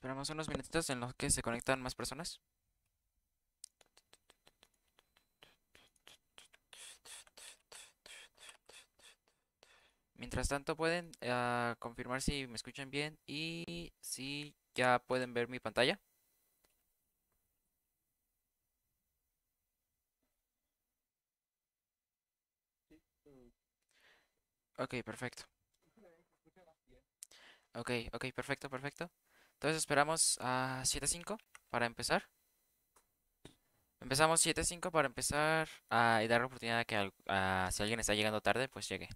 Esperamos unos minutitos en los que se conectan más personas. Mientras tanto pueden ah, confirmar si me escuchan bien y si ya pueden ver mi pantalla. Ok, perfecto. Ok, ok, perfecto, perfecto. Entonces esperamos a 7.5 para empezar. Empezamos 7.5 para empezar a, y dar la oportunidad a que a, ah, si alguien está llegando tarde, pues llegue.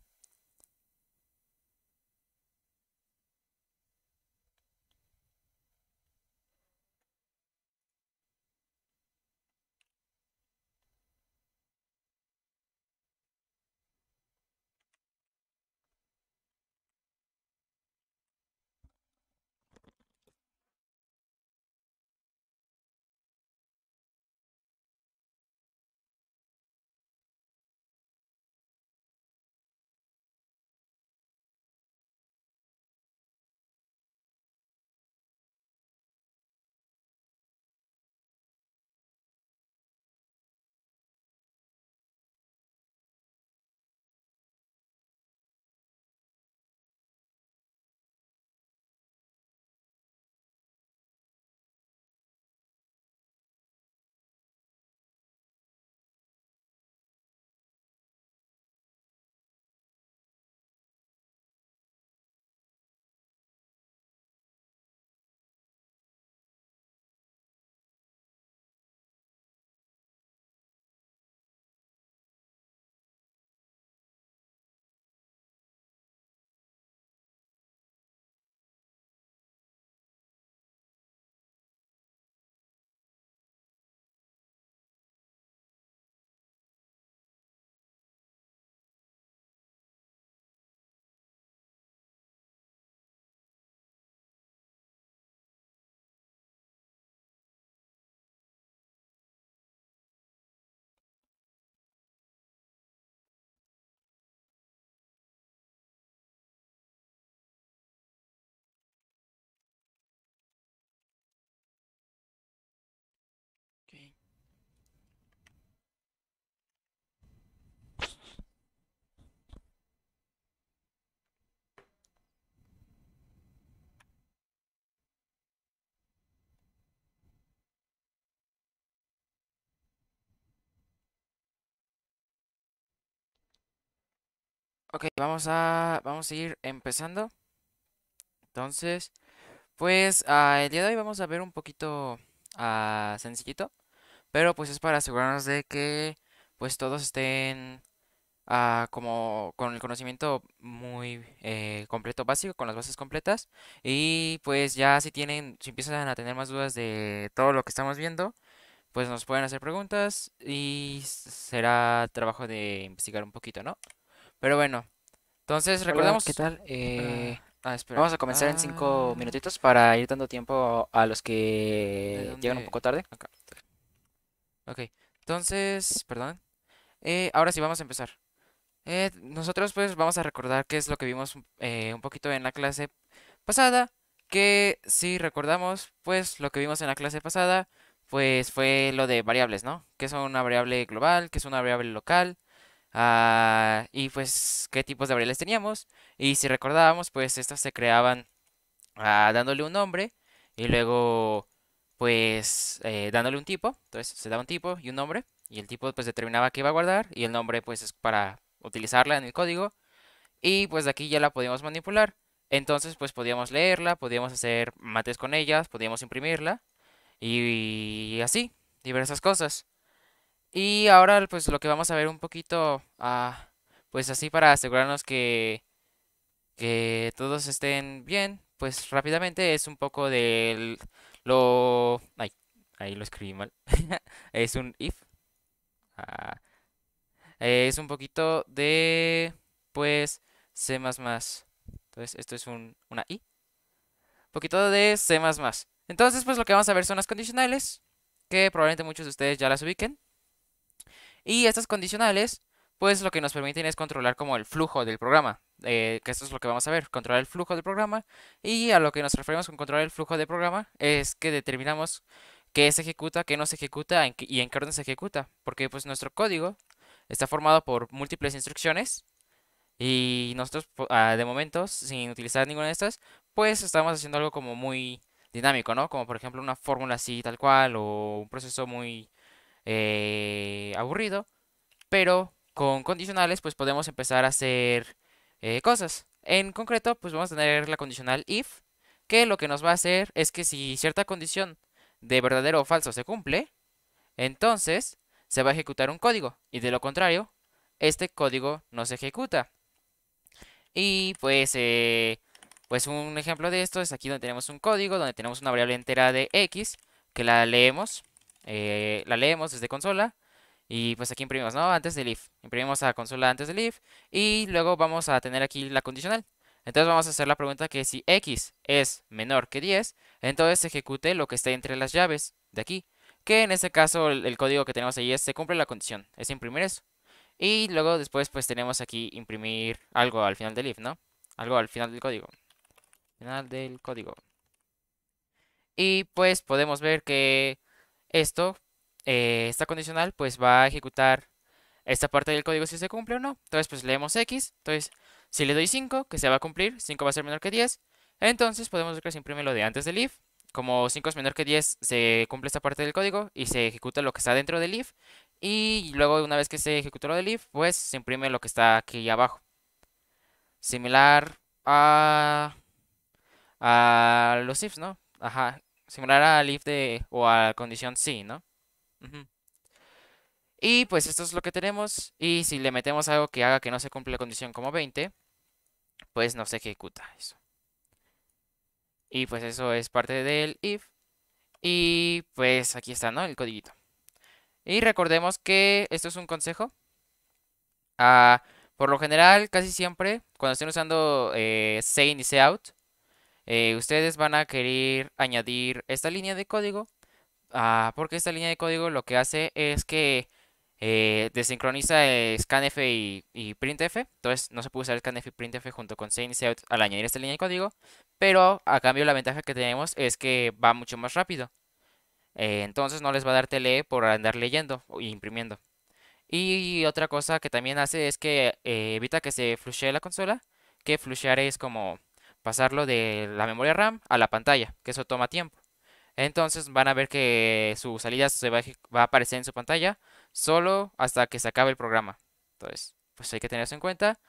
Ok, vamos a, vamos a ir empezando. Entonces, pues ah, el día de hoy vamos a ver un poquito a ah, sencillito, pero pues es para asegurarnos de que pues todos estén ah, como con el conocimiento muy eh, completo básico, con las bases completas y pues ya si tienen, si empiezan a tener más dudas de todo lo que estamos viendo, pues nos pueden hacer preguntas y será trabajo de investigar un poquito, ¿no? Pero bueno, entonces recordamos. ¿Qué tal? Eh, ah, ah, vamos a comenzar en cinco ah. minutitos para ir dando tiempo a los que llegan un poco tarde. Ok, entonces, perdón. Eh, ahora sí, vamos a empezar. Eh, nosotros pues vamos a recordar qué es lo que vimos un poquito en la clase pasada. Que si recordamos, pues lo que vimos en la clase pasada, pues fue lo de variables, ¿no? Que es una variable global? que es una variable local? Ah, y pues qué tipos de variables teníamos. Y si recordábamos, pues estas se creaban ah, dándole un nombre y luego pues eh, dándole un tipo. Entonces se da un tipo y un nombre y el tipo pues determinaba qué iba a guardar y el nombre pues es para utilizarla en el código. Y pues de aquí ya la podíamos manipular. Entonces pues podíamos leerla, podíamos hacer mates con ellas, podíamos imprimirla y así, diversas cosas. Y ahora pues lo que vamos a ver un poquito, ah, pues así para asegurarnos que, que todos estén bien, pues rápidamente es un poco del lo... Ay, ahí lo escribí mal. es un if. Ah, es un poquito de, pues, C++. Entonces esto es un, una I. Un poquito de C++. Entonces pues lo que vamos a ver son las condicionales, que probablemente muchos de ustedes ya las ubiquen. Y estas condicionales, pues lo que nos permiten es controlar como el flujo del programa. Eh, que esto es lo que vamos a ver, controlar el flujo del programa. Y a lo que nos referimos con controlar el flujo del programa es que determinamos qué se ejecuta, qué no se ejecuta y en qué orden se ejecuta. Porque pues nuestro código está formado por múltiples instrucciones y nosotros ah, de momento, sin utilizar ninguna de estas, pues estamos haciendo algo como muy dinámico, ¿no? Como por ejemplo una fórmula así tal cual o un proceso muy eh, aburrido, pero con condicionales pues podemos empezar a hacer eh, cosas. En concreto pues vamos a tener la condicional if, que lo que nos va a hacer es que si cierta condición de verdadero o falso se cumple, entonces se va a ejecutar un código y de lo contrario, este código no se ejecuta. Y pues, eh, pues un ejemplo de esto es aquí donde tenemos un código, donde tenemos una variable entera de x que la leemos eh, la leemos desde consola y pues aquí imprimimos, ¿no? Antes del if. Imprimimos a consola antes del if y luego vamos a tener aquí la condicional. Entonces vamos a hacer la pregunta que si x es menor que 10, entonces ejecute lo que está entre las llaves de aquí. Que en este caso el, código que tenemos ahí es se cumple la condición, es imprimir eso. Y luego después pues tenemos aquí imprimir algo al final del if, ¿no? Algo al final del código. Final del código. Y pues podemos ver que esto, eh, esta condicional, pues va a ejecutar esta parte del código si se cumple o no. Entonces, pues leemos x. Entonces, si le doy 5, que se va a cumplir, 5 va a ser menor que 10. Entonces, podemos ver que se imprime lo de antes del if. Como 5 es menor que 10, se cumple esta parte del código y se ejecuta lo que está dentro del if. Y luego, una vez que se ejecuta lo del if, pues se imprime lo que está aquí abajo. Similar a, a los ifs, ¿no? Ajá, similar al if de, o a la condición sí, ¿no? Y pues esto es lo que tenemos. Y si le metemos algo que haga que no se cumpla la condición como 20, pues no se ejecuta eso. Y pues eso es parte del if. Y pues aquí está, ¿no? El codiguito. Y recordemos que esto es un consejo. Ah, por lo general, casi siempre, cuando estén usando eh, in y say out, eh, ustedes van a querer añadir esta línea de código ah, porque esta línea de código lo que hace es que eh, desincroniza scanf y, printf entonces no se puede usar scanf y printf junto con out al añadir esta línea de código pero a cambio la ventaja que tenemos es que va mucho más rápido eh, entonces no les va a dar tele por andar leyendo e imprimiendo y otra cosa que también hace es que evita que se flushee la consola que flushear es como pasarlo de la memoria RAM a la pantalla, que eso toma tiempo. Entonces van a ver que su salida se va, a aparecer en su pantalla solo hasta que se acabe el programa. Entonces, pues hay que tener eso en cuenta.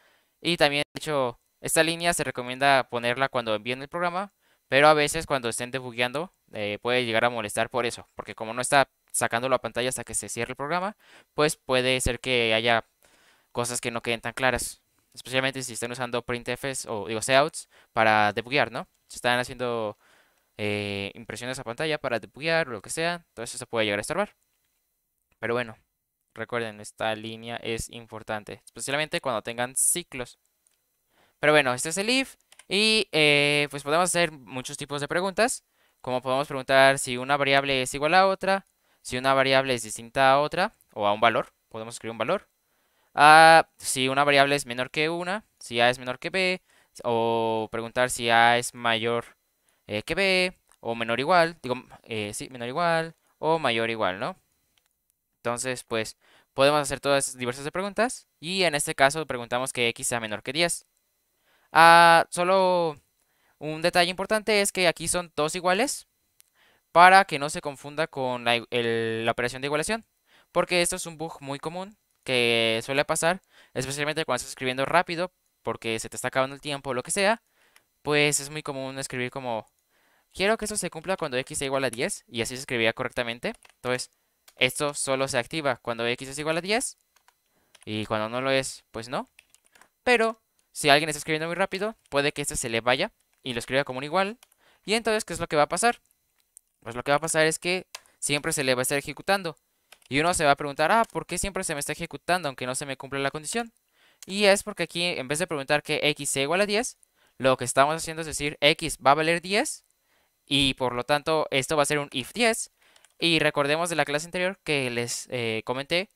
Y también, de hecho, esta línea se recomienda ponerla cuando envíen el programa, pero a veces cuando estén debugueando eh, puede llegar a molestar por eso, porque como no está sacando la pantalla hasta que se cierre el programa, pues puede ser que haya cosas que no queden tan claras especialmente si están usando printfs o digo seouts para debuguear, ¿no? Si están haciendo eh, impresiones a pantalla para debuguear o lo que sea, todo eso se puede llegar a estorbar. Pero bueno, recuerden, esta línea es importante, especialmente cuando tengan ciclos. Pero bueno, este es el if y eh, pues podemos hacer muchos tipos de preguntas, como podemos preguntar si una variable es igual a otra, si una variable es distinta a otra o a un valor, podemos escribir un valor Ah, si una variable es menor que una, si A es menor que B, o preguntar si A es mayor eh, que B, o menor igual, digo, eh, sí, menor igual, o mayor igual, ¿no? Entonces, pues, podemos hacer todas diversas preguntas, y en este caso preguntamos que X sea menor que 10. Ah, solo un detalle importante es que aquí son dos iguales, para que no se confunda con la, la operación de igualación, porque esto es un bug muy común que suele pasar, especialmente cuando estás escribiendo rápido, porque se te está acabando el tiempo o lo que sea, pues es muy común escribir como, quiero que esto se cumpla cuando x es igual a 10, y así se escribía correctamente. Entonces, esto solo se activa cuando x es igual a 10, y cuando no lo es, pues no. Pero, si alguien está escribiendo muy rápido, puede que este se le vaya y lo escriba como un igual. Y entonces, ¿qué es lo que va a pasar? Pues lo que va a pasar es que siempre se le va a estar ejecutando. Y uno se va a preguntar, ah, ¿por qué siempre se me está ejecutando aunque no se me cumple la condición? Y es porque aquí, en vez de preguntar que x sea igual a 10, lo que estamos haciendo es decir x va a valer 10 y por lo tanto esto va a ser un if 10. Y recordemos de la clase anterior que les eh, comenté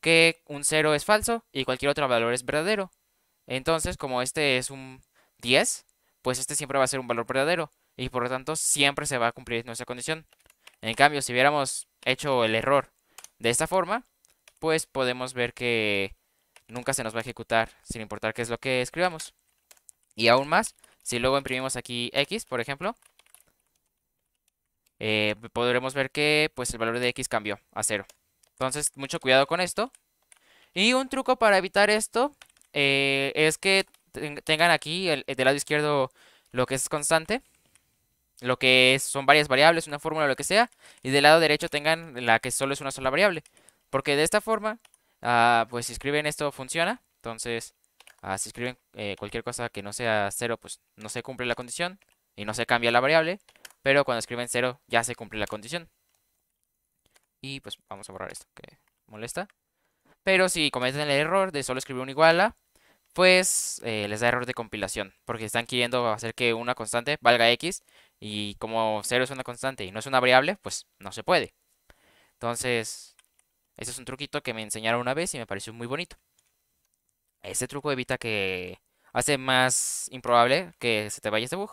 que un 0 es falso y cualquier otro valor es verdadero. Entonces, como este es un 10, pues este siempre va a ser un valor verdadero y por lo tanto siempre se va a cumplir nuestra condición. En cambio, si hubiéramos hecho el error de esta forma, pues podemos ver que nunca se nos va a ejecutar sin importar qué es lo que escribamos. Y aún más, si luego imprimimos aquí X, por ejemplo, eh, podremos ver que pues el valor de X cambió a cero. Entonces, mucho cuidado con esto. Y un truco para evitar esto eh, es que tengan aquí el, del lado izquierdo lo que es constante lo que son varias variables, una fórmula lo que sea, y del lado derecho tengan la que solo es una sola variable. Porque de esta forma, ah, pues si escriben esto funciona, entonces ah, si escriben eh, cualquier cosa que no sea cero, pues no se cumple la condición y no se cambia la variable, pero cuando escriben cero ya se cumple la condición. Y pues vamos a borrar esto que molesta. Pero si cometen el error de solo escribir un igual a, pues eh, les da error de compilación, porque están queriendo hacer que una constante valga x y como cero es una constante y no es una variable, pues no se puede. Entonces, este es un truquito que me enseñaron una vez y me pareció muy bonito. Este truco evita que hace más improbable que se te vaya este bug.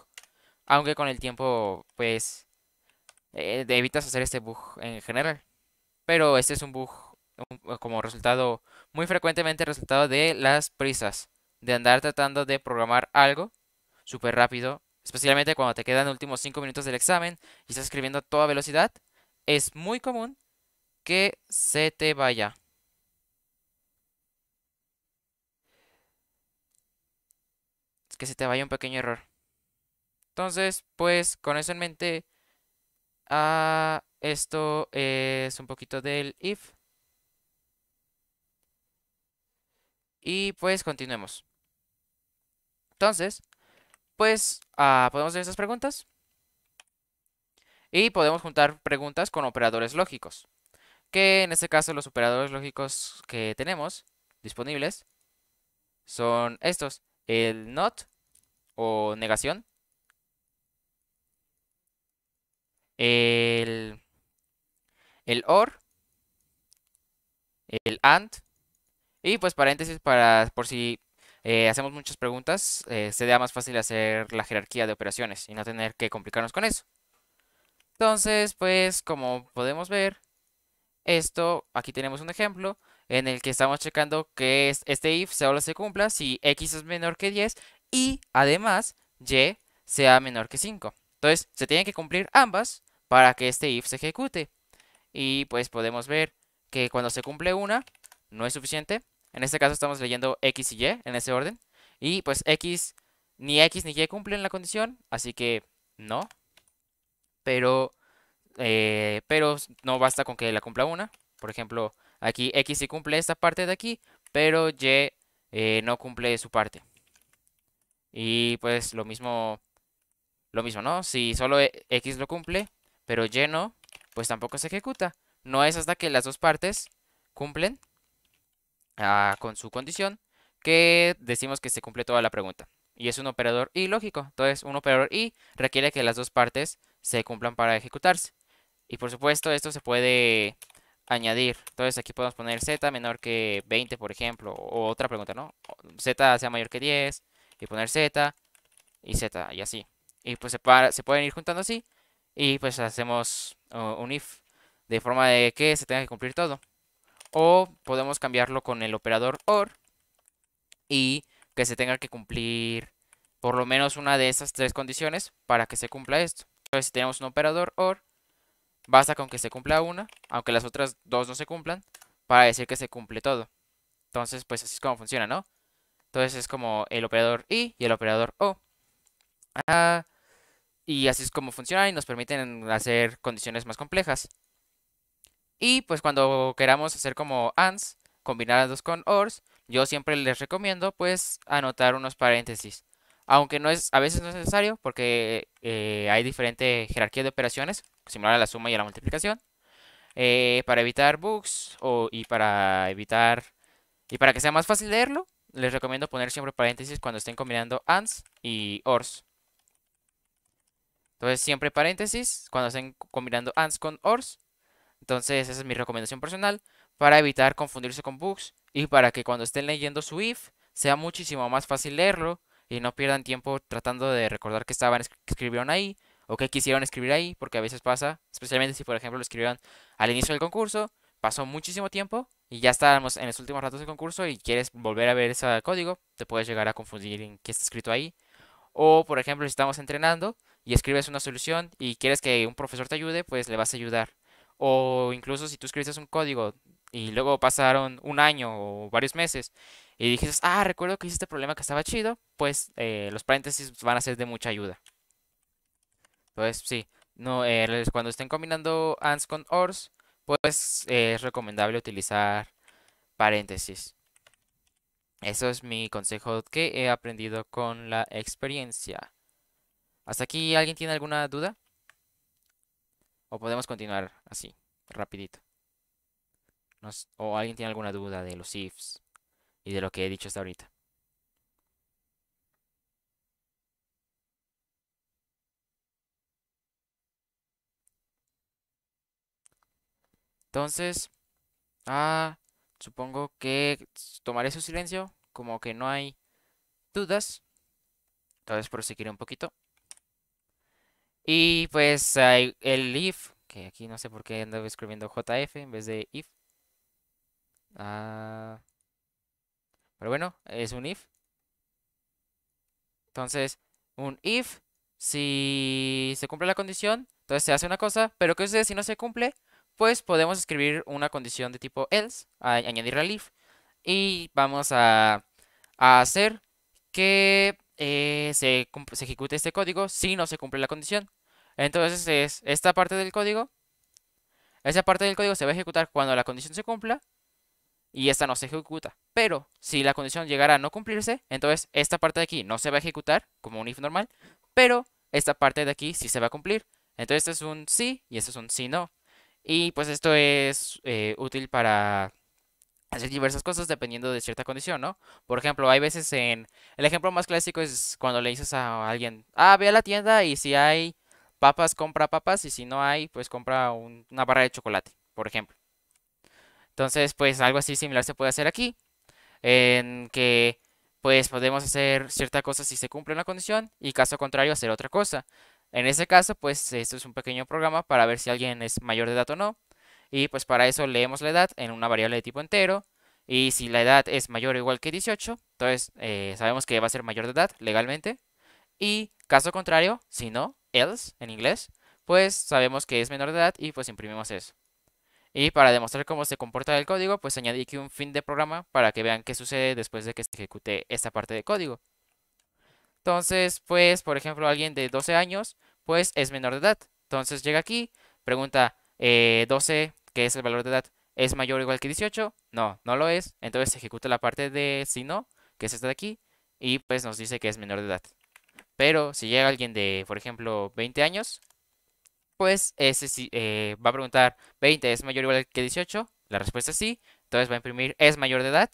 Aunque con el tiempo, pues, eh, evitas hacer este bug en general. Pero este es un bug como resultado, muy frecuentemente resultado de las prisas. De andar tratando de programar algo súper rápido especialmente cuando te quedan los últimos 5 minutos del examen y estás escribiendo a toda velocidad, es muy común que se te vaya. Es que se te vaya un pequeño error. Entonces, pues con eso en mente, ah, esto es un poquito del if. Y pues continuemos. Entonces, pues ah, podemos hacer estas preguntas. Y podemos juntar preguntas con operadores lógicos. Que en este caso los operadores lógicos que tenemos disponibles son estos. El not o negación. El, el or. El and. Y pues paréntesis para por si eh, hacemos muchas preguntas, eh, se sería más fácil hacer la jerarquía de operaciones y no tener que complicarnos con eso. Entonces, pues como podemos ver, esto, aquí tenemos un ejemplo en el que estamos checando que este if solo se cumpla si x es menor que 10 y además y sea menor que 5. Entonces, se tienen que cumplir ambas para que este if se ejecute. Y pues podemos ver que cuando se cumple una, no es suficiente, en este caso estamos leyendo X y Y en ese orden. Y pues X, ni X ni Y cumplen la condición, así que no. Pero, eh, pero no basta con que la cumpla una. Por ejemplo, aquí X sí cumple esta parte de aquí, pero Y eh, no cumple su parte. Y pues lo mismo, lo mismo, ¿no? Si solo e, X lo cumple, pero Y no, pues tampoco se ejecuta. No es hasta que las dos partes cumplen Ah, con su condición que decimos que se cumple toda la pregunta. Y es un operador y lógico. Entonces, un operador y requiere que las dos partes se cumplan para ejecutarse. Y por supuesto, esto se puede añadir. Entonces, aquí podemos poner z menor que 20, por ejemplo. O otra pregunta, ¿no? z sea mayor que 10. Y poner z y z y así. Y pues se, pueden ir juntando así. Y pues hacemos uh, un if. De forma de que se tenga que cumplir todo. O podemos cambiarlo con el operador OR y que se tenga que cumplir por lo menos una de esas tres condiciones para que se cumpla esto. Entonces, si tenemos un operador OR, basta con que se cumpla una, aunque las otras dos no se cumplan, para decir que se cumple todo. Entonces, pues así es como funciona, ¿no? Entonces es como el operador I y el operador O. Ah, y así es como funciona y nos permiten hacer condiciones más complejas. Y pues cuando queramos hacer como ands, dos con ors, yo siempre les recomiendo pues anotar unos paréntesis. Aunque no es, a veces no es necesario porque eh, hay diferente jerarquía de operaciones, similar a la suma y a la multiplicación. Eh, para evitar bugs o, y para evitar y para que sea más fácil leerlo, les recomiendo poner siempre paréntesis cuando estén combinando ands y ors. Entonces siempre paréntesis cuando estén combinando ands con ors entonces esa es mi recomendación personal para evitar confundirse con bugs y para que cuando estén leyendo su if sea muchísimo más fácil leerlo y no pierdan tiempo tratando de recordar que estaban escribieron ahí o que quisieron escribir ahí, porque a veces pasa, especialmente si por ejemplo lo escribieron al inicio del concurso, pasó muchísimo tiempo y ya estábamos en los últimos ratos del concurso y quieres volver a ver ese código, te puedes llegar a confundir en qué está escrito ahí. O por ejemplo, si estamos entrenando y escribes una solución y quieres que un profesor te ayude, pues le vas a ayudar o incluso si tú escribiste un código y luego pasaron un año o varios meses y dijiste, ah, recuerdo que hice este problema que estaba chido, pues eh, los paréntesis van a ser de mucha ayuda. Entonces, sí, no, eh, cuando estén combinando ands con ors, pues es recomendable utilizar paréntesis. Eso es mi consejo que he aprendido con la experiencia. ¿Hasta aquí alguien tiene alguna duda? O podemos continuar así, rapidito. o alguien tiene alguna duda de los ifs y de lo que he dicho hasta ahorita. Entonces, ah, supongo que tomaré su silencio, como que no hay dudas. Entonces proseguiré un poquito. Y pues hay el if, que aquí no sé por qué ando escribiendo JF en vez de if. Ah, pero bueno, es un if. Entonces, un if, si se cumple la condición, entonces se hace una cosa, pero ¿qué sucede si no se cumple? Pues podemos escribir una condición de tipo else, añadir al if, y vamos a, a hacer que eh, se, se ejecute este código si no se cumple la condición. Entonces es esta parte del código. Esa parte del código se va a ejecutar cuando la condición se cumpla y esta no se ejecuta. Pero si la condición llegara a no cumplirse, entonces esta parte de aquí no se va a ejecutar como un if normal, pero esta parte de aquí sí se va a cumplir. Entonces este es un sí y este es un si no. Y pues esto es eh, útil para hacer diversas cosas dependiendo de cierta condición, ¿no? Por ejemplo, hay veces en... El ejemplo más clásico es cuando le dices a alguien, ah, ve a la tienda y si hay papas, compra papas y si no hay, pues compra una barra de chocolate, por ejemplo. Entonces, pues algo así similar se puede hacer aquí, en que pues podemos hacer cierta cosa si se cumple una condición y caso contrario hacer otra cosa. En ese caso, pues esto es un pequeño programa para ver si alguien es mayor de edad o no. Y pues para eso leemos la edad en una variable de tipo entero. Y si la edad es mayor o igual que 18, entonces eh, sabemos que va a ser mayor de edad legalmente. Y caso contrario, si no, else en inglés, pues sabemos que es menor de edad y pues imprimimos eso. Y para demostrar cómo se comporta el código, pues añadí aquí un fin de programa para que vean qué sucede después de que se ejecute esta parte de código. Entonces, pues, por ejemplo, alguien de 12 años, pues es menor de edad. Entonces llega aquí, pregunta 12 eh, que es el valor de edad, ¿es mayor o igual que 18? No, no lo es. Entonces se ejecuta la parte de si no, que es esta de aquí, y pues nos dice que es menor de edad. Pero si llega alguien de, por ejemplo, 20 años, pues ese eh, va a preguntar, ¿20 es mayor o igual que 18? La respuesta es sí. Entonces va a imprimir es mayor de edad.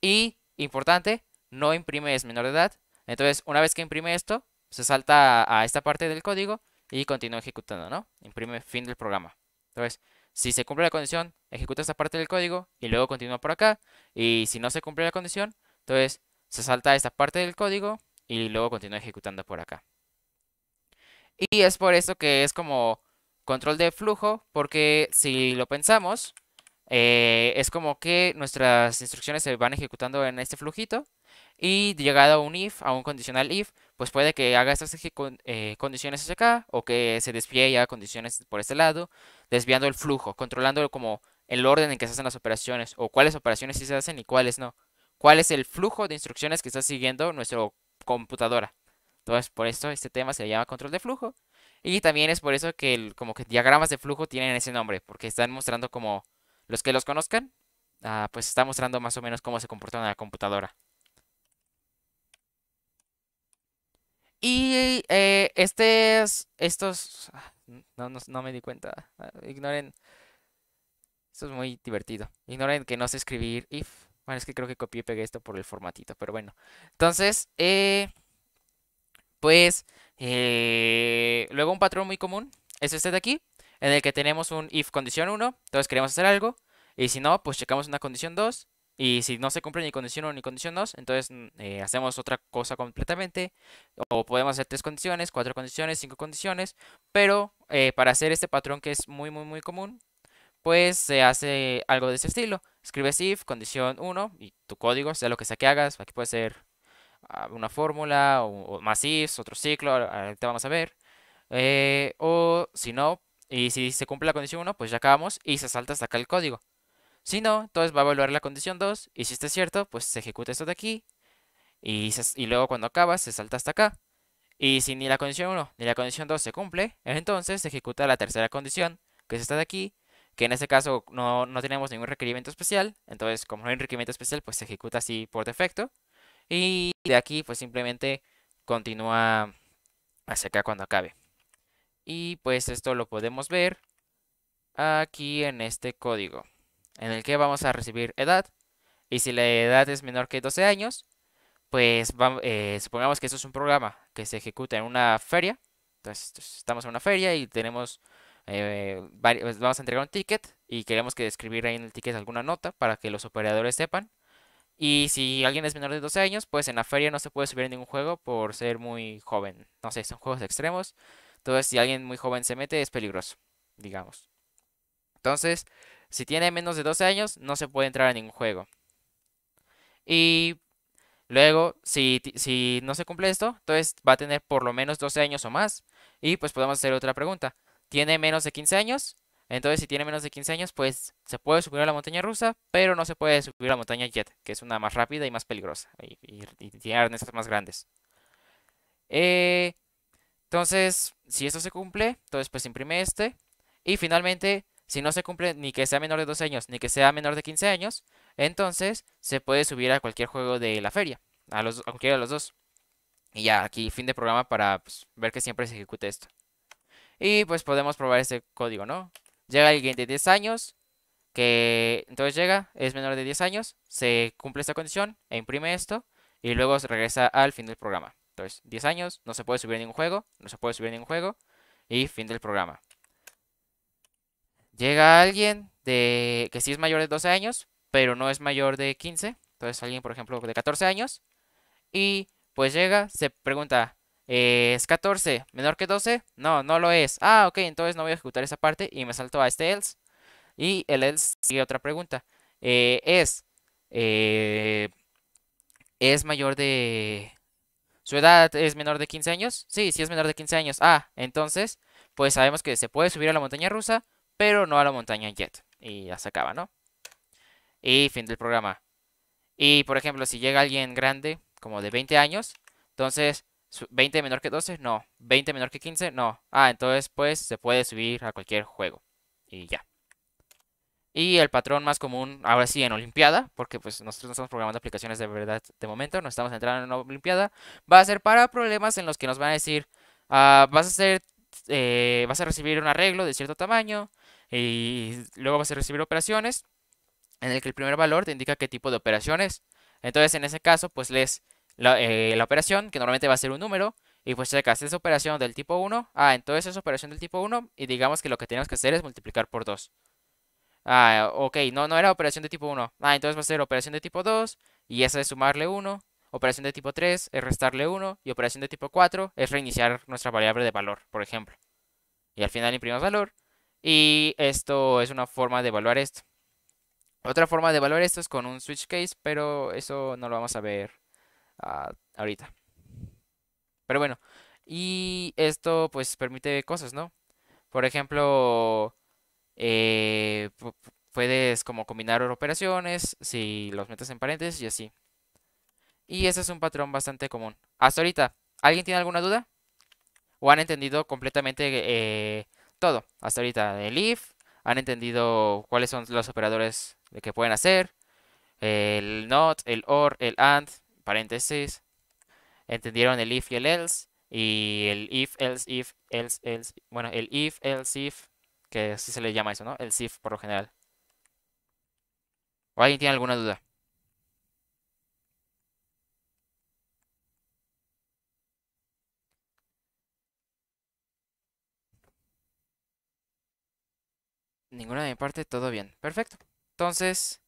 Y, importante, no imprime es menor de edad. Entonces, una vez que imprime esto, se salta a esta parte del código y continúa ejecutando, ¿no? Imprime fin del programa. Entonces, si se cumple la condición, ejecuta esta parte del código y luego continúa por acá. Y si no se cumple la condición, entonces se salta esta parte del código y luego continúa ejecutando por acá. Y es por eso que es como control de flujo, porque si lo pensamos, eh, es como que nuestras instrucciones se van ejecutando en este flujito y llegado a un if, a un condicional if, pues puede que haga estas eh, condiciones hacia acá o que se desvíe y haga condiciones por este lado, desviando el flujo, controlando como el orden en que se hacen las operaciones o cuáles operaciones sí se hacen y cuáles no. ¿Cuál es el flujo de instrucciones que está siguiendo nuestra computadora? Entonces, por eso este tema se llama control de flujo. Y también es por eso que como que diagramas de flujo tienen ese nombre, porque están mostrando como los que los conozcan, ah, pues están mostrando más o menos cómo se comporta una computadora. Y eh, estos, ah, no, me di cuenta, ah, ignoren, esto es muy divertido, ignoren que no sé escribir if, bueno, es que creo que copié y pegué esto por el formatito, pero bueno, entonces, eh, pues, eh, luego un patrón muy común es este de aquí, en el que tenemos un if condición 1, entonces queremos hacer algo, y si no, pues checamos una condición 2, y si no se cumple ni condición 1 ni condición 2, entonces mm, eh, hacemos otra cosa completamente. O podemos hacer tres condiciones, cuatro condiciones, cinco condiciones. Pero eh, para hacer este patrón que es muy, muy, muy común, pues se hace algo de ese estilo. Escribes if, condición 1 y tu código, sea lo que sea que hagas. Aquí puede ser ah, una fórmula o, más ifs, otro ciclo, ahorita vamos a ver. Eh, o si no, y si se cumple la condición 1, pues ya acabamos y se salta hasta acá el código. Si no, entonces va a evaluar la condición 2 y si está cierto, pues se ejecuta esto de aquí y, luego cuando acaba se salta hasta acá. Y si ni la condición 1 ni la condición 2 se cumple, entonces se ejecuta la tercera condición, que es esta de aquí, que en este caso no, tenemos ningún requerimiento especial, entonces como no hay requerimiento especial, pues se ejecuta así por defecto. Y de aquí pues simplemente continúa hacia acá cuando acabe. Y pues esto lo podemos ver aquí en este código en el que vamos a recibir edad. Y si la edad es menor que 12 años, pues eh, supongamos que eso es un programa que se ejecuta en una feria. Entonces estamos en una feria y tenemos, eh, pues vamos a entregar un ticket y queremos que describir ahí en el ticket alguna nota para que los operadores sepan. Y si alguien es menor de 12 años, pues en la feria no se puede subir en ningún juego por ser muy joven. No sé, son juegos extremos. Entonces si alguien muy joven se mete es peligroso, digamos. Entonces, si tiene menos de 12 años, no se puede entrar a ningún juego. Y luego, si, no se cumple esto, entonces va a tener por lo menos 12 años o más. Y pues podemos hacer otra pregunta. ¿Tiene menos de 15 años? Entonces, si tiene menos de 15 años, pues se puede subir a la montaña rusa, pero no se puede subir a la montaña jet, que es una más rápida y más peligrosa, y, tiene más grandes. Eh, entonces, si esto se cumple, entonces pues imprime este. Y finalmente, si no se cumple ni que sea menor de 2 años ni que sea menor de 15 años, entonces se puede subir a cualquier juego de la feria, a, los, cualquiera de los dos. Y ya, aquí fin de programa para pues, ver que siempre se ejecute esto. Y pues podemos probar este código, ¿no? Llega alguien de 10 años, que entonces llega, es menor de 10 años, se cumple esta condición e imprime esto y luego se regresa al fin del programa. Entonces, 10 años, no se puede subir ningún juego, no se puede subir ningún juego y fin del programa. Llega alguien de que sí es mayor de 12 años, pero no es mayor de 15. Entonces alguien, por ejemplo, de 14 años. Y pues llega, se pregunta, eh, ¿es 14 menor que 12? No, no lo es. Ah, ok, entonces no voy a ejecutar esa parte y me salto a este else. Y el else sigue otra pregunta. Eh, ¿Es eh, es mayor de... ¿Su edad es menor de 15 años? Sí, sí es menor de 15 años. Ah, entonces, pues sabemos que se puede subir a la montaña rusa pero no a la montaña Jet. Y ya se acaba, ¿no? Y fin del programa. Y por ejemplo, si llega alguien grande, como de 20 años, entonces 20 menor que 12, no. 20 menor que 15, no. Ah, entonces pues se puede subir a cualquier juego. Y ya. Y el patrón más común, ahora sí, en Olimpiada, porque pues nosotros no estamos programando aplicaciones de verdad de momento, no estamos entrando en Olimpiada, va a ser para problemas en los que nos van a decir, ah, vas a hacer, eh, vas a recibir un arreglo de cierto tamaño, y luego vas a recibir operaciones en el que el primer valor te indica qué tipo de operaciones. Entonces, en ese caso, pues lees eh, la, operación, que normalmente va a ser un número, y pues checas esa operación del tipo 1. Ah, entonces es operación del tipo 1 y digamos que lo que tenemos que hacer es multiplicar por 2. Ah, ok, no, no era operación de tipo 1. Ah, entonces va a ser operación de tipo 2 y esa es sumarle 1. Operación de tipo 3 es restarle 1 y operación de tipo 4 es reiniciar nuestra variable de valor, por ejemplo. Y al final imprimimos valor y esto es una forma de evaluar esto. Otra forma de evaluar esto es con un switch case, pero eso no lo vamos a ver ah, ahorita. Pero bueno, y esto pues permite cosas, ¿no? Por ejemplo, eh, puedes como combinar operaciones si los metes en paréntesis y así. Y ese es un patrón bastante común. Hasta ahorita, ¿alguien tiene alguna duda? ¿O han entendido completamente eh, todo. Hasta ahorita el if, han entendido cuáles son los operadores que pueden hacer, el not, el or, el and, paréntesis, entendieron el if y el else, y el if, else, if, else, else, bueno, el if, else, if, que así se le llama eso, ¿no? El if por lo general. ¿O alguien tiene alguna duda? Ninguna de mi parte, todo bien. Perfecto. Entonces,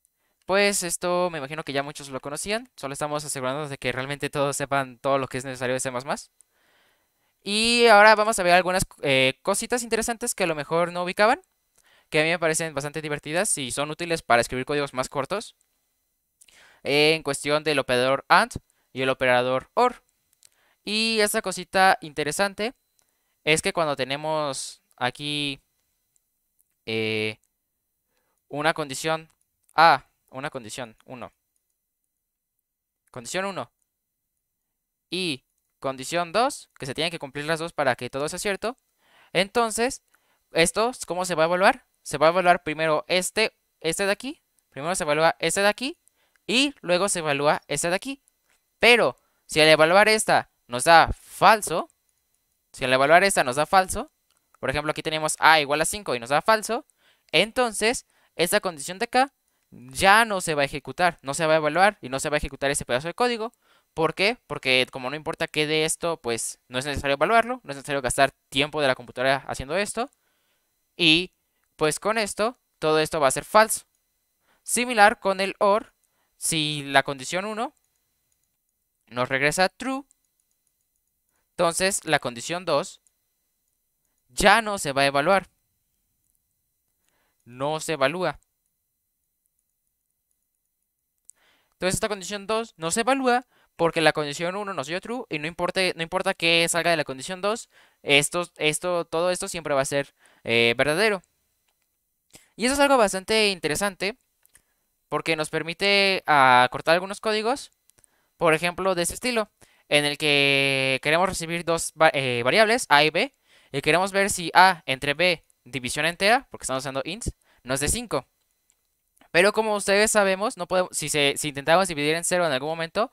pues esto me imagino que ya muchos lo conocían. Solo estamos asegurándonos de que realmente todos sepan todo lo que es necesario de C++. Y ahora vamos a ver algunas eh, cositas interesantes que a lo mejor no ubicaban, que a mí me parecen bastante divertidas y son útiles para escribir códigos más cortos. Eh, en cuestión del operador AND y el operador OR. Y esta cosita interesante es que cuando tenemos aquí eh, una condición. A, ah, una condición, 1. Condición 1. Y condición 2, que se tienen que cumplir las dos para que todo sea cierto. Entonces, ¿esto cómo se va a evaluar? Se va a evaluar primero este, este de aquí. Primero se evalúa este de aquí. Y luego se evalúa este de aquí. Pero, si al evaluar esta nos da falso, si al evaluar esta nos da falso, por ejemplo, aquí tenemos A igual a 5 y nos da falso. Entonces, esta condición de acá ya no se va a ejecutar, no se va a evaluar y no se va a ejecutar ese pedazo de código. ¿Por qué? Porque como no importa qué de esto, pues no es necesario evaluarlo, no es necesario gastar tiempo de la computadora haciendo esto. Y pues con esto, todo esto va a ser falso. Similar con el OR, si la condición 1 nos regresa true, entonces la condición 2 ya no se va a evaluar. No se evalúa. Entonces esta condición 2 no se evalúa porque la condición 1 nos dio true y no importa, no importa que salga de la condición 2, esto, esto, todo esto siempre va a ser eh, verdadero. Y eso es algo bastante interesante porque nos permite ah, cortar algunos códigos, por ejemplo, de este estilo, en el que queremos recibir dos eh, variables, A y B, y queremos ver si A entre B, división entera, porque estamos usando ints, nos de 5. Pero como ustedes sabemos, no podemos, si, intentamos dividir en 0 en algún momento,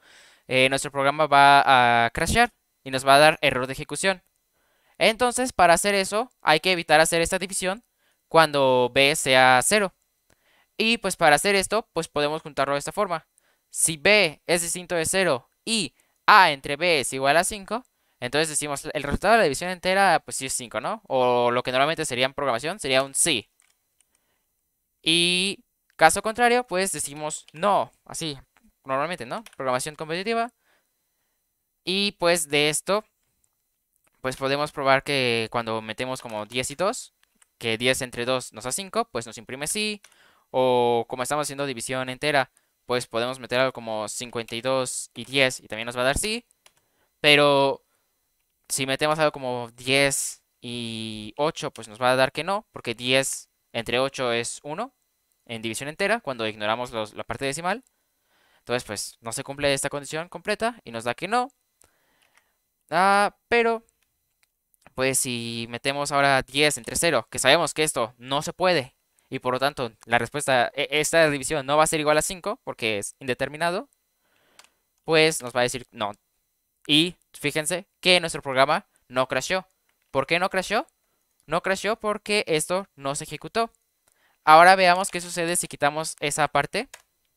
eh, nuestro programa va a crashear y nos va a dar error de ejecución. Entonces, para hacer eso, hay que evitar hacer esta división cuando b sea 0. Y pues para hacer esto, pues podemos juntarlo de esta forma. Si b es distinto de 0 y a entre b es igual a 5, entonces decimos, el resultado de la división entera, pues sí es 5, ¿no? O lo que normalmente sería en programación, sería un sí. Y caso contrario, pues decimos no, así, normalmente, ¿no? Programación competitiva. Y pues de esto, pues podemos probar que cuando metemos como 10 y 2, que 10 entre 2 nos da 5, pues nos imprime sí. O como estamos haciendo división entera, pues podemos meter algo como 52 y 10 y también nos va a dar sí. Pero si metemos algo como 10 y 8, pues nos va a dar que no, porque 10 entre 8 es 1 en división entera, cuando ignoramos la parte decimal. Entonces, pues no se cumple esta condición completa y nos da que no. Ah, pero, pues si metemos ahora 10 entre 0, que sabemos que esto no se puede, y por lo tanto la respuesta, e, esta división no va a ser igual a 5, porque es indeterminado, pues nos va a decir, no, y fíjense que nuestro programa no crasheó. ¿Por qué no crashó? No crashó porque esto no se ejecutó. Ahora veamos qué sucede si quitamos esa parte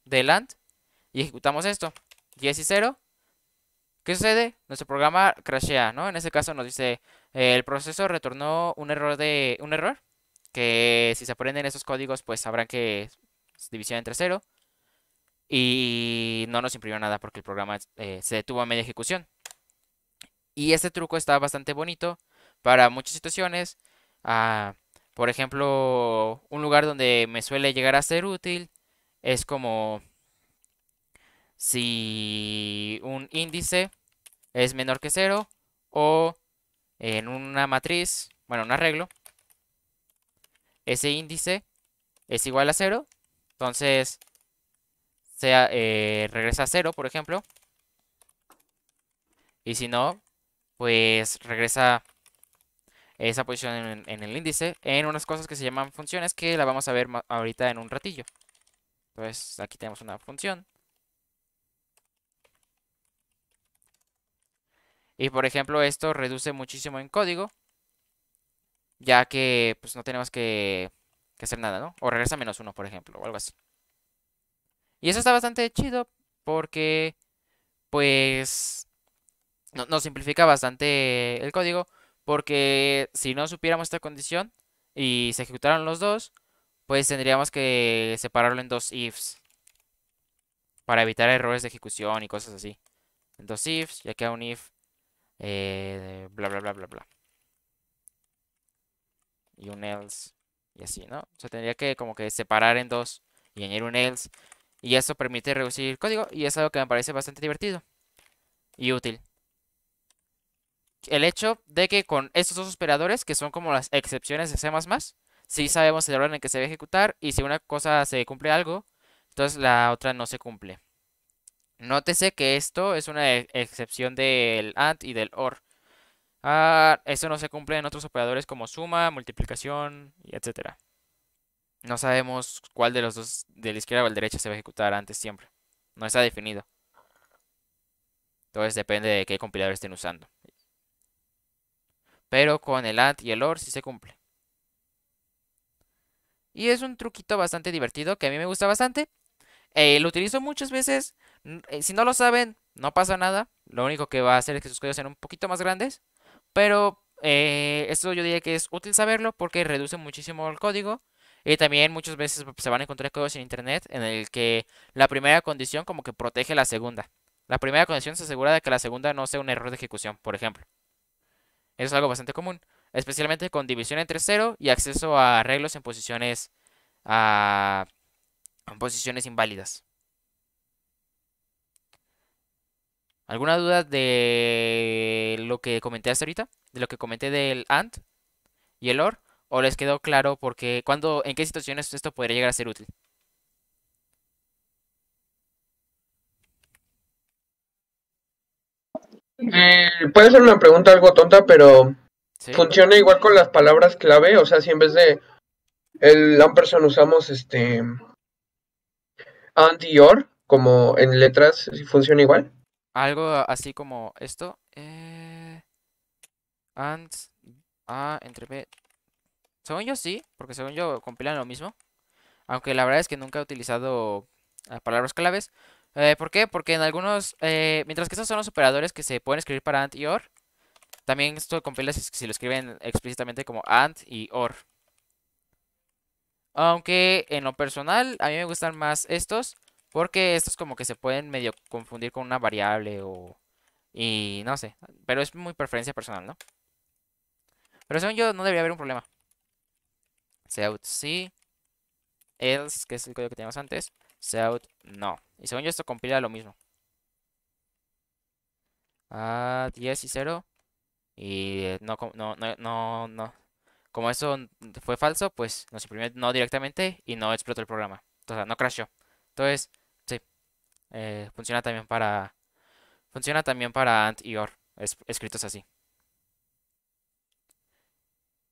de land y ejecutamos esto. 10 y 0. ¿Qué sucede? Nuestro programa crashea, ¿no? En este caso nos dice eh, el proceso retornó un error de un error que si se aprenden esos códigos pues sabrán que división entre 0 y no nos imprimió nada porque el programa eh, se detuvo a media ejecución. Y este truco está bastante bonito para muchas situaciones. Ah, por ejemplo, un lugar donde me suele llegar a ser útil es como si un índice es menor que cero o en una matriz, bueno, un arreglo, ese índice es igual a cero. Entonces, sea, eh, regresa a cero, por ejemplo. Y si no, pues regresa esa posición en, el índice en unas cosas que se llaman funciones que la vamos a ver ahorita en un ratillo. Entonces aquí tenemos una función. Y por ejemplo esto reduce muchísimo en código. Ya que pues no tenemos que, que hacer nada, ¿no? O regresa menos uno, por ejemplo, o algo así. Y eso está bastante chido porque pues nos simplifica bastante el código, porque si no supiéramos esta condición y se ejecutaran los dos, pues tendríamos que separarlo en dos ifs para evitar errores de ejecución y cosas así. En dos ifs, ya queda un if, eh, bla, bla, bla, bla, bla. Y un else, y así, ¿no? O tendría que como que separar en dos y añadir un else. Y eso permite reducir el código y es algo que me parece bastante divertido y útil el hecho de que con estos dos operadores, que son como las excepciones de C, sí sabemos el orden en que se va a ejecutar y si una cosa se cumple algo, entonces la otra no se cumple. Nótese que esto es una e-, excepción del AND y del OR. Ah, eso no se cumple en otros operadores como suma, multiplicación, etc. No sabemos cuál de los dos, de la izquierda o la derecha, se va a ejecutar antes siempre. No está definido. Entonces depende de qué compilador estén usando. Pero con el and y el OR sí se cumple. Y es un truquito bastante divertido que a mí me gusta bastante. Eh, lo utilizo muchas veces. Eh, si no lo saben, no pasa nada. Lo único que va a hacer es que sus códigos sean un poquito más grandes. Pero eh, esto yo diría que es útil saberlo porque reduce muchísimo el código. Y también muchas veces se van a encontrar códigos en internet en el que la primera condición como que protege la segunda. La primera condición se asegura de que la segunda no sea un error de ejecución, por ejemplo. Eso es algo bastante común, especialmente con división entre cero y acceso a arreglos en posiciones, posiciones inválidas. ¿Alguna duda de lo que comenté hasta ahorita? ¿De lo que comenté del AND y el OR? ¿O les quedó claro porque cuando, en qué situaciones esto podría llegar a ser útil? Eh, puede ser una pregunta algo tonta, pero funciona igual con las palabras clave. O sea, si en vez de el persona usamos este and y como en letras, si funciona igual. Algo así como esto. Eh, and a entre b. Según yo sí, porque según yo compilan lo mismo. Aunque la verdad es que nunca he utilizado palabras claves. Eh, ¿Por qué? Porque en algunos, eh, mientras que estos son los operadores que se pueden escribir para AND y OR, también esto compila si, lo escriben explícitamente como AND y OR. Aunque en lo personal a mí me gustan más estos, porque estos como que se pueden medio confundir con una variable o... Y no sé, pero es muy preferencia personal, ¿no? Pero según yo no debería haber un problema. Out C. Else, que es el código que teníamos antes. South, no. Y según yo esto compila lo mismo. Ah, 10 y 0. Y eh, no, no, no, no, Como eso fue falso, pues nos imprimió no directamente y no explotó el programa. O sea, no crashó. Entonces, sí. Eh, funciona también para... Funciona también para AND y OR, escritos así.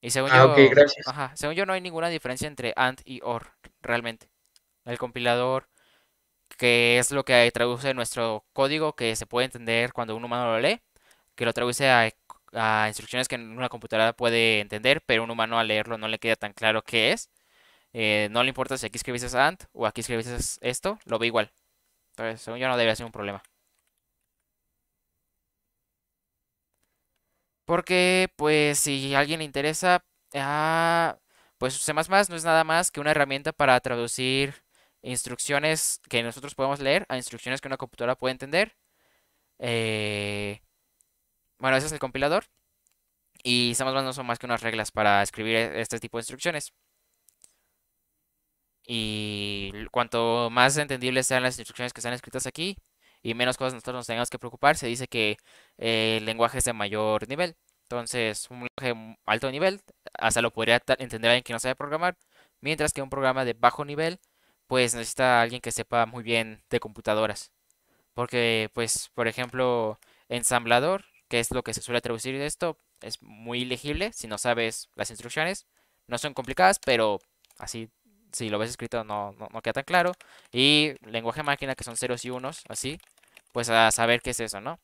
Y según ah, yo... Ajá, según yo no hay ninguna diferencia entre AND y OR, realmente el compilador, que es lo que traduce nuestro código que se puede entender cuando un humano lo lee, que lo traduce a, instrucciones que una computadora puede entender, pero un humano al leerlo no le queda tan claro qué es. Eh, no le importa si aquí escribes AND o aquí escribes esto, lo ve igual. Entonces, según yo no debería ser un problema. Porque, pues, si a alguien le interesa, ah, pues C++ no es nada más que una herramienta para traducir instrucciones que nosotros podemos leer a instrucciones que una computadora puede entender. Eh, bueno, ese es el compilador. Y estamos no son más que unas reglas para escribir e-, este tipo de instrucciones. Y cuanto más entendibles sean las instrucciones que están escritas aquí, y menos cosas nosotros nos tengamos que preocupar, se dice que eh, el lenguaje es de mayor nivel. Entonces, un lenguaje de alto nivel, hasta lo podría entender alguien que no sabe programar, mientras que un programa de bajo nivel pues necesita alguien que sepa muy bien de computadoras. Porque, pues, por ejemplo, ensamblador, que es lo que se suele traducir de esto, es muy legible si no sabes las instrucciones. No son complicadas, pero así, si lo ves escrito, no, queda tan claro. Y lenguaje máquina, que son ceros y unos, así, pues a saber qué es eso, ¿no?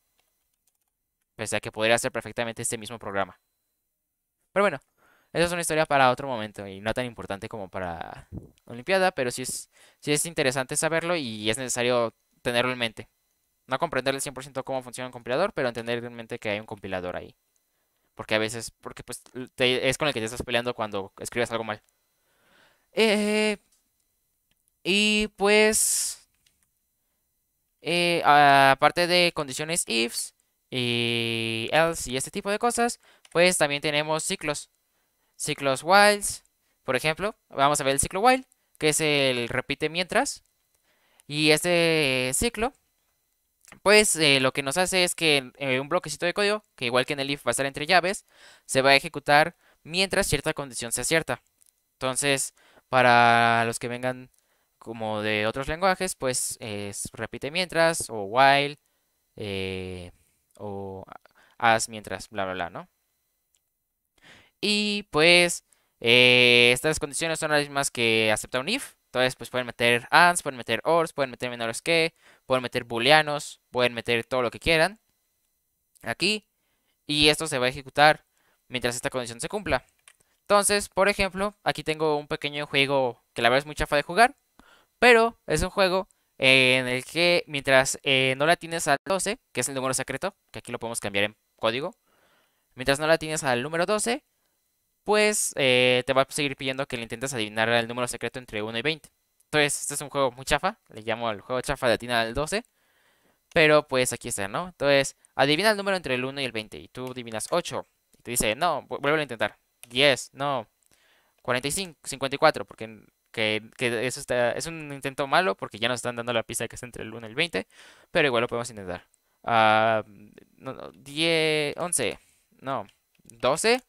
Pese a que podría hacer perfectamente este mismo programa. Pero bueno, esa es una historia para otro momento y no tan importante como para Olimpiada, pero sí es, sí es interesante saberlo y es necesario tenerlo en mente. No comprender el 100% cómo funciona un compilador, pero entender en mente que hay un compilador ahí. Porque a veces, porque pues es con el que te estás peleando cuando escribes algo mal. Eh, y pues, eh, aparte de condiciones ifs y else y este tipo de cosas, pues también tenemos ciclos ciclos while, por ejemplo, vamos a ver el ciclo while, que es el repite mientras. Y este ciclo, pues eh, lo que nos hace es que eh, un bloquecito de código, que igual que en el if va a estar entre llaves, se va a ejecutar mientras cierta condición sea cierta. Entonces, para los que vengan como de otros lenguajes, pues es repite mientras o while eh, o as mientras, bla, bla, bla, ¿no? Y pues eh, estas condiciones son las mismas que acepta un if. Entonces, pues pueden meter ands, pueden meter ors, pueden meter menores que, pueden meter booleanos, pueden meter todo lo que quieran aquí. Y esto se va a ejecutar mientras esta condición se cumpla. Entonces, por ejemplo, aquí tengo un pequeño juego que la verdad es muy chafa de jugar. Pero es un juego en el que mientras eh, no la tienes al 12, que es el número secreto, que aquí lo podemos cambiar en código. Mientras no la tienes al número 12, pues eh, te va a seguir pidiendo que le intentes adivinar el número secreto entre 1 y 20. Entonces, este es un juego muy chafa, le llamo el juego chafa de Atina al 12. Pero pues aquí está, ¿no? Entonces, adivina el número entre el 1 y el 20. Y tú adivinas 8. Y te dice, no, vuelve a intentar. 10, no. 45, 54, porque que, eso está, es un intento malo porque ya nos están dando la pista de que está entre el 1 y el 20, pero igual lo podemos intentar. Ah, no, no, 10, 11, no, 12,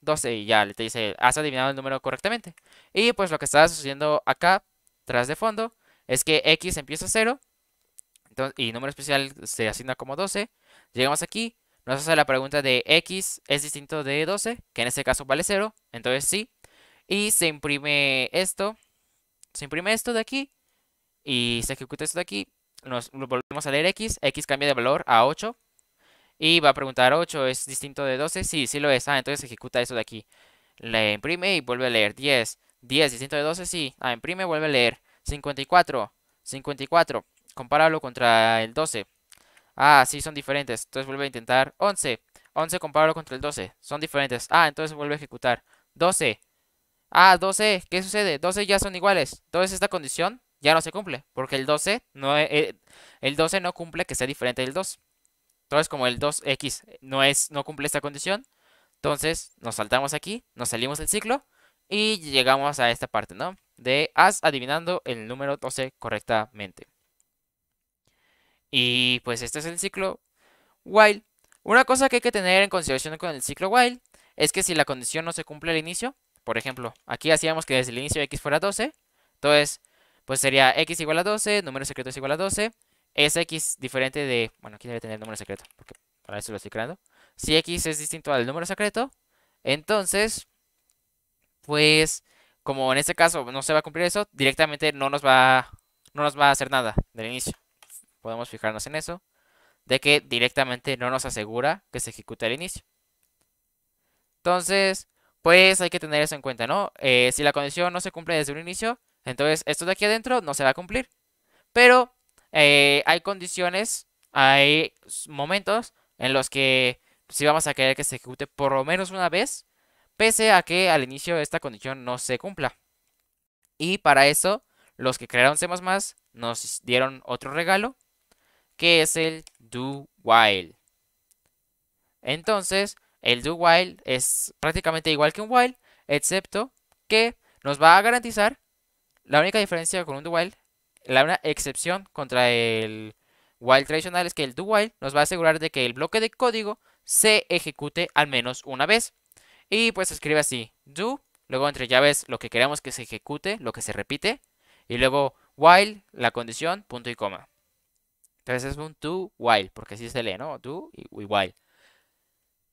12 uh, y ya te dice, has adivinado el número correctamente. Y pues lo que está sucediendo acá, tras de fondo, es que X empieza a 0 y número especial se asigna como 12. Llegamos aquí, nos hace la pregunta de X es distinto de 12, que en este caso vale 0, entonces sí. Y se imprime esto, se imprime esto de aquí y se ejecuta esto de aquí. Nos volvemos a leer X, X cambia de valor a 8 y va a preguntar 8, ¿es distinto de 12? Sí, sí lo es. Ah, entonces ejecuta eso de aquí. Le imprime y vuelve a leer. 10. 10, distinto de 12, sí. Ah, imprime, y vuelve a leer. 54. 54. Compáralo contra el 12. Ah, sí, son diferentes. Entonces vuelve a intentar 11. 11, compáralo contra el 12. Son diferentes. Ah, entonces vuelve a ejecutar. 12. Ah, 12. ¿Qué sucede? 12 ya son iguales. Entonces esta condición ya no se cumple. Porque el 12 no, eh, el 12 no cumple que sea diferente del 2. Entonces, como el 2x no, es, no cumple esta condición, entonces nos saltamos aquí, nos salimos del ciclo y llegamos a esta parte, ¿no? De as adivinando el número 12 correctamente. Y pues este es el ciclo while. Una cosa que hay que tener en consideración con el ciclo while es que si la condición no se cumple al inicio, por ejemplo, aquí hacíamos que desde el inicio x fuera 12, entonces pues sería x igual a 12, número secreto es igual a 12, es x diferente de... Bueno, aquí debe tener el número secreto, porque para eso lo estoy creando. Si x es distinto al número secreto, entonces, pues, como en este caso no se va a cumplir eso, directamente no nos va, no nos va a hacer nada del inicio. Podemos fijarnos en eso, de que directamente no nos asegura que se ejecute al inicio. Entonces, pues hay que tener eso en cuenta, ¿no? Eh, si la condición no se cumple desde un inicio, entonces esto de aquí adentro no se va a cumplir. Pero eh, hay condiciones, hay momentos en los que pues, sí vamos a querer que se ejecute por lo menos una vez, pese a que al inicio esta condición no se cumpla. Y para eso, los que crearon C++ nos dieron otro regalo, que es el do while. Entonces, el do while es prácticamente igual que un while, excepto que nos va a garantizar, la única diferencia con un do while la excepción contra el while tradicional es que el do while nos va a asegurar de que el bloque de código se ejecute al menos una vez. Y pues escribe así, do, luego entre llaves lo que queremos que se ejecute, lo que se repite, y luego while, la condición, punto y coma. Entonces es un do while, porque así se lee, ¿no? Do y while.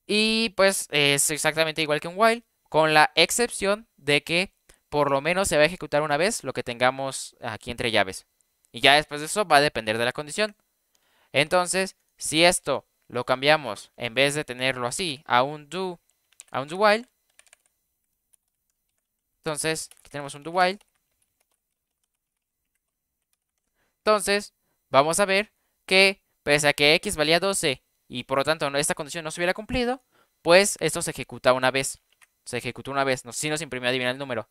Y pues es exactamente igual que un while, con la excepción de que por lo menos se va a ejecutar una vez lo que tengamos aquí entre llaves. Y ya después de eso va a depender de la condición. Entonces, si esto lo cambiamos en vez de tenerlo así a un do, a un do while, entonces aquí tenemos un do while. Entonces, vamos a ver que pese a que x valía 12 y por lo tanto esta condición no se hubiera cumplido, pues esto se ejecuta una vez. Se ejecutó una vez, no, si nos imprimió adivinar el número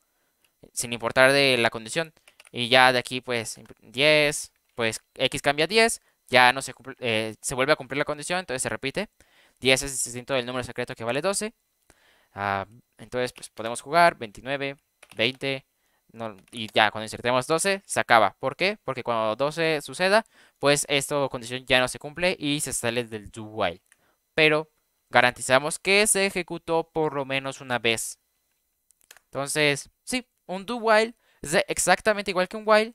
sin importar de la condición. Y ya de aquí, pues 10, pues x cambia 10, ya no se, cumple, eh, se vuelve a cumplir la condición, entonces se repite. 10 es distinto del número secreto que vale 12. Ah, entonces, pues podemos jugar 29, 20, y ya cuando insertemos 12 se acaba. ¿Por qué? Porque cuando 12 suceda, pues esta condición ya no se cumple y se sale del do while. Pero garantizamos que se ejecutó por lo menos una vez. Entonces, un do while es exactamente igual que un while,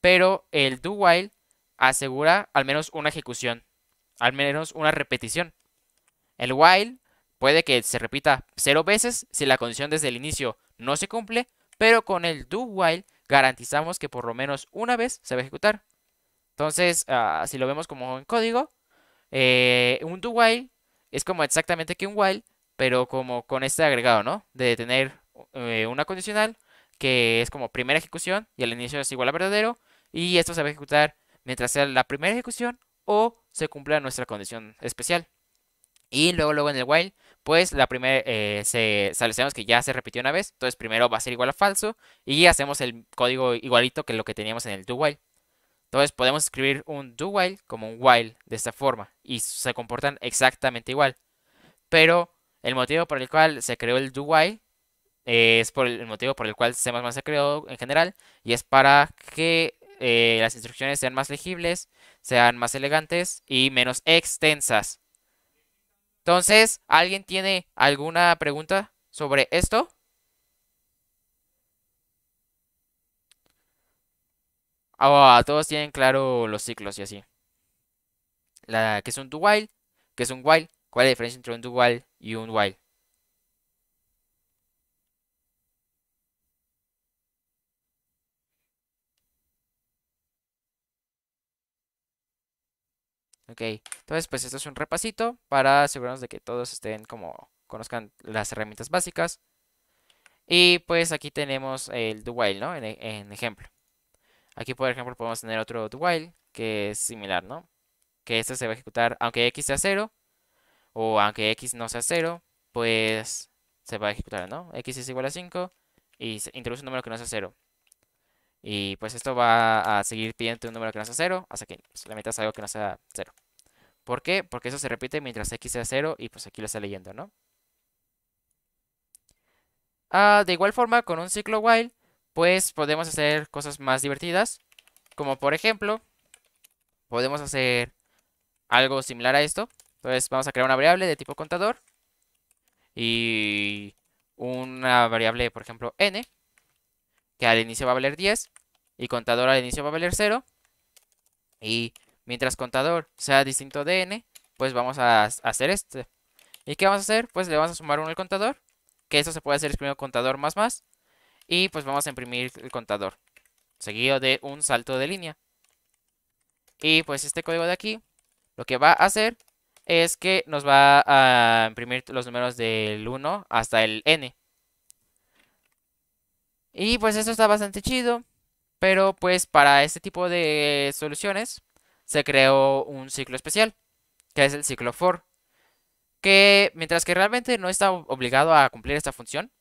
pero el do while asegura al menos una ejecución, al menos una repetición. El while puede que se repita cero veces si la condición desde el inicio no se cumple, pero con el do while garantizamos que por lo menos una vez se va a ejecutar. Entonces, ah, si lo vemos como en código, eh, un do while es como exactamente que un while, pero como con este agregado, ¿no? De tener eh, una condicional, que es como primera ejecución y el inicio es igual a verdadero. Y esto se va a ejecutar mientras sea la primera ejecución o se cumpla nuestra condición especial. Y luego, luego en el while, pues la primera eh, se establecemos que ya se repitió una vez. Entonces primero va a ser igual a falso y hacemos el código igualito que lo que teníamos en el do while. Entonces podemos escribir un do while como un while de esta forma y se comportan exactamente igual. Pero el motivo por el cual se creó el do while eh, es por el motivo por el cual C++ se creado en general y es para que eh, las instrucciones sean más legibles, sean más elegantes y menos extensas. Entonces, ¿alguien tiene alguna pregunta sobre esto? A ah, todos tienen claro los ciclos y así. La, ¿Qué es un do while? ¿Qué es un while? ¿Cuál es la diferencia entre un do while y un while? Ok, entonces pues esto es un repasito para asegurarnos de que todos estén como conozcan las herramientas básicas. Y pues aquí tenemos el do while, ¿no? En, e, ejemplo. Aquí por ejemplo podemos tener otro do while que es similar, ¿no? Que este se va a ejecutar aunque x sea 0 o aunque x no sea 0, pues se va a ejecutar, ¿no? x es igual a 5 y se introduce un número que no sea 0. Y pues esto va a seguir pidiendo un número que no sea 0 hasta que pues, le metas algo que no sea 0. ¿Por qué? Porque eso se repite mientras x sea 0 y pues aquí lo está leyendo, ¿no? Ah, de igual forma, con un ciclo while, pues podemos hacer cosas más divertidas. Como por ejemplo, podemos hacer algo similar a esto. Entonces vamos a crear una variable de tipo contador. Y una variable, por ejemplo, n. Que al inicio va a valer 10. Y contador al inicio va a valer 0. Y Mientras contador sea distinto de n, pues vamos a hacer este. ¿Y qué vamos a hacer? Pues le vamos a sumar uno al contador, que eso se puede hacer escribiendo contador más más. Y pues vamos a imprimir el contador, seguido de un salto de línea. Y pues este código de aquí, lo que va a hacer es que nos va a imprimir los números del 1 hasta el n. Y pues esto está bastante chido, pero pues para este tipo de soluciones, se creó un ciclo especial, que es el ciclo for, que mientras que realmente no está obligado a cumplir esta función,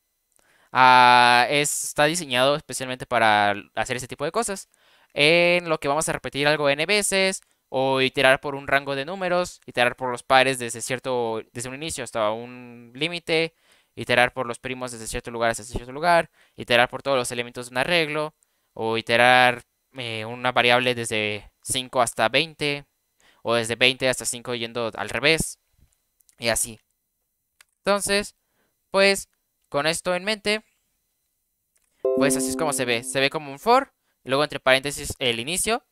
ah, está diseñado especialmente para hacer este tipo de cosas, en lo que vamos a repetir algo n veces, o iterar por un rango de números, iterar por los pares desde cierto desde un inicio hasta un límite, iterar por los primos desde cierto lugar hasta cierto lugar, iterar por todos los elementos de un arreglo o iterar eh, una variable desde 5 hasta 20, o desde 20 hasta 5 yendo al revés, y así. Entonces, pues con esto en mente, pues así es como se ve. Se ve como un for, luego entre paréntesis el inicio,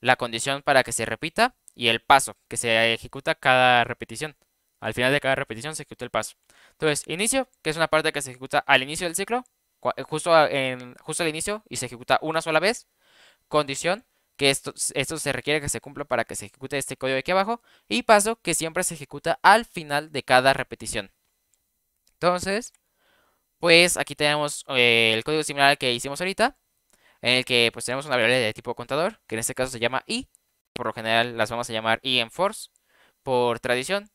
la condición para que se repita y el paso que se ejecuta cada repetición. Al final de cada repetición se ejecuta el paso. Entonces, inicio, que es una parte que se ejecuta al inicio del ciclo, justo, en, justo al inicio y se ejecuta una sola vez. Condición, que esto, se requiere que se cumpla para que se ejecute este código de aquí abajo. Y paso que siempre se ejecuta al final de cada repetición. Entonces, pues aquí tenemos eh, el código similar al que hicimos ahorita. En el que pues tenemos una variable de tipo contador, que en este caso se llama i. Por lo general las vamos a llamar i en force. Por tradición,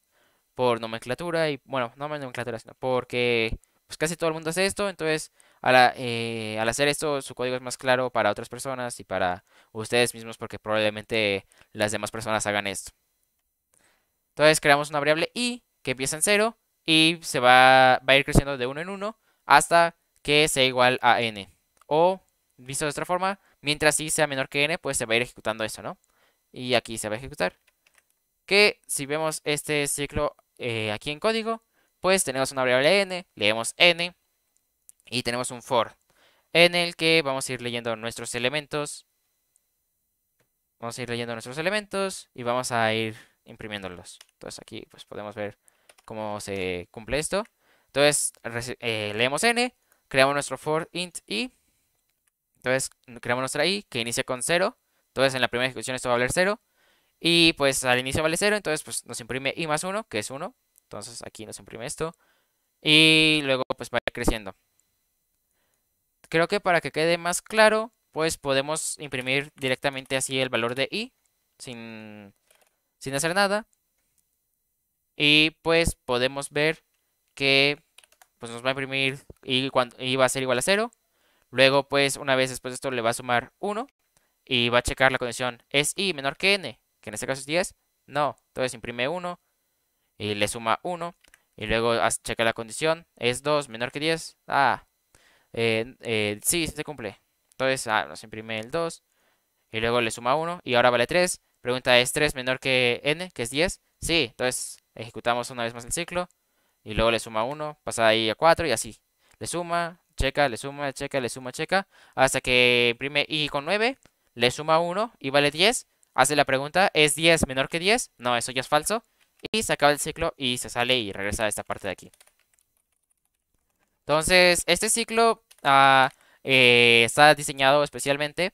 por nomenclatura y, bueno, no nomenclatura, sino porque pues casi todo el mundo hace esto, entonces eh, al, hacer esto su código es más claro para otras personas y para ustedes mismos porque probablemente las demás personas hagan esto. Entonces creamos una variable i que empieza en 0 y se va, a ir creciendo de 1 en 1 hasta que sea igual a n. O, visto de otra forma, mientras i sea menor que n, pues se va a ir ejecutando eso ¿no? Y aquí se va a ejecutar. Que si vemos este ciclo eh, aquí en código, pues tenemos una variable n, leemos n y tenemos un for en el que vamos a ir leyendo nuestros elementos. Vamos a ir leyendo nuestros elementos y vamos a ir imprimiéndolos. Entonces aquí pues podemos ver cómo se cumple esto. Entonces eh, leemos n, creamos nuestro for int i. Entonces creamos nuestra i que inicia con 0. Entonces en la primera ejecución esto va a valer 0. Y pues al inicio vale 0, entonces pues, nos imprime i más 1, que es 1. Entonces aquí nos imprime esto. Y luego pues va creciendo. Creo que para que quede más claro, pues podemos imprimir directamente así el valor de i. Sin, hacer nada. Y pues podemos ver que pues nos va a imprimir y, cuando, iba va a ser igual a 0. Luego pues una vez después de esto le va a sumar 1. Y va a checar la condición es i menor que n. Que en este caso es 10. No. Entonces imprime 1 y le suma 1 y luego checa la condición, es 2 menor que 10, ah, eh, eh, sí, se cumple. Entonces ah, nos imprime el 2 y luego le suma 1 y ahora vale 3. Pregunta es 3 menor que n, que es 10, sí, entonces ejecutamos una vez más el ciclo y luego le suma 1, pasa ahí a 4 y así. Le suma, checa, le suma, checa, le suma, checa, hasta que imprime y con 9, le suma 1 y vale 10. Hace la pregunta, ¿es 10 menor que 10? No, eso ya es falso. Y se acaba el ciclo y se sale y regresa a esta parte de aquí. Entonces, este ciclo ah, eh, está diseñado especialmente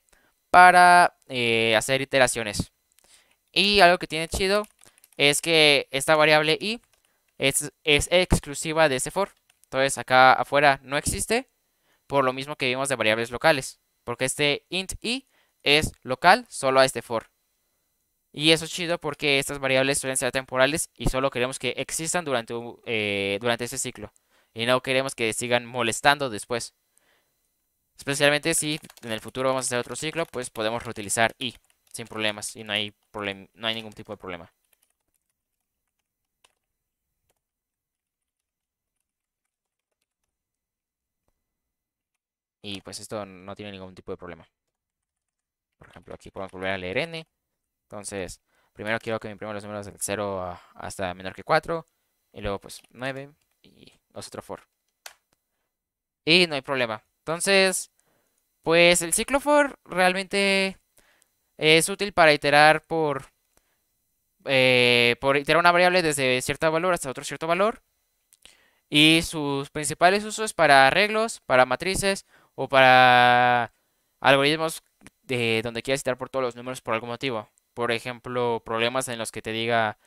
para eh, hacer iteraciones. Y algo que tiene chido es que esta variable i es, es exclusiva de este for. Entonces acá afuera no existe, por lo mismo que vimos de variables locales. Porque este int i es local solo a este for. Y eso es chido porque estas variables suelen ser temporales y solo queremos que existan durante, eh, durante ese ciclo. Y no queremos que sigan molestando después. Especialmente si en el futuro vamos a hacer otro ciclo, pues podemos reutilizar y sin problemas. Y no hay, no hay ningún tipo de problema. Y pues esto no tiene ningún tipo de problema. Por ejemplo, aquí podemos volver a leer n. Entonces, primero quiero que me los números del 0 hasta menor que 4. Y luego pues 9 y los for. Y no hay problema. Entonces, pues el ciclo for realmente es útil para iterar por, eh, por iterar una variable desde cierto valor hasta otro cierto valor. Y sus principales usos para arreglos, para matrices o para algoritmos de donde quieras Iterar por todos los números por algún motivo por ejemplo, problemas en los que te diga,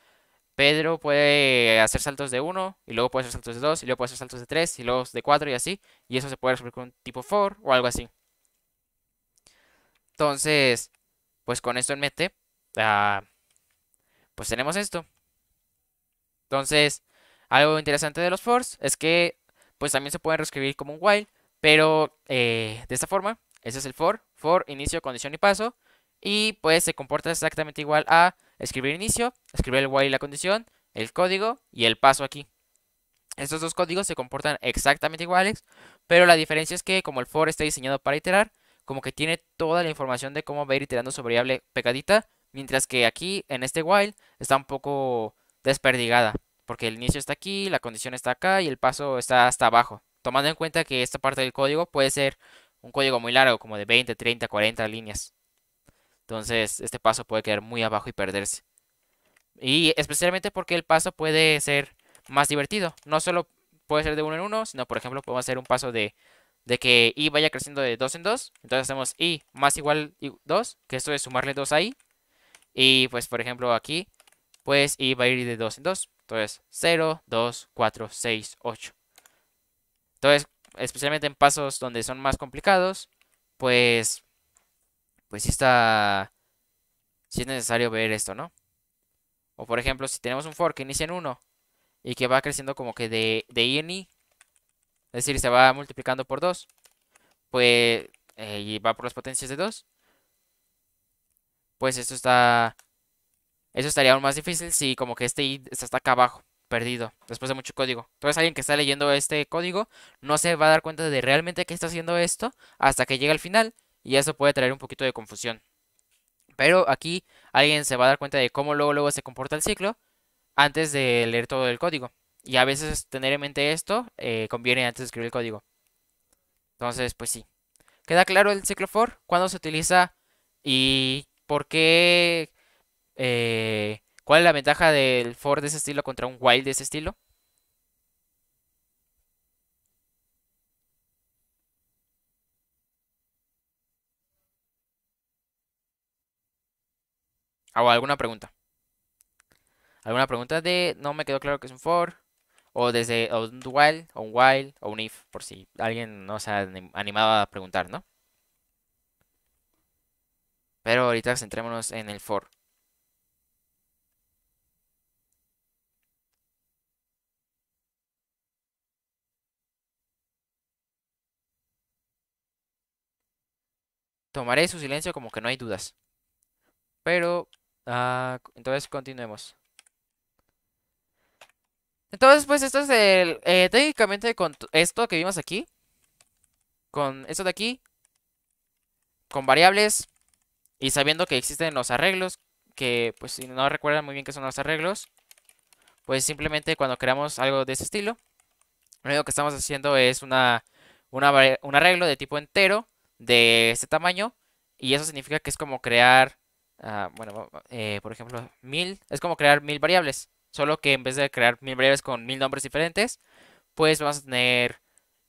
Pedro puede hacer saltos de 1 y luego puede hacer saltos de 2 y luego puede hacer saltos de 3 y luego de 4 y así. Y eso se puede resolver con tipo for o algo así. Entonces, pues con esto en mente, ah, pues tenemos esto. Entonces, algo interesante de los fors es que pues también se pueden reescribir como un while, pero eh, de esta forma, ese es el for, for, inicio, condición y paso. Y pues se comporta exactamente igual a escribir inicio, escribir el while y la condición, el código y el paso aquí. Estos dos códigos se comportan exactamente iguales, pero la diferencia es que como el for está diseñado para iterar, como que tiene toda la información de cómo va a ir iterando su variable pegadita, mientras que aquí en este while está un poco desperdigada, porque el inicio está aquí, la condición está acá y el paso está hasta abajo, tomando en cuenta que esta parte del código puede ser un código muy largo, como de 20, 30, 40 líneas. Entonces, este paso puede quedar muy abajo y perderse. Y especialmente porque el paso puede ser más divertido. No solo puede ser de uno en uno, sino por ejemplo podemos hacer un paso de, que i vaya creciendo de 2 en 2. Entonces hacemos i más igual 2, que esto es sumarle 2 a i. Y pues por ejemplo aquí, pues i va a ir de 2 en 2. Entonces 0, 2, 4, 6, 8. Entonces, especialmente en pasos donde son más complicados, pues pues sí está, si es necesario ver esto, ¿no? O por ejemplo, si tenemos un for que inicia en 1 y que va creciendo como que de, I en I, es decir, se va multiplicando por 2, pues, eh, y va por las potencias de 2, pues esto está, eso estaría aún más difícil si como que este I está acá abajo, perdido, después de mucho código. Entonces alguien que está leyendo este código no se va a dar cuenta de realmente que está haciendo esto hasta que llega al final y eso puede traer un poquito de confusión. Pero aquí alguien se va a dar cuenta de cómo luego, luego se comporta el ciclo antes de leer todo el código. Y a veces tener en mente esto eh, conviene antes de escribir el código. Entonces, pues sí. ¿Queda claro el ciclo for? ¿Cuándo se utiliza? ¿Y por qué? Eh, ¿Cuál es la ventaja del for de ese estilo contra un while de ese estilo? Ah, o alguna pregunta. ¿Alguna pregunta de no me quedó claro que es un for? O desde un while, o un while, o un if, por si alguien no se ha animado a preguntar, ¿no? Pero ahorita centrémonos en el for. Tomaré su silencio como que no hay dudas. Pero Ah, entonces continuemos. Entonces, pues esto es el... Eh, técnicamente con esto que vimos aquí. Con esto de aquí. Con variables. Y sabiendo que existen los arreglos. Que pues si no recuerdan muy bien qué son los arreglos. Pues simplemente cuando creamos algo de ese estilo. Lo único que estamos haciendo es una, un arreglo de tipo entero. De este tamaño. Y eso significa que es como crear Ah, bueno, eh, por ejemplo, mil. Es como crear mil variables. Solo que en vez de crear mil variables con mil nombres diferentes, pues vamos a tener.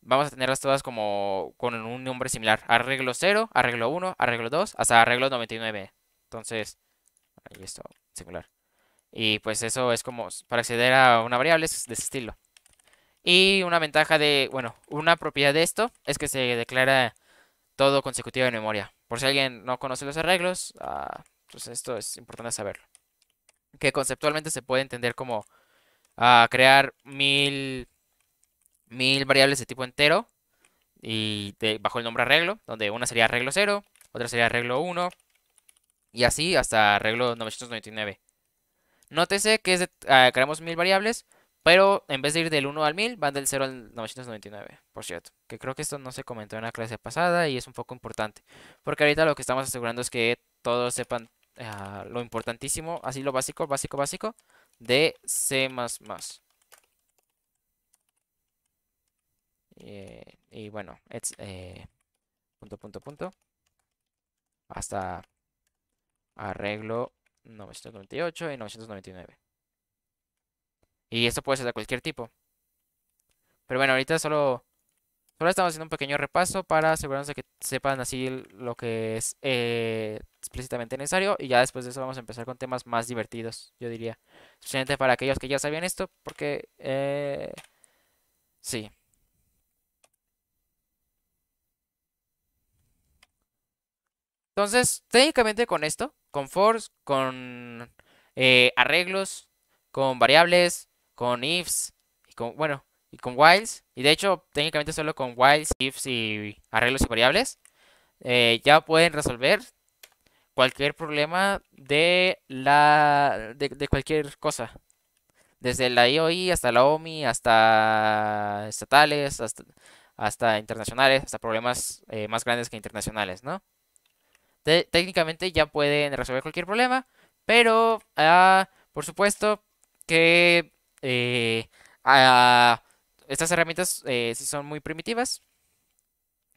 Vamos a tenerlas todas como con un nombre similar. Arreglo 0, arreglo 1, arreglo 2, hasta arreglo 99. Entonces, listo, esto, singular. Y pues eso es como para acceder a una variable es de estilo. Y una ventaja de, bueno, una propiedad de esto es que se declara todo consecutivo en memoria. Por si alguien no conoce los arreglos, ah, pues, esto es importante saberlo. Que conceptualmente se puede entender como ah, crear mil, mil variables de tipo entero y bajo el nombre arreglo, donde una sería arreglo 0, otra sería arreglo 1 y así hasta arreglo 999. Nótese que ah, creamos mil variables, pero en vez de ir del 1 al 1000, van del 0 al 999, por cierto. Que creo que esto no se comentó en la clase pasada y es un poco importante. Porque ahorita lo que estamos asegurando es que todos sepan lo importantísimo, así lo básico, básico, básico, de C++. Eh, y bueno, it's, eh, punto, punto, punto. Hasta arreglo 998 y 999. Y esto puede ser de cualquier tipo. Pero bueno, ahorita solo Ahora estamos haciendo un pequeño repaso para asegurarnos de que sepan así lo que es eh, explícitamente necesario. Y ya después de eso vamos a empezar con temas más divertidos, yo diría. Especialmente para aquellos que ya sabían esto, porque... Eh, sí. Entonces, técnicamente con esto, con force, con eh, arreglos, con variables, con ifs, y con, bueno, y con wilds, y de hecho técnicamente solo con wilds, ifs y arreglos y variables, eh, ya pueden resolver cualquier problema de, la, de, cualquier cosa. Desde la IOI hasta la OMI, hasta estatales, hasta, hasta internacionales, hasta problemas eh, más grandes que internacionales, ¿no? técnicamente ya pueden resolver cualquier problema, pero ah, por supuesto que eh, estas herramientas eh, sí son muy primitivas.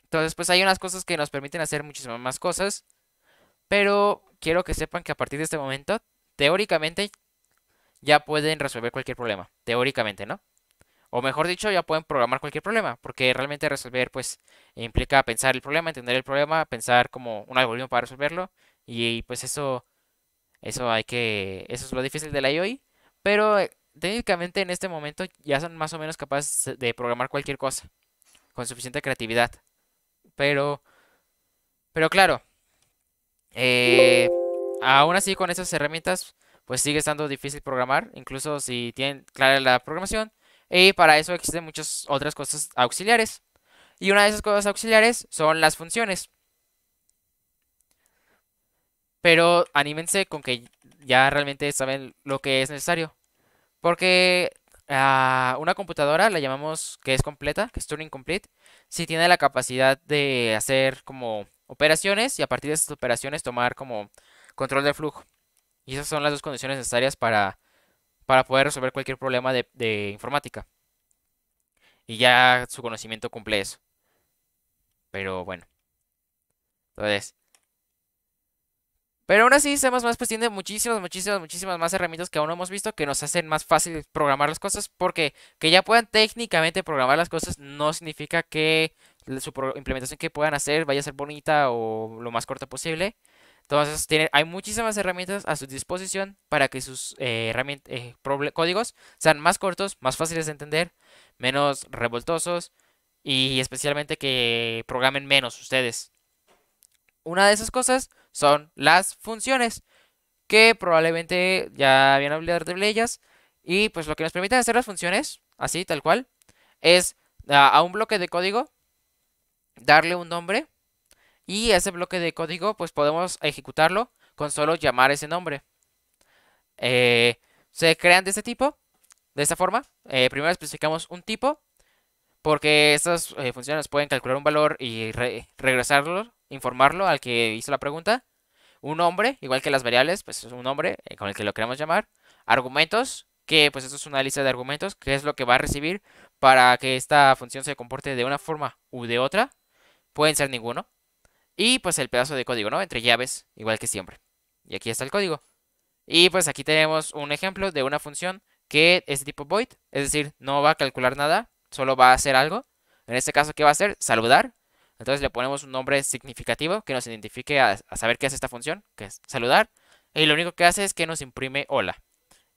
Entonces, pues hay unas cosas que nos permiten hacer muchísimas más cosas. Pero quiero que sepan que a partir de este momento, teóricamente, ya pueden resolver cualquier problema. Teóricamente, ¿no? O mejor dicho, ya pueden programar cualquier problema, porque realmente resolver pues implica pensar el problema, entender el problema, pensar como un algoritmo para resolverlo y pues eso eso hay que eso es lo difícil de la IOI, pero eh, técnicamente en este momento ya son más o menos capaces de programar cualquier cosa con suficiente creatividad. Pero, pero claro, eh, aún así con esas herramientas, pues sigue estando difícil programar, incluso si tienen clara la programación. Y para eso existen muchas otras cosas auxiliares. Y una de esas cosas auxiliares son las funciones. Pero anímense con que ya realmente saben lo que es necesario. Porque a ah, una computadora la llamamos que es completa, que es Turing Complete, si tiene la capacidad de hacer como operaciones y a partir de esas operaciones tomar como control de flujo. Y esas son las dos condiciones necesarias para, para poder resolver cualquier problema de, de informática. Y ya su conocimiento cumple eso. Pero bueno. Entonces, pero aún así, más, pues tiene muchísimas, muchísimas, muchísimas más herramientas que aún no hemos visto que nos hacen más fácil programar las cosas porque que ya puedan técnicamente programar las cosas no significa que su implementación que puedan hacer vaya a ser bonita o lo más corta posible. Entonces, tiene, hay muchísimas herramientas a su disposición para que sus eh, eh, códigos sean más cortos, más fáciles de entender, menos revoltosos y especialmente que programen menos ustedes. Una de esas cosas son las funciones, que probablemente ya habían hablado de ellas. Y pues lo que nos permiten hacer las funciones, así tal cual, es a un bloque de código darle un nombre y ese bloque de código pues podemos ejecutarlo con solo llamar ese nombre. Eh, se crean de este tipo, de esta forma. Eh, primero especificamos un tipo porque estas eh, funciones pueden calcular un valor y regresarlo informarlo al que hizo la pregunta. Un nombre, igual que las variables, pues es un nombre eh, con el que lo queremos llamar. Argumentos, que pues esto es una lista de argumentos, que es lo que va a recibir para que esta función se comporte de una forma u de otra. Pueden ser ninguno. Y pues el pedazo de código, ¿no? Entre llaves, igual que siempre. Y aquí está el código. Y pues aquí tenemos un ejemplo de una función que es de tipo void, es decir, no va a calcular nada, solo va a hacer algo. En este caso, ¿qué va a hacer? Saludar, entonces le ponemos un nombre significativo que nos identifique a, saber qué hace esta función, que es saludar. Y lo único que hace es que nos imprime hola.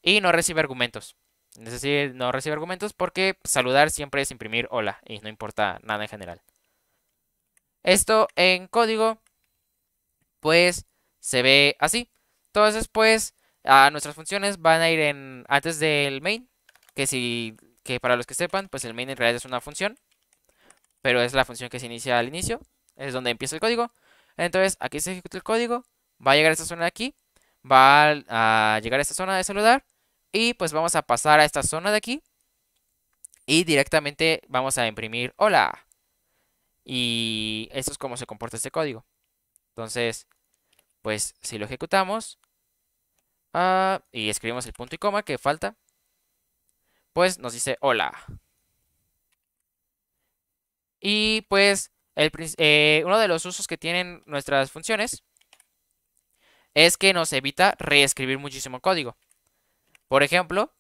Y no recibe argumentos. Es decir, no recibe argumentos porque saludar siempre es imprimir hola y no importa nada en general. Esto en código, pues se ve así. Entonces, pues a nuestras funciones van a ir en antes del main, que si que para los que sepan, pues el main en realidad es una función pero es la función que se inicia al inicio, es donde empieza el código. Entonces aquí se ejecuta el código, va a llegar a esta zona de aquí, va a llegar a esta zona de saludar. y pues vamos a pasar a esta zona de aquí y directamente vamos a imprimir hola. Y esto es como se comporta este código. Entonces, pues si lo ejecutamos ah, y escribimos el punto y coma que falta, pues nos dice hola. Y pues eh, uno de los usos que tienen nuestras funciones es que nos evita reescribir muchísimo código. Por ejemplo,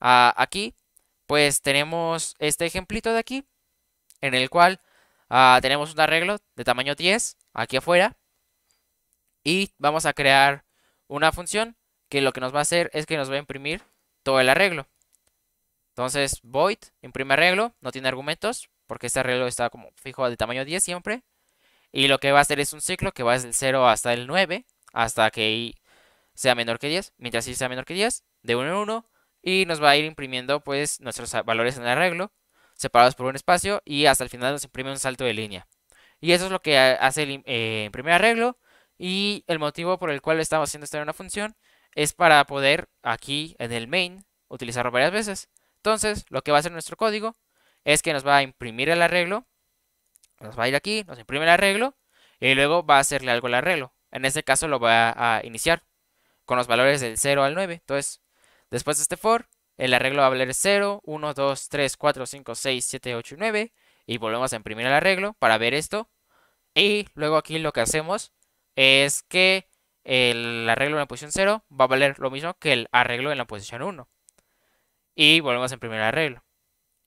aquí pues tenemos este ejemplito de aquí en el cual ah, tenemos un arreglo de tamaño 10 aquí afuera y vamos a crear una función que lo que nos va a hacer es que nos va a imprimir todo el arreglo. Entonces, void, imprime arreglo, no tiene argumentos, porque este arreglo está como fijo de tamaño 10 siempre. Y lo que va a hacer es un ciclo que va desde el 0 hasta el 9, hasta que sea menor que 10. Mientras i sea menor que 10, de 1 en 1. Y nos va a ir imprimiendo pues nuestros valores en el arreglo, separados por un espacio. Y hasta el final nos imprime un salto de línea. Y eso es lo que hace eh, el primer arreglo. Y el motivo por el cual estamos haciendo esto en una función es para poder aquí en el main utilizarlo varias veces. Entonces, lo que va a hacer nuestro código es que nos va a imprimir el arreglo, nos va a ir aquí, nos imprime el arreglo y luego va a hacerle algo al arreglo. En este caso lo va a iniciar con los valores del 0 al 9. Entonces, después de este for, el arreglo va a valer 0, 1, 2, 3, 4, 5, 6, 7, 8 y 9. Y volvemos a imprimir el arreglo para ver esto. Y luego aquí lo que hacemos es que el arreglo en la posición 0 va a valer lo mismo que el arreglo en la posición 1. Y volvemos a imprimir el arreglo.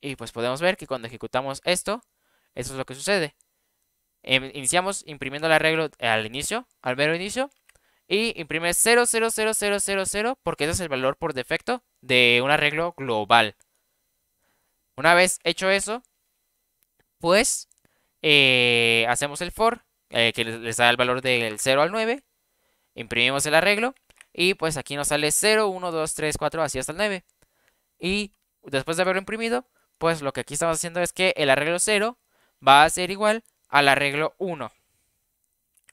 Y pues podemos ver que cuando ejecutamos esto, eso es lo que sucede. Em, iniciamos imprimiendo el arreglo al inicio, al mero inicio. Y imprime 000000 porque ese es el valor por defecto de un arreglo global. Una vez hecho eso, pues eh, hacemos el for, eh, que les da el valor del 0 al 9. Imprimimos el arreglo y pues aquí nos sale 0, 1, 2, 3, 4, así hasta el 9. Y después de haberlo imprimido, pues lo que aquí estamos haciendo es que el arreglo 0 va a ser igual al arreglo 1.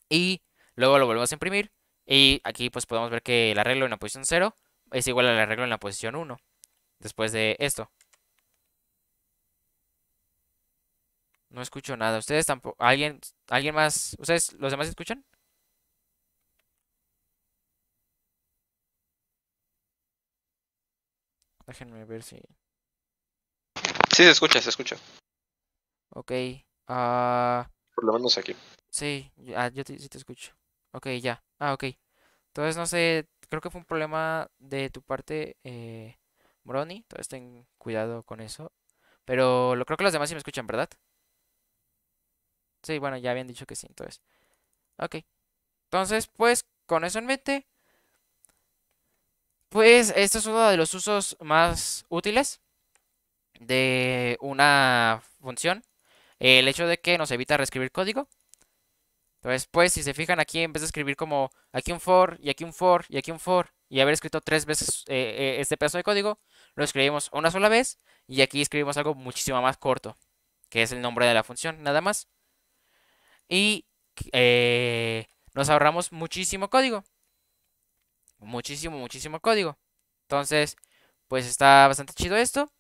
Y luego lo volvemos a imprimir. Y aquí pues podemos ver que el arreglo en la posición 0 es igual al arreglo en la posición 1. Después de esto. No escucho nada. Ustedes tampoco. ¿Alguien, ¿Alguien más? ¿Ustedes los demás escuchan? Déjenme ver si. Sí, se escucha, se escucha. Ok. Ah, Por lo menos aquí. Sí, ah, yo sí te escucho. Ok, ya. Ah, ok. Entonces, no sé, creo que fue un problema de tu parte, eh, Moroni. Entonces, ten cuidado con eso. Pero lo, creo que los demás sí me escuchan, ¿verdad? Sí, bueno, ya habían dicho que sí, entonces. Ok. Entonces, pues, con eso en mente. Pues, esto es uno de los usos más útiles de una función. El hecho de que nos evita reescribir código. Entonces, pues, si se fijan aquí, en vez de escribir como aquí un for, y aquí un for, y aquí un for, y haber escrito tres veces eh, eh, este pedazo de código, lo escribimos una sola vez, y aquí escribimos algo muchísimo más corto, que es el nombre de la función, nada más. Y eh, nos ahorramos muchísimo código. Muchísimo, muchísimo código. Entonces, pues está bastante chido esto.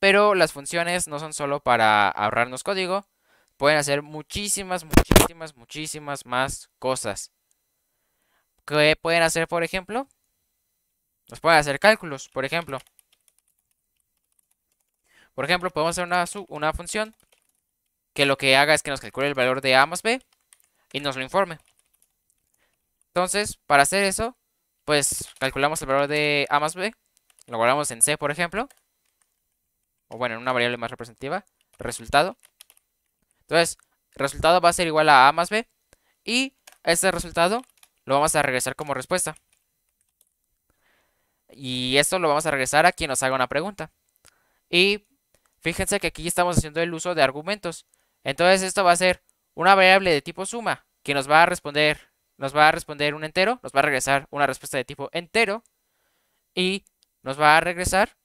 Pero las funciones no son solo para ahorrarnos código, pueden hacer muchísimas, muchísimas, muchísimas más cosas. ¿Qué pueden hacer, por ejemplo? Nos pueden hacer cálculos, por ejemplo. Por ejemplo, podemos hacer una, una función que lo que haga es que nos calcule el valor de A más B y nos lo informe. Entonces, para hacer eso, pues calculamos el valor de A más B, lo guardamos en C, por ejemplo, o bueno, en una variable más representativa, resultado. Entonces, resultado va a ser igual a A más B y este resultado lo vamos a regresar como respuesta. Y esto lo vamos a regresar a quien nos haga una pregunta. Y fíjense que aquí estamos haciendo el uso de argumentos. Entonces esto va a ser una variable de tipo suma que nos va a responder, nos va a responder un entero, nos va a regresar una respuesta de tipo entero y nos va a regresar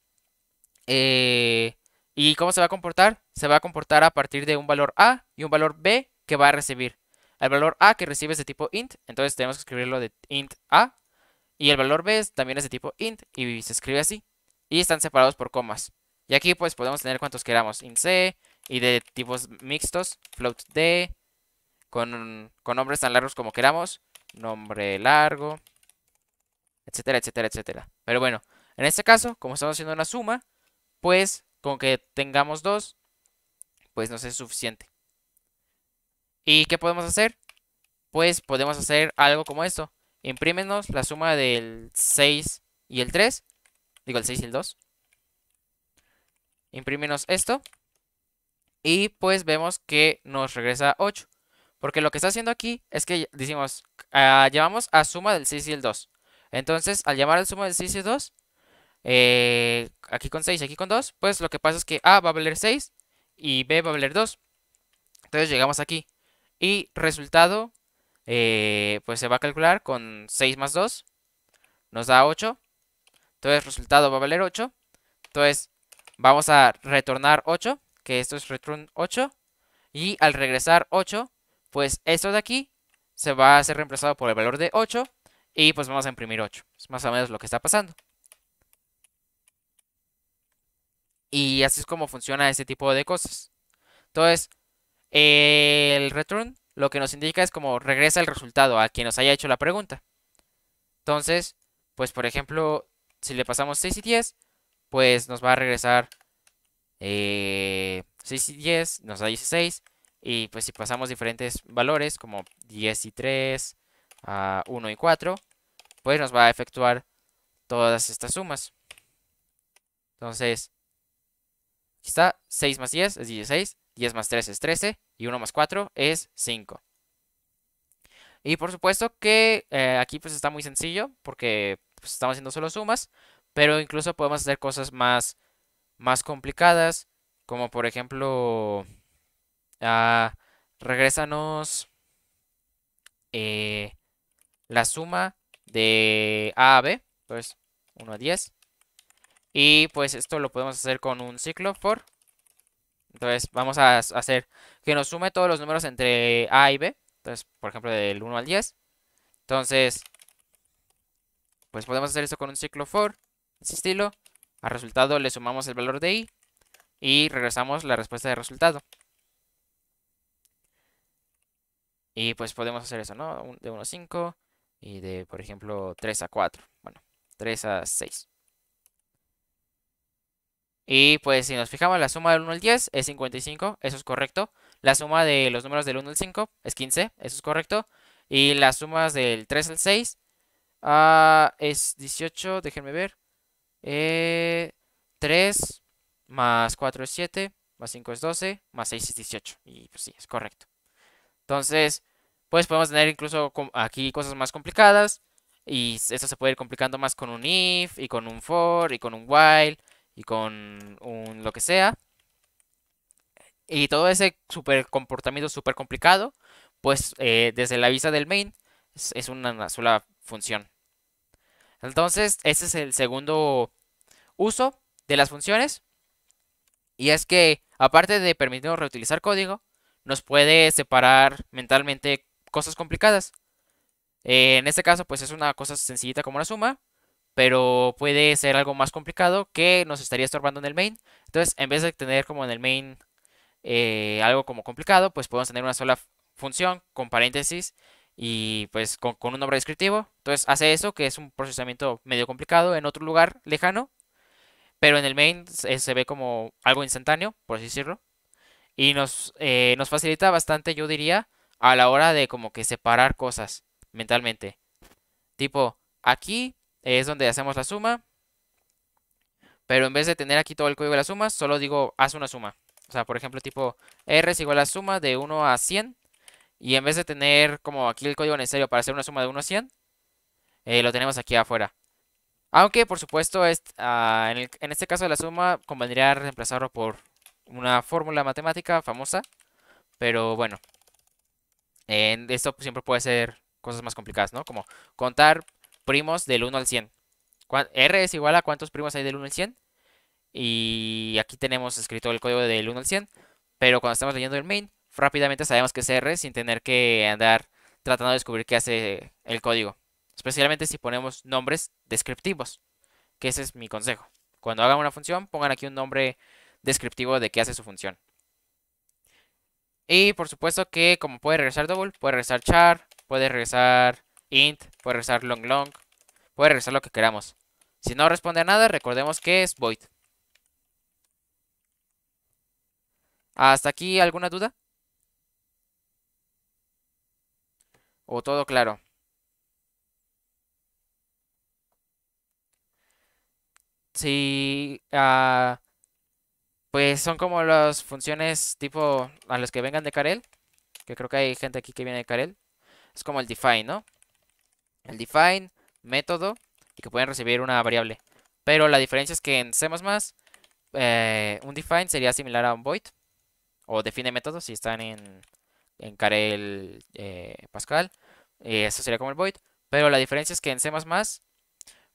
eh, ¿Y cómo se va a comportar? Se va a comportar a partir de un valor A y un valor B que va a recibir. El valor A que recibe es de tipo int, entonces tenemos que escribirlo de int A. Y el valor B también es de tipo int y se escribe así. Y están separados por comas. Y aquí pues podemos tener cuantos queramos, int C y de tipos mixtos, float D, con, con nombres tan largos como queramos, nombre largo, etcétera, etcétera, etcétera. Pero bueno, en este caso, como estamos haciendo una suma, pues con que tengamos dos, pues nos es suficiente. ¿Y qué podemos hacer? Pues podemos hacer algo como esto. Imprímenos la suma del 6 y el 3. Digo, el 6 y el 2. Imprímenos esto. Y pues vemos que nos regresa 8. Porque lo que está haciendo aquí es que decimos, ah, llamamos a suma del 6 y el 2. Entonces, al llamar al suma del 6 y el 2, eh, aquí con 6 y aquí con 2, pues lo que pasa es que A va a valer 6 y B va a valer 2. Entonces llegamos aquí. Y resultado, eh, pues se va a calcular con 6 más 2, nos da 8. Entonces resultado va a valer 8. Entonces vamos a retornar 8, que esto es return 8. Y al regresar 8, pues esto de aquí se va a ser reemplazado por el valor de 8. Y pues vamos a imprimir 8. Es más o menos lo que está pasando. Y así es como funciona este tipo de cosas. Entonces, el return lo que nos indica es como regresa el resultado a quien nos haya hecho la pregunta. Entonces, pues por ejemplo, si le pasamos 6 y 10, pues nos va a regresar 6 eh, y 10, nos da 16. Y pues si pasamos diferentes valores como 10 y 3, 1 ah, y 4, pues nos va a efectuar todas estas sumas. Entonces, Aquí está, 6 más 10 es 16, 10 más 3 es 13 y 1 más 4 es 5. Y por supuesto que eh, aquí pues está muy sencillo porque pues, estamos haciendo solo sumas, pero incluso podemos hacer cosas más, más complicadas, como por ejemplo, uh, regrésanos eh, la suma de A a B, entonces pues, 1 a 10, y pues esto lo podemos hacer con un ciclo for. Entonces vamos a hacer que nos sume todos los números entre A y B. Entonces, por ejemplo, del 1 al 10. Entonces, pues podemos hacer esto con un ciclo for. Este estilo. Al resultado le sumamos el valor de i. Y regresamos la respuesta de resultado. Y pues podemos hacer eso, ¿no? De 1 a 5 y de, por ejemplo, 3 a 4. Bueno, 3 a 6. Y pues si nos fijamos, la suma del 1 al 10 es 55, eso es correcto. La suma de los números del 1 al 5 es 15, eso es correcto. Y las sumas del 3 al 6 ah, es 18, déjenme ver. 3 eh, más 4 es 7, más 5 es 12, más 6 es 18. Y pues sí, es correcto. Entonces, pues podemos tener incluso aquí cosas más complicadas. Y esto se puede ir complicando más con un if y con un for y con un while y con un lo que sea. Y todo ese super comportamiento súper complicado, pues eh, desde la vista del main es, una sola función. Entonces, ese es el segundo uso de las funciones. Y es que, aparte de permitirnos reutilizar código, nos puede separar mentalmente cosas complicadas. Eh, en este caso, pues es una cosa sencillita como la suma pero puede ser algo más complicado que nos estaría estorbando en el main. Entonces, en vez de tener como en el main eh, algo como complicado, pues podemos tener una sola función con paréntesis y pues con, un nombre descriptivo. Entonces hace eso, que es un procesamiento medio complicado en otro lugar lejano, pero en el main se, ve como algo instantáneo, por así decirlo. Y nos, eh, nos facilita bastante, yo diría, a la hora de como que separar cosas mentalmente. Tipo, aquí es donde hacemos la suma. Pero en vez de tener aquí todo el código de la suma. solo digo, haz una suma. O sea, por ejemplo, tipo R es igual a suma de 1 a 100. Y en vez de tener como aquí el código necesario para hacer una suma de 1 a 100, eh, lo tenemos aquí afuera. Aunque, por supuesto, ah, en, este caso de la suma convendría reemplazarlo por una fórmula matemática famosa. Pero bueno, en esto siempre puede ser cosas más complicadas, ¿no? Como contar primos del 1 al 100. R es igual a cuántos primos hay del 1 al 100. Y aquí tenemos escrito el código del 1 al 100. Pero cuando estamos leyendo el main, rápidamente sabemos que es R sin tener que andar tratando de descubrir qué hace el código. Especialmente si ponemos nombres descriptivos. Que ese es mi consejo. Cuando hagan una función, pongan aquí un nombre descriptivo de qué hace su función. Y por supuesto que como puede regresar double, puede regresar char, puede regresar int, puede regresar long long, puede regresar lo que queramos. Si no responde a nada, recordemos que es void. ¿Hasta aquí alguna duda? ¿O todo claro? Sí, ah, pues son como las funciones tipo a los que vengan de Karel, que creo que hay gente aquí que viene de Karel. Es como el define, ¿no? el define, método y que pueden recibir una variable. Pero la diferencia es que en C++ eh, un define sería similar a un void o define método si están en, en Carel eh, Pascal. eso sería como el void. Pero la diferencia es que en C++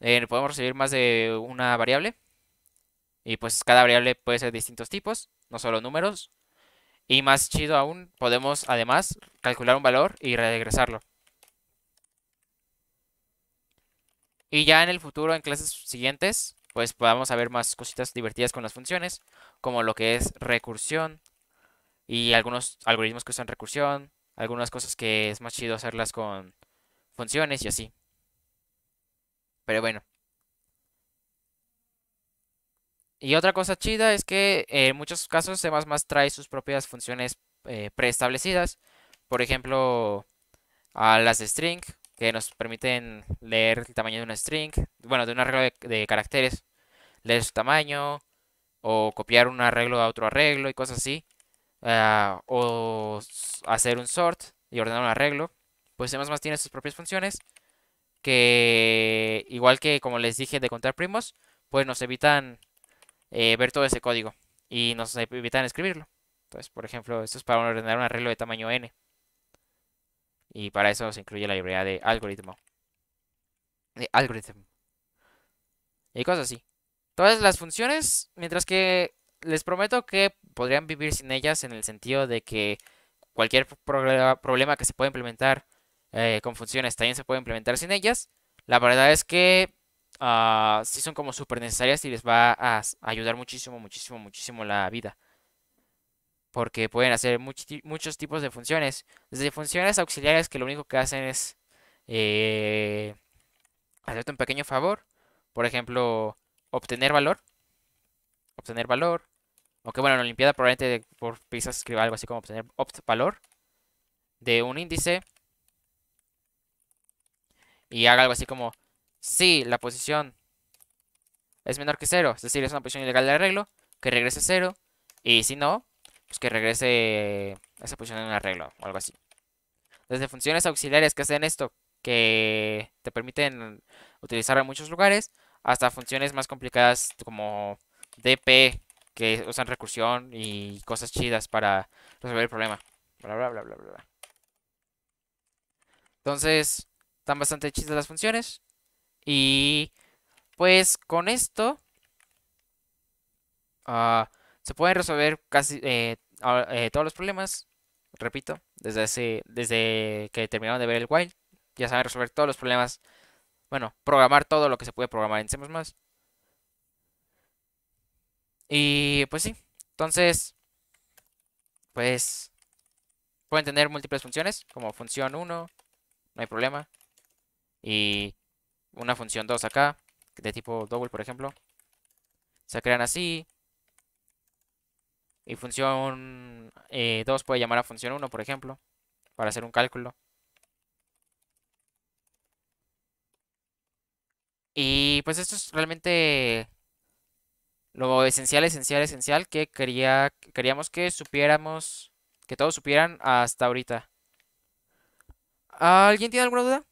eh, podemos recibir más de una variable. Y pues cada variable puede ser de distintos tipos, no solo números. Y más chido aún, podemos además calcular un valor y regresarlo. Y ya en el futuro, en clases siguientes, pues podamos ver más cositas divertidas con las funciones, como lo que es recursión y algunos algoritmos que usan recursión, algunas cosas que es más chido hacerlas con funciones y así. Pero bueno. Y otra cosa chida es que eh, en muchos casos C++ trae sus propias funciones eh, preestablecidas. Por ejemplo, a las de string que nos permiten leer el tamaño de un string, bueno, de un arreglo de, caracteres, leer su tamaño, o copiar un arreglo a otro arreglo y cosas así, ah, o hacer un sort y ordenar un arreglo, pues además tiene sus propias funciones, que igual que como les dije de contar primos, pues nos evitan eh, ver todo ese código y nos evitan escribirlo. Entonces, por ejemplo, esto es para ordenar un arreglo de tamaño n. Y para eso se incluye la librería de algoritmo. De algoritmo. Y cosas así. Todas las funciones, mientras que les prometo que podrían vivir sin ellas en el sentido de que cualquier problema que se pueda implementar eh, con funciones también se puede implementar sin ellas. La verdad es que ah, sí son como súper necesarias y les va a ayudar muchísimo, muchísimo, muchísimo la vida porque pueden hacer muchos tipos de funciones. Desde funciones auxiliares que lo único que hacen es eh, hacerte un pequeño favor. Por ejemplo, obtener valor. Obtener valor. Aunque bueno, en la Olimpiada probablemente por pizza escriba algo así como obtener valor de un índice. Y haga algo así como, si la posición es menor que cero, es decir, es una posición ilegal de arreglo, que regrese cero. Y si no, pues, que regrese esa posición en un arreglo o algo así. Desde funciones auxiliares que hacen esto, que te permiten utilizar en muchos lugares, hasta funciones más complicadas como DP, que usan recursión y cosas chidas para resolver el problema. Bla, bla, bla, bla, bla. Entonces, están bastante chidas las funciones. Y pues con esto... ah se pueden resolver casi eh, eh, todos los problemas, repito, desde, ese, desde que terminaron de ver el while, ya saben resolver todos los problemas, bueno, programar todo lo que se puede programar en C++. Y pues sí, entonces, pues pueden tener múltiples funciones, como función 1, no hay problema, y una función 2 acá, de tipo double, por ejemplo. Se crean así, y función 2 eh, puede llamar a función 1, por ejemplo, para hacer un cálculo. Y pues esto es realmente lo esencial, esencial, esencial que quería, queríamos que supiéramos, que todos supieran hasta ahorita. ¿Alguien tiene alguna duda?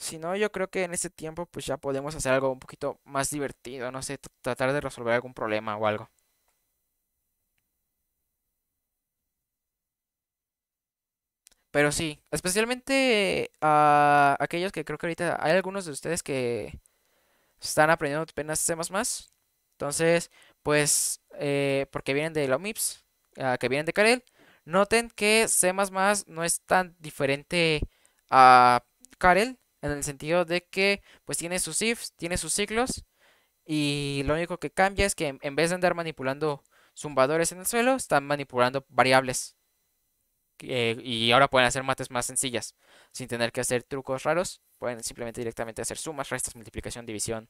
Si no, yo creo que en ese tiempo pues ya podemos hacer algo un poquito más divertido, no sé, tratar de resolver algún problema o algo. Pero sí, especialmente a ah, aquellos que creo que ahorita hay algunos de ustedes que están aprendiendo apenas C++. Entonces, pues, eh, porque vienen de la MIPS, ah, que vienen de Karel, noten que C++ no es tan diferente a Karel en el sentido de que pues tiene sus ifs, tiene sus ciclos y lo único que cambia es que en vez de andar manipulando zumbadores en el suelo, están manipulando variables. Eh, y ahora pueden hacer mates más sencillas, sin tener que hacer trucos raros, pueden simplemente directamente hacer sumas, restas, multiplicación, división,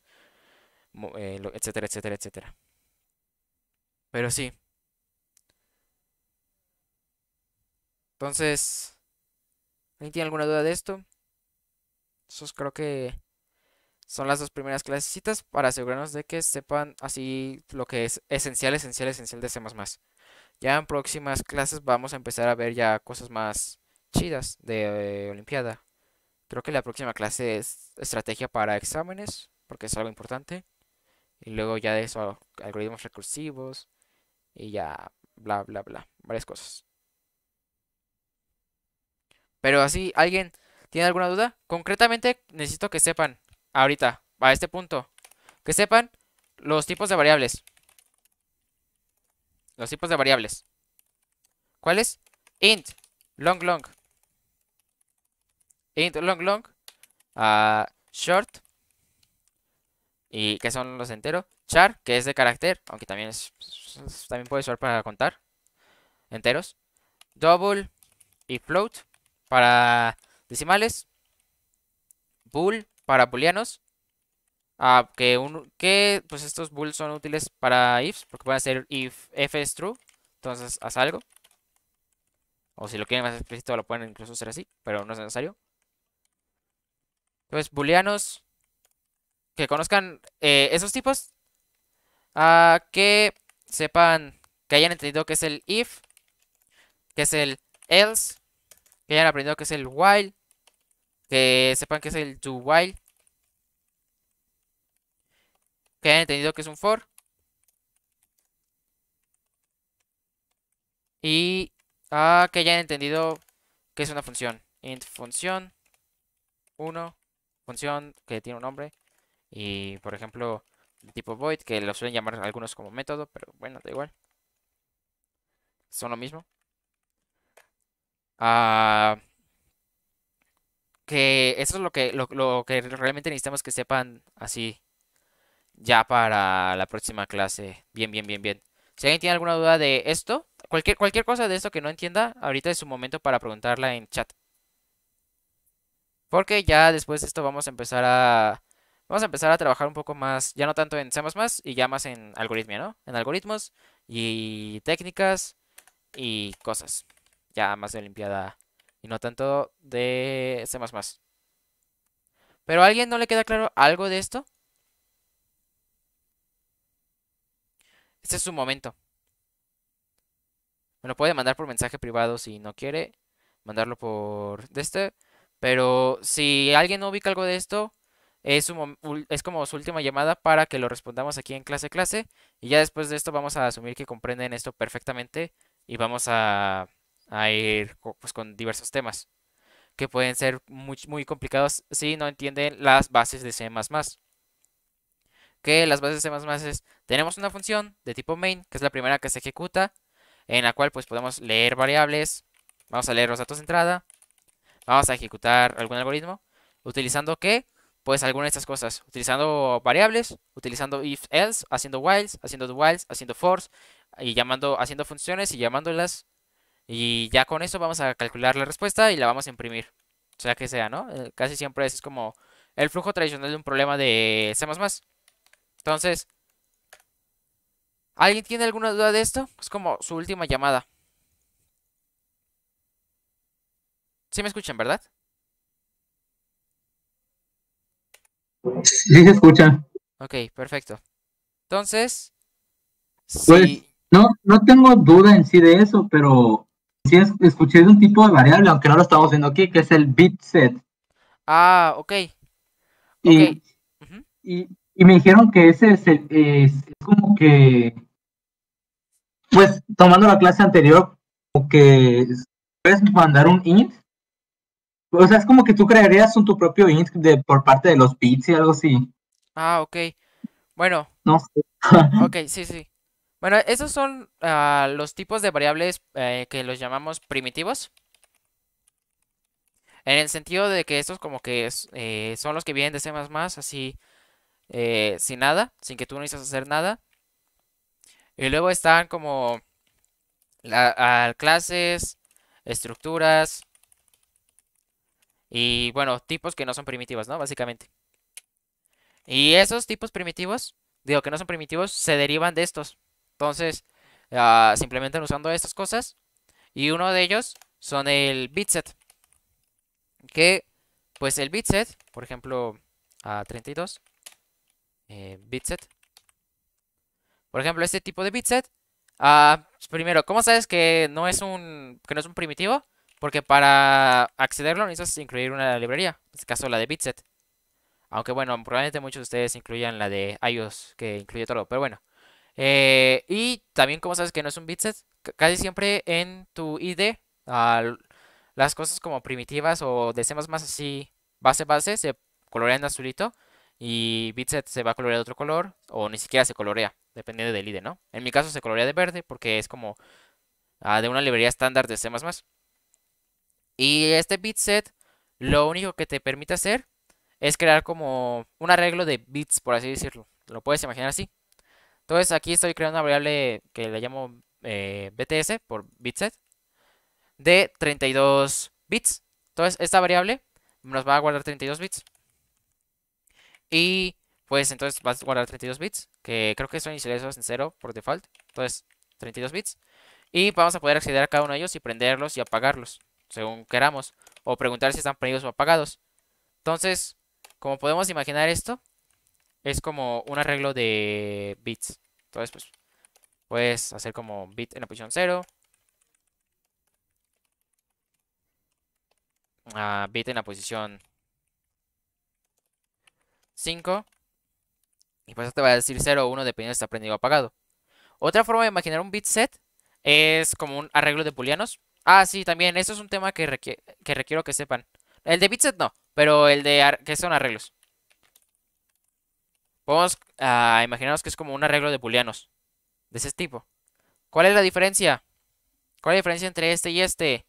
eh, etcétera, etcétera, etcétera. Pero sí. Entonces, ¿alguien tiene alguna duda de esto? esos creo que son las dos primeras clases para asegurarnos de que sepan así lo que es esencial, esencial, esencial de C++. Ya en próximas clases vamos a empezar a ver ya cosas más chidas de Olimpiada. Creo que la próxima clase es estrategia para exámenes, porque es algo importante. Y luego ya de eso, algoritmos recursivos y ya bla, bla, bla, varias cosas. Pero así, alguien... ¿Tienen alguna duda? Concretamente necesito que sepan, ahorita, a este punto, que sepan los tipos de variables. Los tipos de variables. ¿Cuáles? Int, long, long. Int, long, long. Ah, short. Y qué son los enteros. Char, que es de carácter, aunque también es, también puede usar para contar enteros. Double y float para decimales. Bool para booleanos. Ah, que, que pues estos bools son útiles para ifs, porque pueden hacer if f es true, entonces haz algo. O si lo quieren más explícito lo pueden incluso hacer así, pero no es necesario. Entonces, booleanos que conozcan eh, esos tipos, ah, que sepan, que hayan entendido que es el if, que es el else, que hayan aprendido que es el while, que sepan que es el do while. Que hayan entendido que es un for. Y ah, que hayan entendido que es una función. Int función 1, función que tiene un nombre. Y por ejemplo, tipo void, que lo suelen llamar algunos como método, pero bueno, da igual. Son lo mismo. Ah, que eso es lo que, lo, que realmente necesitamos que sepan así ya para la próxima clase. Bien, bien, bien, bien. Si alguien tiene alguna duda de esto, cualquier, cualquier cosa de esto que no entienda, ahorita es su momento para preguntarla en chat. Porque ya después de esto vamos a empezar a... Vamos a empezar a trabajar un poco más, ya no tanto en C++ y ya más en algoritmia, ¿no? En algoritmos y técnicas y cosas. Ya más de limpiada y no tanto de más ¿Pero a alguien no le queda claro algo de esto? Este es su momento. Me lo puede mandar por mensaje privado si no quiere. Mandarlo por de este. Pero si alguien no ubica algo de esto, es, es como su última llamada para que lo respondamos aquí en clase clase. Y ya después de esto vamos a asumir que comprenden esto perfectamente. Y vamos a a ir pues, con diversos temas que pueden ser muy, muy complicados si no entienden las bases de C++. Que las bases de C++ es, tenemos una función de tipo main, que es la primera que se ejecuta, en la cual pues podemos leer variables, vamos a leer los datos de entrada, vamos a ejecutar algún algoritmo, utilizando qué pues alguna de estas cosas, utilizando variables, utilizando if else, haciendo whiles, haciendo do whiles, haciendo force y llamando haciendo funciones y llamándolas y ya con eso vamos a calcular la respuesta y la vamos a imprimir. O sea que sea, ¿no? Eh, casi siempre es como el flujo tradicional de un problema de C++. Entonces, ¿alguien tiene alguna duda de esto? Es como su última llamada. ¿Sí me escuchan, verdad? Sí, se escucha. Ok, perfecto. Entonces, sí. Pues, no, no tengo duda en sí de eso, pero sí escuché de un tipo de variable, aunque no lo estamos viendo aquí, que es el bit set. Ah, ok. Y, y, me dijeron que ese es, el, como que, pues tomando la clase anterior, como que puedes mandar un int. O sea, es como que tú crearías un, tu propio int de, por parte de los bits y algo así. Ah, ok. Bueno. No sé. ok, sí, sí. Bueno, esos son ah, los tipos de variables eh, que los llamamos primitivos. En el sentido de que estos como que eh, son los que vienen de C++, así eh, sin nada, sin que tú no hacer nada. Y luego están como ah, clases, estructuras y bueno, tipos que no son primitivos, ¿no? Básicamente. Y esos tipos primitivos, digo que no son primitivos, se derivan de estos. Entonces, ah, simplemente usando estas cosas. Y uno de ellos son el bitset. Que, pues el bitset, por ejemplo, a 32. Eh, bitset. Por ejemplo, este tipo de bitset. Ah, pues, primero, ¿cómo sabes que no es un que no es un primitivo? Porque para accederlo necesitas incluir una librería. En este caso, la de bitset. Aunque bueno, probablemente muchos de ustedes incluyan la de iOS, que incluye todo. Pero bueno, eh, y también, como sabes que no es un bitset, casi siempre en tu ID, las cosas como primitivas o de C++ así, base base, se colorean en azulito y bitset se va a colorear de otro color o ni siquiera se colorea, dependiendo del ID, ¿no? En mi caso se colorea de verde porque es como ah, de una librería estándar de C++. Y este bitset lo único que te permite hacer es crear como un arreglo de bits, por así decirlo. Lo puedes imaginar así. Entonces aquí estoy creando una variable que le llamo eh, BTS por bitset de 32 bits. Entonces esta variable nos va a guardar 32 bits. Y pues entonces va a guardar 32 bits, que creo que son iniciales en cero por default. Entonces 32 bits. Y vamos a poder acceder a cada uno de ellos y prenderlos y apagarlos, según queramos. O preguntar si están prendidos o apagados. Entonces, como podemos imaginar esto, es como un arreglo de bits. Entonces, pues, puedes hacer como bit en la posición 0. Ah, bit en la posición 5. Y pues te va a decir 0 o 1 dependiendo si está prendido o apagado. Otra forma de imaginar un bit set es como un arreglo de booleanos. Ah, sí, también. Eso es un tema que, que requiero que sepan. El de bit set no, pero el de que son arreglos. Vamos a imaginarnos que es como un arreglo de booleanos. De ese tipo. ¿Cuál es la diferencia? ¿Cuál es la diferencia entre este y este?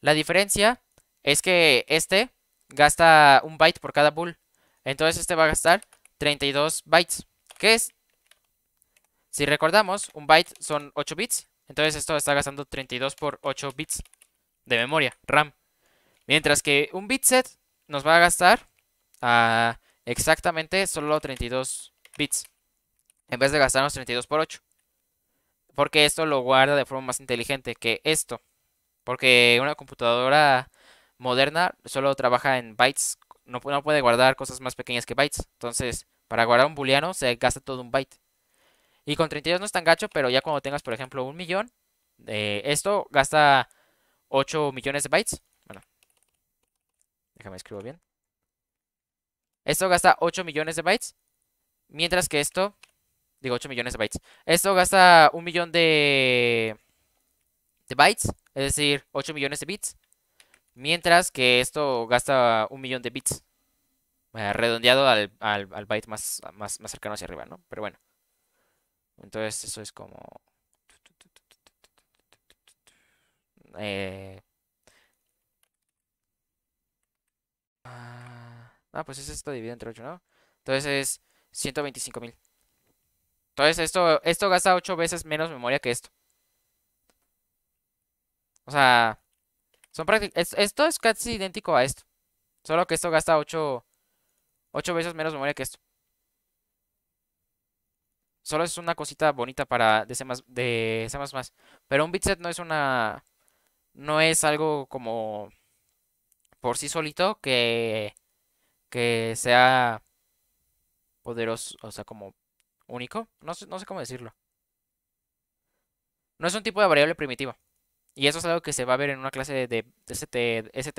La diferencia es que este gasta un byte por cada bool. Entonces este va a gastar 32 bytes. ¿Qué es? Si recordamos, un byte son 8 bits. Entonces esto está gastando 32 por 8 bits de memoria, RAM. Mientras que un bit set nos va a gastar ah, exactamente solo 32 bits. En vez de gastarnos 32 por 8. Porque esto lo guarda de forma más inteligente que esto. Porque una computadora moderna solo trabaja en bytes. No, puede guardar cosas más pequeñas que bytes. Entonces, para guardar un booleano se gasta todo un byte. Y con 32 no es tan gacho, pero ya cuando tengas, por ejemplo, un millón, eh, esto gasta 8 millones de bytes. Bueno, déjame escribo bien. Esto gasta 8 millones de bytes. Mientras que esto... Digo, 8 millones de bytes. Esto gasta un millón de... De bytes. Es decir, 8 millones de bits. Mientras que esto gasta un millón de bits. Eh, redondeado al, byte más, más, más cercano hacia arriba, ¿no? Pero bueno. Entonces eso es como... Eh... Ah. Ah, pues es esto dividido entre 8, ¿no? Entonces es 125 mil. Entonces esto, esto gasta 8 veces menos memoria que esto. O sea, son esto es casi idéntico a esto. Solo que esto gasta 8, 8 veces menos memoria que esto. Solo es una cosita bonita para de C++, de C++. Pero un bitset no es una... No es algo como... Por sí solito que que sea poderoso, o sea, como único. No sé, cómo decirlo. No es un tipo de variable primitiva. Y eso es algo que se va a ver en una clase de,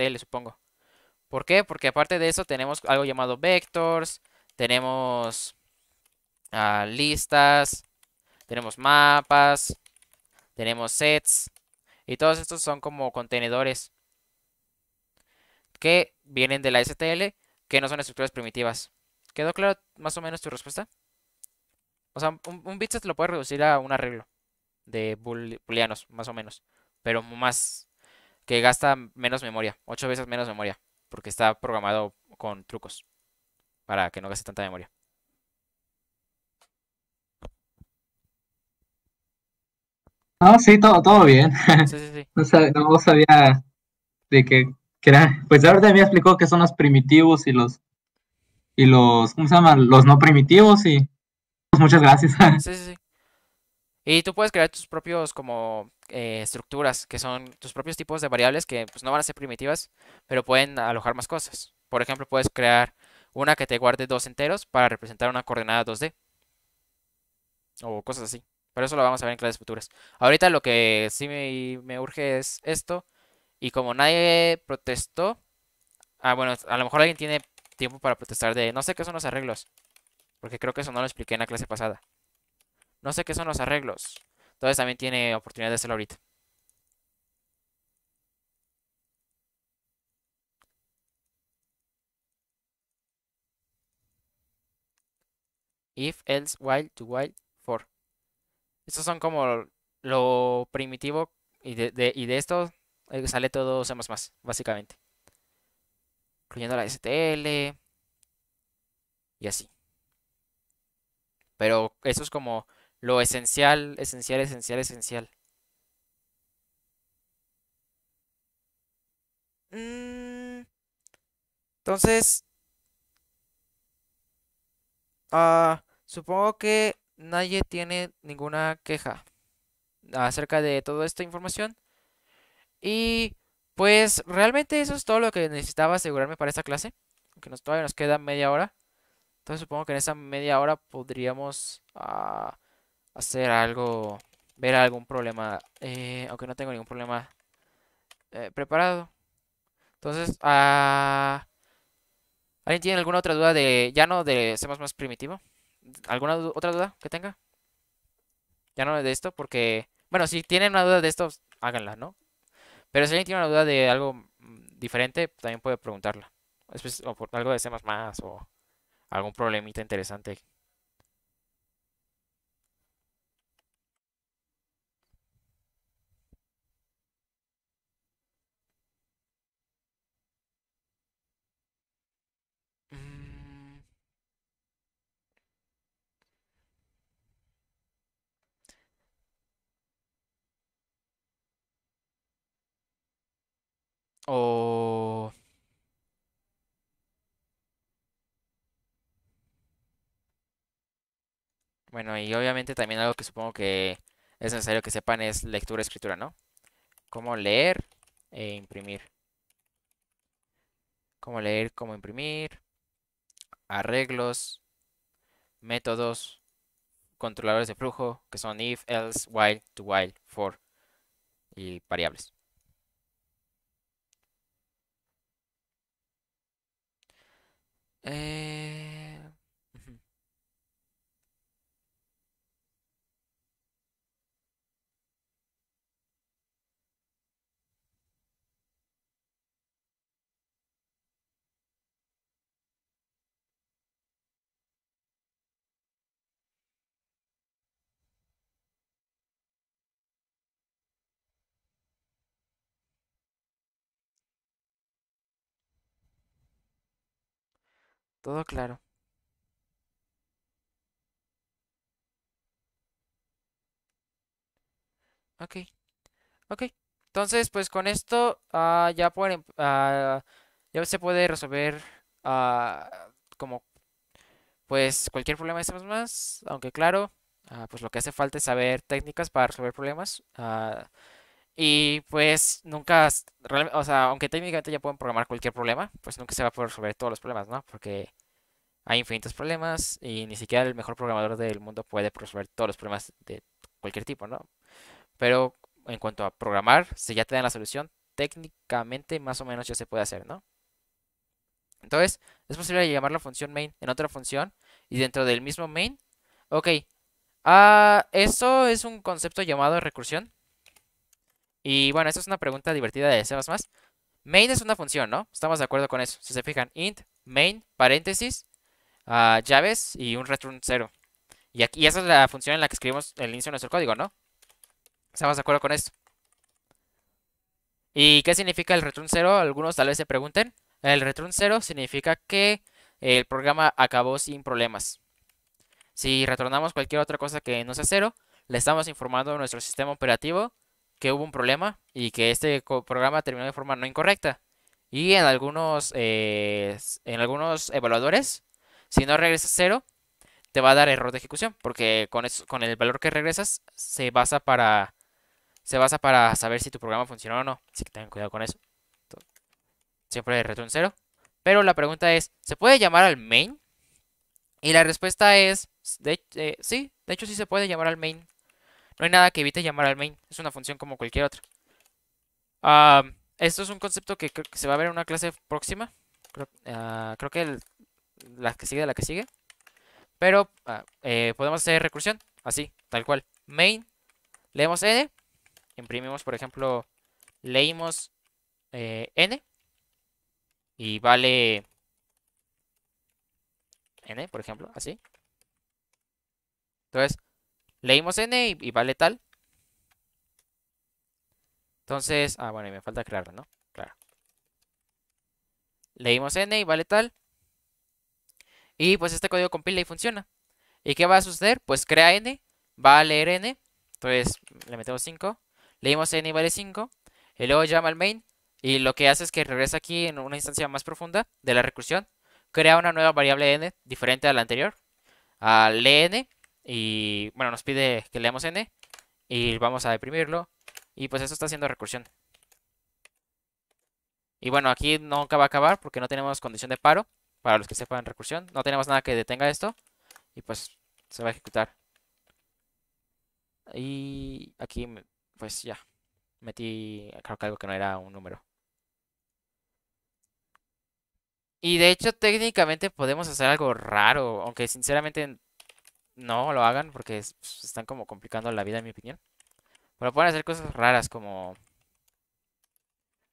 STL, supongo. ¿Por qué? Porque aparte de eso tenemos algo llamado vectors, tenemos ah, listas, tenemos mapas, tenemos sets. Y todos estos son como contenedores que vienen de la STL que no son estructuras primitivas. ¿Quedó claro más o menos tu respuesta? O sea, un, bitset lo puede reducir a un arreglo de booleanos, más o menos. Pero más que gasta menos memoria, Ocho veces menos memoria, porque está programado con trucos para que no gaste tanta memoria. Ah, sí, todo, todo bien. No, sabía, de qué pues ahorita me explicó que son los primitivos y los, y los, ¿cómo se llaman? Los no primitivos y pues muchas gracias. Sí, sí, Y tú puedes crear tus propios como eh, estructuras, que son tus propios tipos de variables que pues, no van a ser primitivas, pero pueden alojar más cosas. Por ejemplo, puedes crear una que te guarde dos enteros para representar una coordenada 2D. O cosas así. Pero eso lo vamos a ver en clases futuras. Ahorita lo que sí me urge es esto. Y como nadie protestó, ah, bueno, a lo mejor alguien tiene tiempo para protestar de, no sé qué son los arreglos, porque creo que eso no lo expliqué en la clase pasada. No sé qué son los arreglos. Entonces también tiene oportunidad de hacerlo ahorita. If, else, while, to while, for. Estos son como lo primitivo y de, y de esto eh, sale todo C++, básicamente. Incluyendo la STL y así. Pero eso es como lo esencial, esencial, esencial, esencial. Mm. Entonces, ah, supongo que nadie tiene ninguna queja acerca de toda esta información. Y pues realmente eso es todo lo que necesitaba asegurarme para esta clase. Aunque nos, todavía nos queda media hora. Entonces supongo que en esa media hora podríamos ah, hacer algo, ver algún problema. Eh, aunque no tengo ningún problema eh, preparado. Entonces, ah, ¿alguien tiene alguna otra duda de, ya no de más primitivo? ¿Alguna otra duda que tenga? Ya no de esto, porque, bueno, si tienen una duda de esto, háganla, ¿no? Pero si alguien tiene una duda de algo mm, diferente, también puede preguntarla. Pues, o por algo de temas más o algún problemita interesante O... Bueno, y obviamente también algo que supongo que es necesario que sepan es lectura, y escritura, ¿no? Cómo leer e imprimir. Cómo leer, cómo imprimir. Arreglos. Métodos. Controladores de flujo, que son if, else, while, to while, for. Y variables. 诶。Todo claro. Ok. Ok. Entonces, pues con esto ah, ya pueden, em, ah, ya se puede resolver ah, como pues cualquier problema de más, aunque claro, pues lo que hace falta es saber técnicas para resolver problemas. Y pues nunca, o sea, aunque técnicamente ya pueden programar cualquier problema, pues nunca se va a poder resolver todos los problemas, ¿no? Porque hay infinitos problemas y ni siquiera el mejor programador del mundo puede resolver todos los problemas de cualquier tipo, ¿no? Pero en cuanto a programar, si ya te dan la solución, técnicamente más o menos ya se puede hacer, ¿no? Entonces, es posible llamar la función main en otra función y dentro del mismo main. Ok. Ah, eso es un concepto llamado recursión. Y bueno, esta es una pregunta divertida de C++. más. Main es una función, ¿no? Estamos de acuerdo con eso. Si se fijan, int, main, paréntesis, ah, llaves y un return 0. Y aquí esa es la función en la que escribimos el inicio de nuestro código, ¿no? Estamos de acuerdo con esto. ¿Y qué significa el return 0? Algunos tal vez se pregunten. El return 0 significa que el programa acabó sin problemas. Si retornamos cualquier otra cosa que no sea 0, le estamos informando a nuestro sistema operativo que hubo un problema y que este programa terminó de forma no incorrecta. Y en algunos, eh, en algunos evaluadores, si no regresas cero, te va a dar error de ejecución, porque con, con el valor que regresas se basa para se basa para saber si tu programa funcionó o no. Así que tengan cuidado con eso. Siempre return cero. Pero la pregunta es, ¿se puede llamar al main? Y la respuesta es, de, eh, sí, de hecho sí se puede llamar al main no hay nada que evite llamar al main, es una función como cualquier otra. esto es un concepto que se va a ver en una clase próxima. Creo, ah, que la que sigue la que sigue. Pero ah, eh, podemos hacer recursión, así, tal cual. Main, leemos n, imprimimos, por ejemplo, leímos eh, n y vale n, por ejemplo, así. Entonces, Leímos n y, vale tal. Entonces, ah, bueno, me falta crearla, ¿no? Claro. Leímos n y vale tal. Y pues este código compila y funciona. ¿Y qué va a suceder? Pues crea n, va a leer n. Entonces le metemos 5. Leímos n y vale 5. Y luego llama al main. Y lo que hace es que regresa aquí en una instancia más profunda de la recursión. Crea una nueva variable n diferente a la anterior. A lee n y bueno, nos pide que leamos n y vamos a deprimirlo. Y pues eso está haciendo recursión. Y bueno, aquí nunca va a acabar porque no tenemos condición de paro. Para los que sepan recursión, no tenemos nada que detenga esto. Y pues se va a ejecutar. Y aquí, pues ya. Metí, creo algo que no era un número. Y de hecho, técnicamente podemos hacer algo raro. Aunque sinceramente no lo hagan porque pues, están como complicando la vida en mi opinión. Pero pueden hacer cosas raras como...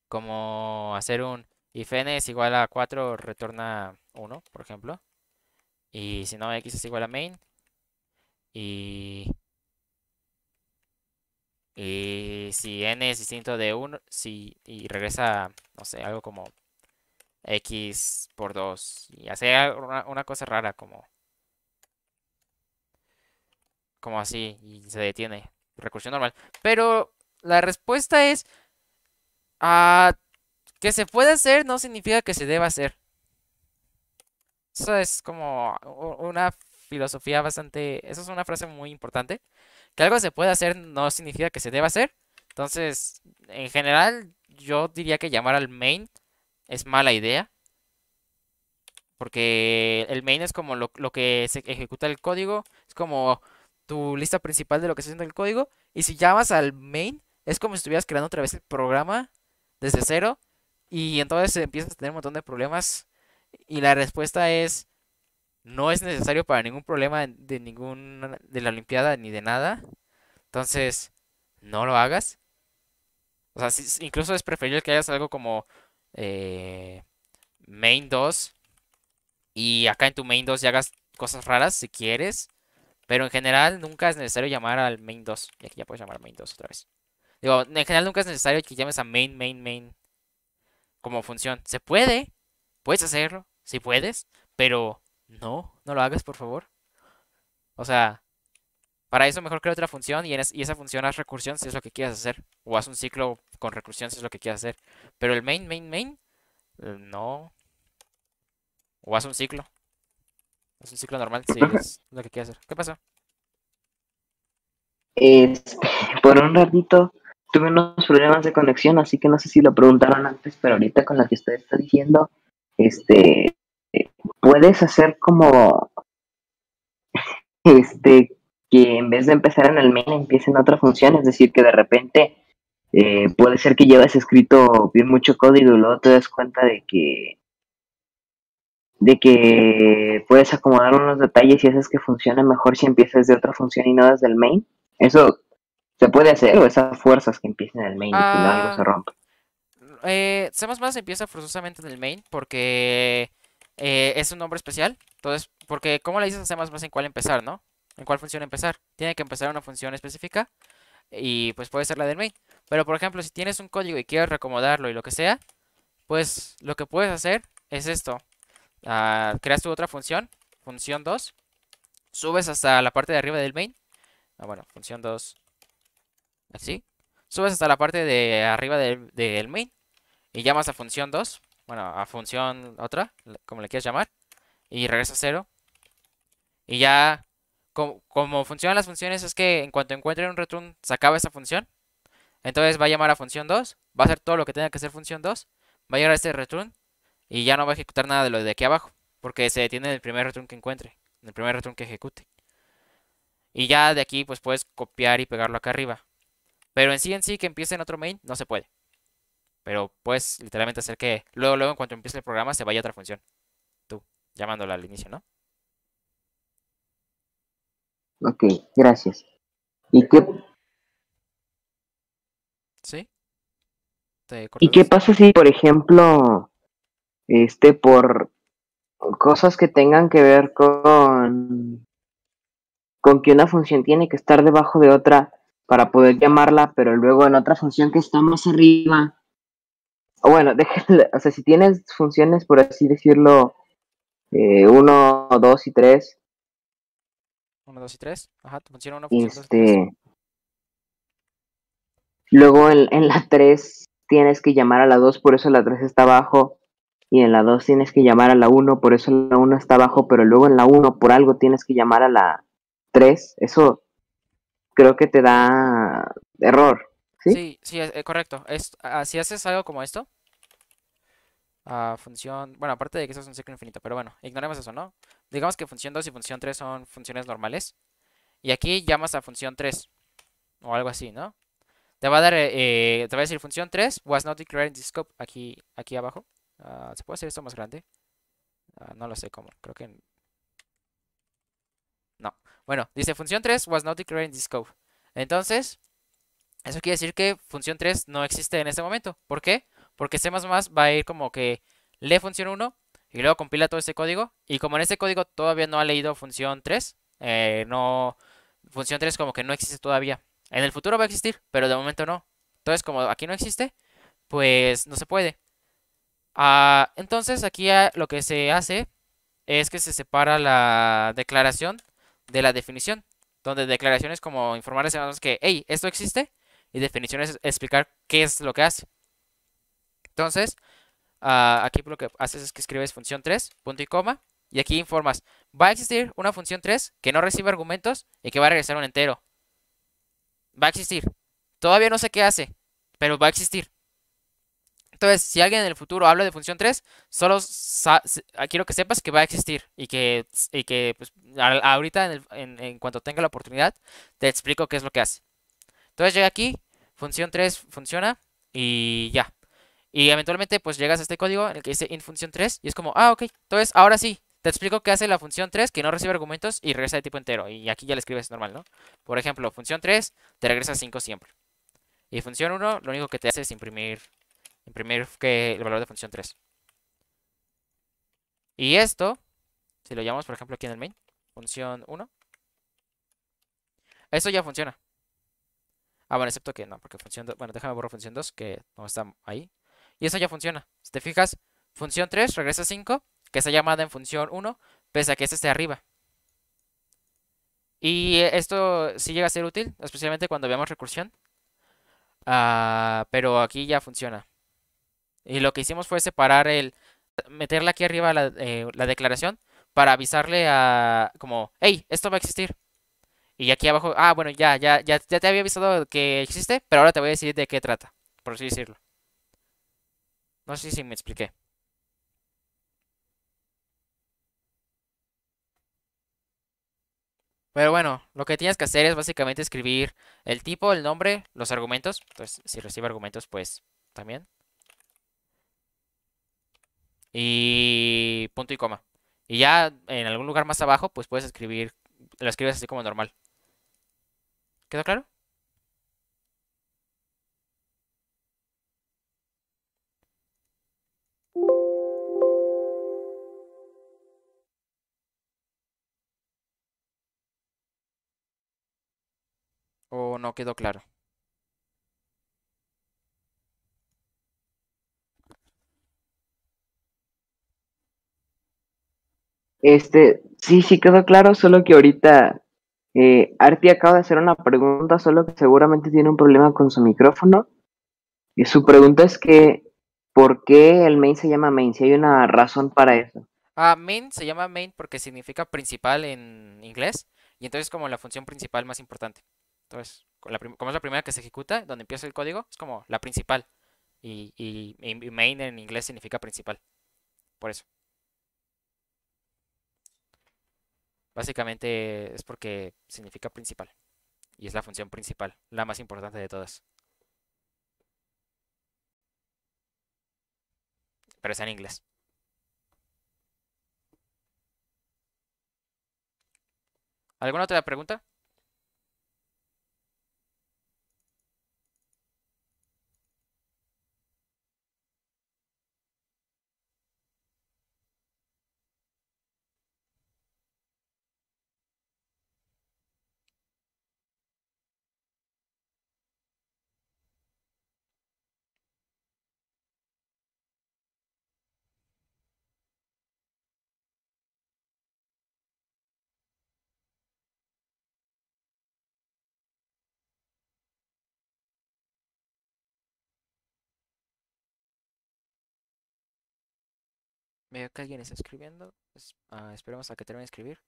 Como hacer un... If n es igual a 4 retorna 1, por ejemplo. Y si no, x es igual a main. Y... Y si n es distinto de 1, si, y regresa, no sé, algo como x por 2. Y hacer una cosa rara como como así, y se detiene. Recursión normal. Pero la respuesta es... Ah, que se puede hacer no significa que se deba hacer. Eso es como una filosofía bastante... Esa es una frase muy importante. Que algo se puede hacer no significa que se deba hacer. Entonces, en general, yo diría que llamar al main es mala idea. Porque el main es como lo, lo que se ejecuta el código. Es como tu lista principal de lo que está haciendo el código. Y si llamas al main, es como si estuvieras creando otra vez el programa desde cero. Y entonces empiezas a tener un montón de problemas. Y la respuesta es, no es necesario para ningún problema de ningún de la Olimpiada ni de nada. Entonces, no lo hagas. O sea, incluso es preferible que hagas algo como eh, main 2 y acá en tu main 2 ya hagas cosas raras si quieres. Pero en general nunca es necesario llamar al main 2. Y aquí ya puedes llamar al main 2 otra vez. Digo, en general nunca es necesario que llames a main, main, main como función. Se puede, puedes hacerlo, si puedes, pero no, no lo hagas por favor. O sea, para eso mejor crea otra función y, en y, esa función haz recursión si es lo que quieras hacer. O haz un ciclo con recursión si es lo que quieras hacer. Pero el main, main, main, eh, no. O haz un ciclo. Es un ciclo normal, sí, es lo que hacer. ¿Qué pasó? Este, por un ratito tuve unos problemas de conexión, así que no sé si lo preguntaron antes, pero ahorita con la que usted está diciendo, este, puedes hacer como, este, que en vez de empezar en el main empiece en otra función, es decir, que de repente eh, puede ser que llevas escrito bien mucho código y luego te das cuenta de que de que puedes acomodar unos detalles y esas que funcionan mejor si empiezas de otra función y no desde el main. Eso se puede hacer o esas fuerzas que empiecen en el main y que algo se ah, rompe. Eh, C++ empieza forzosamente en el main porque eh, es un nombre especial. Entonces, porque ¿cómo le dices a C++ en cuál empezar, no? ¿En cuál función empezar? Tiene que empezar una función específica y pues puede ser la del main. Pero por ejemplo, si tienes un código y quieres reacomodarlo y lo que sea, pues lo que puedes hacer es esto. Ah, creas tu otra función, función 2, subes hasta la parte de arriba del main, ah, bueno, función 2, así, subes hasta la parte de arriba del, main y llamas a función 2, bueno, a función otra, como le quieras llamar, y regresa a 0. Y ya, como, funcionan las funciones, es que en cuanto encuentre un return, se acaba esa función. Entonces va a llamar a función 2, va a hacer todo lo que tenga que hacer función 2, va a llegar a este return y ya no va a ejecutar nada de lo de aquí abajo. Porque se detiene en el primer return que encuentre. En el primer return que ejecute. Y ya de aquí pues puedes copiar y pegarlo acá arriba. Pero en sí en sí que empiece en otro main no se puede. Pero puedes literalmente hacer que luego, luego en cuanto empiece el programa se vaya a otra función. Tú, llamándola al inicio, ¿no? Ok, gracias. ¿Y qué? ¿Sí? ¿Y qué pasa si, por ejemplo, este, por cosas que tengan que ver con, con que una función tiene que estar debajo de otra para poder llamarla, pero luego en otra función que está más arriba. bueno, déjenle, o sea, si tienes funciones, por así decirlo, 1, eh, 2 y 3. 1, 2 y 3. Ajá, te funciona una función. Este... Luego en la 3 tienes que llamar a la 2, por eso la 3 está abajo y en la 2 tienes que llamar a la 1, por eso la 1 está abajo, pero luego en la 1 por algo tienes que llamar a la 3, eso creo que te da error. Sí, sí, sí es, eh, correcto. Ah, si haces algo como esto, a ah, función, bueno, aparte de que eso es un ciclo infinito, pero bueno, ignoremos eso, ¿no? Digamos que función 2 y función 3 son funciones normales. Y aquí llamas a función 3 o algo así, ¿no? Te va a dar, eh, eh te va a decir función 3 was not declared in the scope aquí, aquí abajo. Ah, ¿Se puede hacer esto más grande? Ah, no lo sé cómo. Creo que... No. Bueno, dice función 3 was not declared in this code Entonces, eso quiere decir que función 3 no existe en este momento. ¿Por qué? Porque C++ va a ir como que lee función 1 y luego compila todo este código. Y como en este código todavía no ha leído función 3, eh, no... Función 3 como que no existe todavía. En el futuro va a existir, pero de momento no. Entonces, como aquí no existe, pues no se puede. Ah, entonces aquí ah, lo que se hace es que se separa la declaración de la definición, donde declaración es como informarles que, hey, esto existe, y definición es explicar qué es lo que hace. Entonces, ah, aquí lo que haces es que escribes función 3, punto y coma, y aquí informas, va a existir una función 3 que no recibe argumentos y que va a regresar un entero. Va a existir. Todavía no sé qué hace, pero va a existir. Entonces, si alguien en el futuro habla de función 3, solo quiero que sepas que va a existir y que, que pues, ahorita, en, cuanto tenga la oportunidad, te explico qué es lo que hace. Entonces llega aquí, función 3 funciona y ya. Y eventualmente pues llegas a este código en el que dice int función 3 y es como, ah, ok, entonces ahora sí, te explico qué hace la función 3 que no recibe argumentos y regresa de tipo entero. Y aquí ya le escribes normal, ¿no? Por ejemplo, función 3 te regresa 5 siempre. Y función 1 lo único que te hace es imprimir imprimir que el valor de función 3. Y esto, si lo llamamos por ejemplo aquí en el main, función 1, esto ya funciona. Ah, bueno, excepto que no, porque función 2, bueno, déjame borrar función 2, que no está ahí. Y eso ya funciona. Si te fijas, función 3 regresa 5, que está llamada en función 1, pese a que este esté arriba. Y esto sí llega a ser útil, especialmente cuando veamos recursión. Ah, pero aquí ya funciona. Y lo que hicimos fue separar el, Meterle aquí arriba eh, la, declaración para avisarle a, como, hey, esto va a existir. Y aquí abajo, ah, bueno, ya, ya, ya, te había avisado que existe, pero ahora te voy a decir de qué trata, por así decirlo. No sé si me expliqué. Pero bueno, lo que tienes que hacer es básicamente escribir el tipo, el nombre, los argumentos. Entonces, pues, si recibe argumentos, pues también y punto y coma. Y ya en algún lugar más abajo, pues puedes escribir, lo escribes así como normal. ¿Quedó claro? ¿O no quedó claro? Este, sí, sí quedó claro, solo que ahorita eh, Arti acaba de hacer una pregunta, solo que seguramente tiene un problema con su micrófono. Y su pregunta es que, ¿por qué el main se llama main? Si hay una razón para eso. Ah, main se llama main porque significa principal en inglés. Y entonces como la función principal más importante. Entonces, como es la primera que se ejecuta, donde empieza el código, es como la principal. y, y main en inglés significa principal. Por eso. Básicamente es porque significa principal y es la función principal, la más importante de todas. Pero está en inglés. ¿Alguna otra pregunta? Veo alguien está escribiendo. Pues, ah, esperemos a que termine de escribir.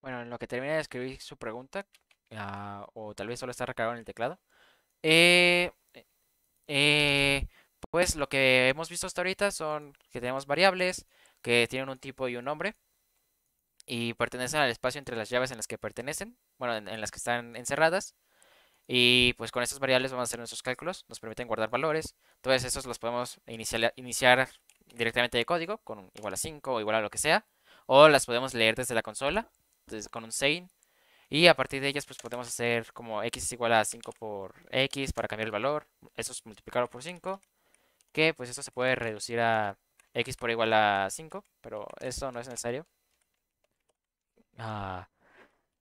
Bueno, en lo que termina de escribir su pregunta, ah, o tal vez solo está recargado en el teclado. Eh, eh, eh, pues lo que hemos visto hasta ahorita son que tenemos variables que tienen un tipo y un nombre y pertenecen al espacio entre las llaves en las que pertenecen, bueno, en, las que están encerradas. Y pues con estas variables vamos a hacer nuestros cálculos, nos permiten guardar valores. Entonces estos los podemos iniciar, iniciar directamente de código con igual a 5 o igual a lo que sea. O las podemos leer desde la consola este, con un sane. Y a partir de ellas, pues podemos hacer como x igual a 5 por x para cambiar el valor. Eso es multiplicarlo por 5. Que pues eso se puede reducir a x por igual a 5. Pero eso no es necesario. Ah,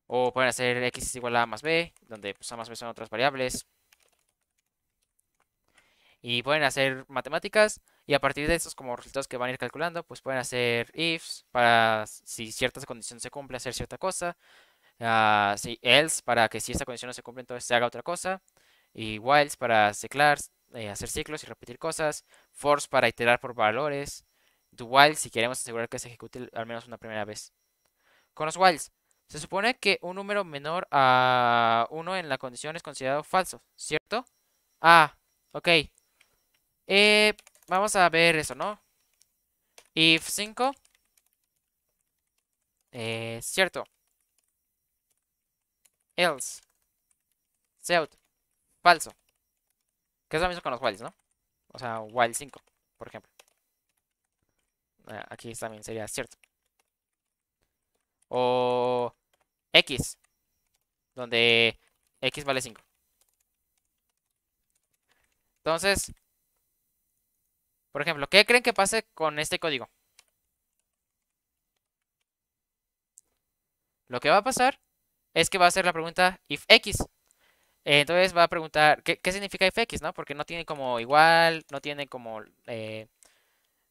o pueden hacer x igual a más b, donde pues a más b son otras variables y pueden hacer matemáticas y a partir de esos como resultados que van a ir calculando, pues pueden hacer ifs para si ciertas condiciones se cumple hacer cierta cosa, ah, else para que si esta condición no se cumple entonces se haga otra cosa y whiles para ciclar, eh, hacer ciclos y repetir cosas, force para iterar por valores, do while si queremos asegurar que se ejecute al menos una primera vez. Con los whiles se supone que un número menor a 1 en la condición es considerado falso, ¿cierto? Ah, ok. Eh, vamos a ver eso, ¿no? If 5. Eh, cierto. Else. Seut. Falso. Que es lo mismo con los while, ¿no? O sea, while 5, por ejemplo. Eh, aquí también sería cierto. O X. Donde X vale 5. Entonces, por ejemplo, ¿qué creen que pase con este código? Lo que va a pasar es que va a hacer la pregunta if x. Entonces va a preguntar ¿qué, significa if x, ¿no? Porque no tiene como igual, no tiene como eh,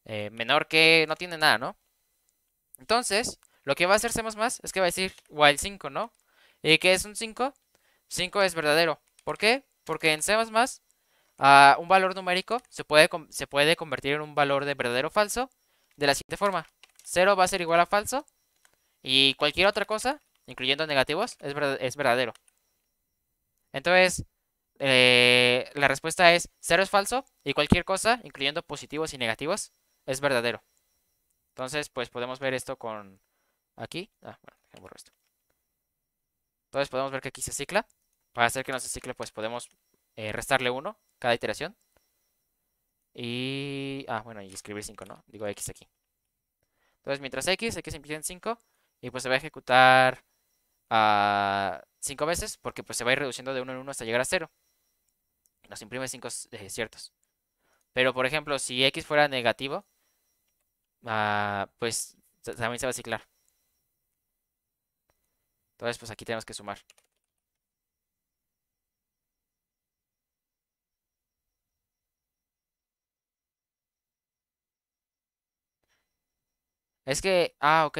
eh, menor que, no tiene nada, ¿no? Entonces, lo que va a hacer C++ es que va a decir while 5, ¿no? ¿Y qué es un 5? 5 es verdadero. ¿Por qué? Porque en C++ un valor numérico se puede, se puede convertir en un valor de verdadero o falso de la siguiente forma. 0 va a ser igual a falso y cualquier otra cosa, incluyendo negativos, es, verdadero. Entonces, eh, la respuesta es 0 es falso y cualquier cosa, incluyendo positivos y negativos, es verdadero. Entonces, pues podemos ver esto con aquí. Ah, Entonces podemos ver que aquí se cicla. Para hacer que no se cicle, pues podemos eh, restarle 1 cada iteración. Y. Ah, bueno, y escribir 5, ¿no? Digo X aquí. Entonces, mientras X, X imprime en 5. Y pues se va a ejecutar a ah, 5 veces. Porque pues se va a ir reduciendo de 1 en 1 hasta llegar a 0. Nos imprime 5 eh, ciertos. Pero por ejemplo, si X fuera negativo. Ah, pues también se va a ciclar. Entonces, pues aquí tenemos que sumar. Es que, ah, ok.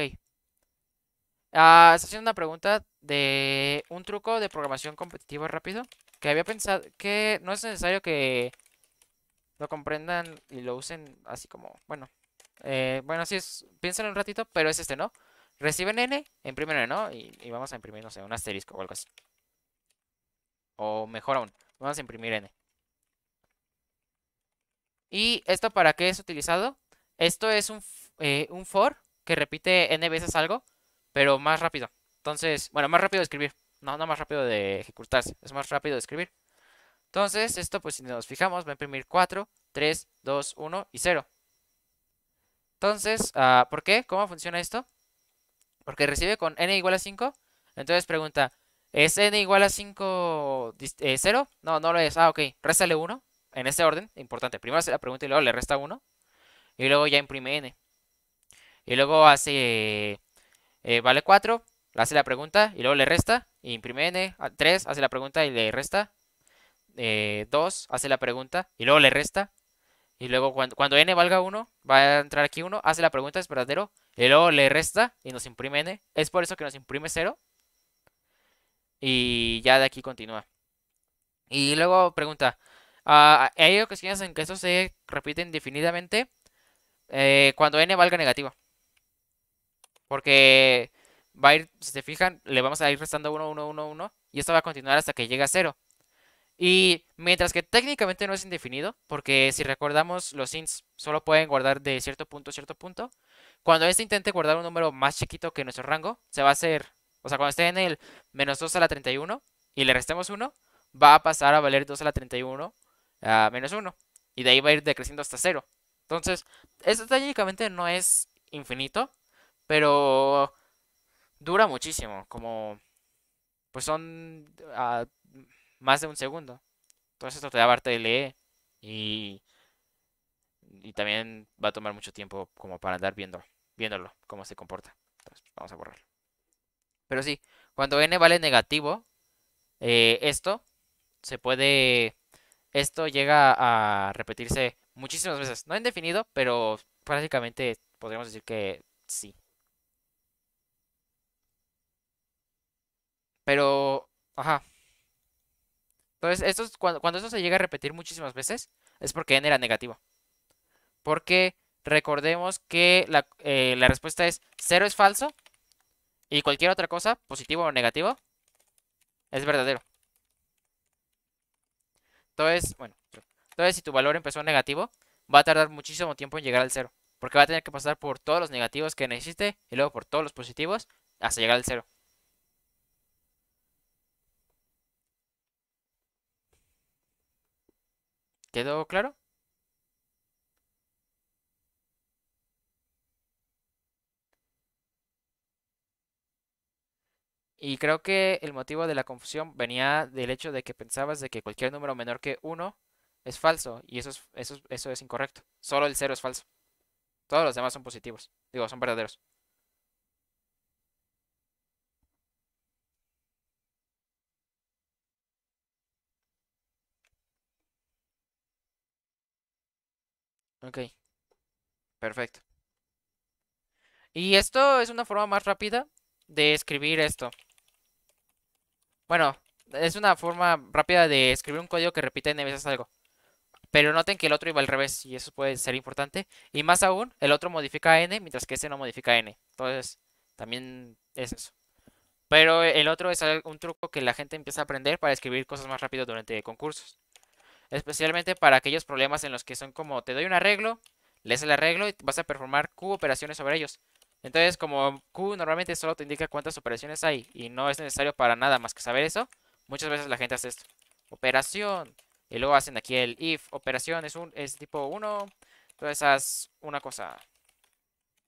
Ah, está haciendo una pregunta de un truco de programación competitiva rápido. Que había pensado que no es necesario que lo comprendan y lo usen así como, bueno. Eh, bueno, así es, un ratito, pero es este, ¿no? Reciben n, imprimen n, ¿no? Y, y vamos a imprimir, no sé, un asterisco o algo así. O mejor aún, vamos a imprimir n. ¿Y esto para qué es utilizado? Esto es un eh, un for que repite n veces algo, pero más rápido. Entonces, bueno, más rápido de escribir. No, no más rápido de ejecutarse, es más rápido de escribir. Entonces, esto pues si nos fijamos, va a imprimir 4, 3, 2, 1 y 0. Entonces, ah, ¿por qué? ¿Cómo funciona esto? Porque recibe con n igual a 5. Entonces pregunta, ¿es n igual a 5 0? Eh, no, no lo es. Ah, ok, réstale 1. En este orden, importante. Primero hace la pregunta y luego le resta 1. Y luego ya imprime n. Y luego hace eh, vale 4, hace la pregunta y luego le resta, e imprime n, 3, hace la pregunta y le resta, 2, eh, hace la pregunta y luego le resta, y luego cuando, n valga 1, va a entrar aquí 1, hace la pregunta, es verdadero, y luego le resta y nos imprime n. Es por eso que nos imprime 0. Y ya de aquí continúa. Y luego pregunta, ah, ¿hay ocasiones en que esto se repite indefinidamente eh, cuando n valga negativo? Porque va a ir, si se fijan, le vamos a ir restando 1, 1, 1, 1. Y esto va a continuar hasta que llegue a 0. Y mientras que técnicamente no es indefinido, porque si recordamos, los ints solo pueden guardar de cierto punto a cierto punto. Cuando este intente guardar un número más chiquito que nuestro rango, se va a hacer. O sea, cuando esté en el menos 2 a la 31 y le restemos 1, va a pasar a valer 2 a la 31 a ah, menos 1. Y de ahí va a ir decreciendo hasta 0. Entonces, esto técnicamente no es infinito, pero dura muchísimo, como pues son ah, más de un segundo. Entonces esto te da lee y, y también va a tomar mucho tiempo como para andar viendo, viéndolo, cómo se comporta. Entonces vamos a borrarlo. Pero sí, cuando n vale negativo, eh, esto se puede, esto llega a repetirse muchísimas veces. No indefinido, pero prácticamente podríamos decir que sí. Pero, ajá. Entonces, esto cuando, cuando, esto se llega a repetir muchísimas veces, es porque n era negativo. Porque recordemos que eh, la, respuesta es cero es falso y cualquier otra cosa, positivo o negativo, es verdadero. Entonces, bueno, entonces si tu valor empezó negativo, va a tardar muchísimo tiempo en llegar al cero. Porque va a tener que pasar por todos los negativos que necesite y luego por todos los positivos hasta llegar al cero. ¿Quedó claro? Y creo que el motivo de la confusión venía del hecho de que pensabas de que cualquier número menor que 1 es falso. Y eso es, eso, eso es incorrecto. Solo el 0 es falso. Todos los demás son positivos. Digo, son verdaderos. Ok. Perfecto. Y esto es una forma más rápida de escribir esto. Bueno, es una forma rápida de escribir un código que repite n veces algo. Pero noten que el otro iba al revés y eso puede ser importante. Y más aún, el otro modifica n mientras que este no modifica n. Entonces, también es eso. Pero el otro es un truco que la gente empieza a aprender para escribir cosas más rápido durante concursos especialmente para aquellos problemas en los que son como te doy un arreglo, lees el arreglo y vas a performar Q operaciones sobre ellos. Entonces, como Q normalmente solo te indica cuántas operaciones hay y no es necesario para nada más que saber eso, muchas veces la gente hace esto. Operación. Y luego hacen aquí el if. Operación es, un, es tipo 1. Entonces haz una cosa.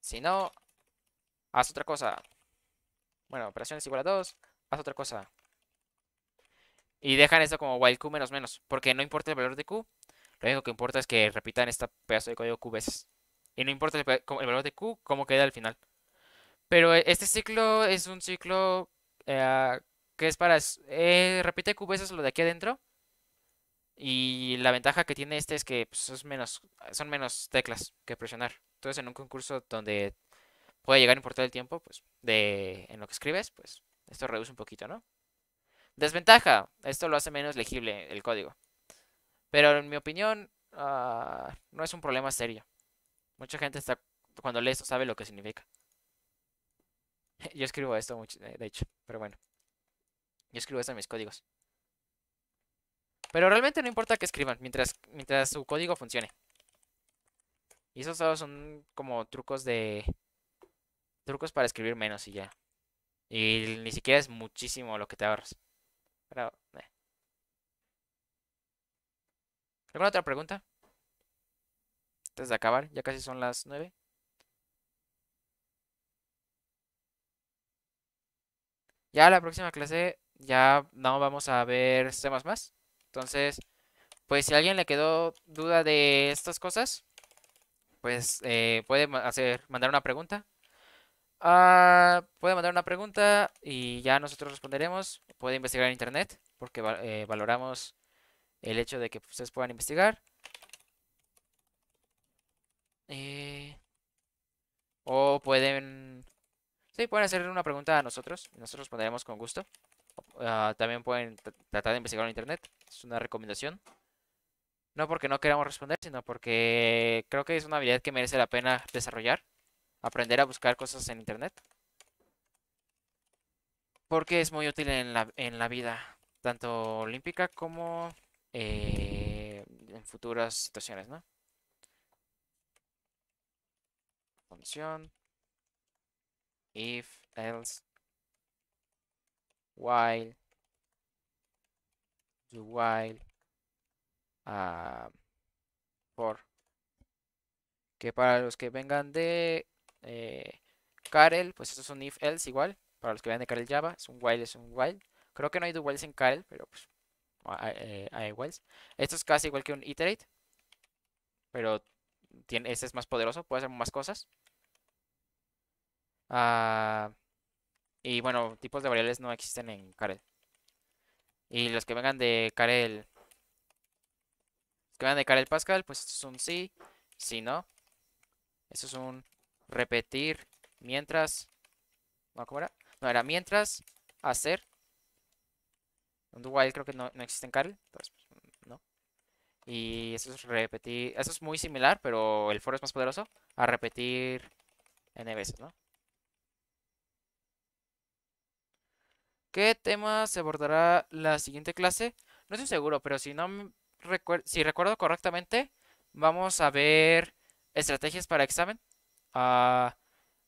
Si no, haz otra cosa. Bueno, operación es igual a 2. Haz otra cosa. Y dejan esto como while q menos menos, porque no importa el valor de q, lo único que importa es que repitan este pedazo de código q veces. Y no importa el, el valor de q, cómo queda al final. Pero e-, este ciclo es un ciclo eh, que es para... Eh, repite q veces lo de aquí adentro. Y la ventaja que tiene este es que pues, menos, son menos teclas que presionar. Entonces en un concurso donde puede llegar a importar el tiempo pues, de, en lo que escribes, pues esto reduce un poquito, ¿no? Desventaja, esto lo hace menos legible el código. Pero en mi opinión, ah, no es un problema serio. Mucha gente está, cuando lee esto sabe lo que significa. Yo escribo esto, mucho, eh, de hecho, pero bueno. Yo escribo esto en mis códigos. Pero realmente no importa que escriban, mientras, mientras su código funcione. Y esos son como trucos de... Trucos para escribir menos y ya. Y ni siquiera es muchísimo lo que te ahorras. Eh. ¿Alguna otra pregunta? Antes de acabar, ya casi son las 9. Ya la próxima clase ya no vamos a ver temas más. Entonces, pues si a alguien le quedó duda de estas cosas, pues eh, puede hacer, mandar una pregunta Pueden ah, puede mandar una pregunta y ya nosotros responderemos. Pueden investigar en internet porque eh, valoramos el hecho de que ustedes puedan investigar. Eh, o pueden... Sí, pueden hacer una pregunta a nosotros. nosotros responderemos con gusto. Ah, también pueden tratar de investigar en internet. Es una recomendación. No porque no queramos responder, sino porque creo que es una habilidad que merece la pena desarrollar aprender a buscar cosas en internet. Porque es muy útil en la, en la vida, tanto olímpica como eh, en futuras situaciones, ¿no? función If, else, while, do while, uh, for. Que para los que vengan de eh, Karel, pues es son if else igual. Para los que vean de Karel Java, es un while, es un while. Creo que no hay do whiles en Karel, pero pues eh, hay, Esto es casi igual que un iterate. Pero este es más poderoso, puede hacer más cosas. Ah, y bueno, tipos de variables no existen en Karel. Y los que vengan de Karel. Los que vengan de Karel Pascal, pues esto es un sí, Si no. Esto es un repetir, mientras... No, ¿cómo era? No, era mientras hacer. Un while creo que no, existe en Carl, no. Y eso es repetir, eso es muy similar, pero el foro es más poderoso a repetir n veces, ¿no? ¿Qué tema se abordará la siguiente clase? No estoy seguro, pero si no si recuerdo correctamente, vamos a ver estrategias para examen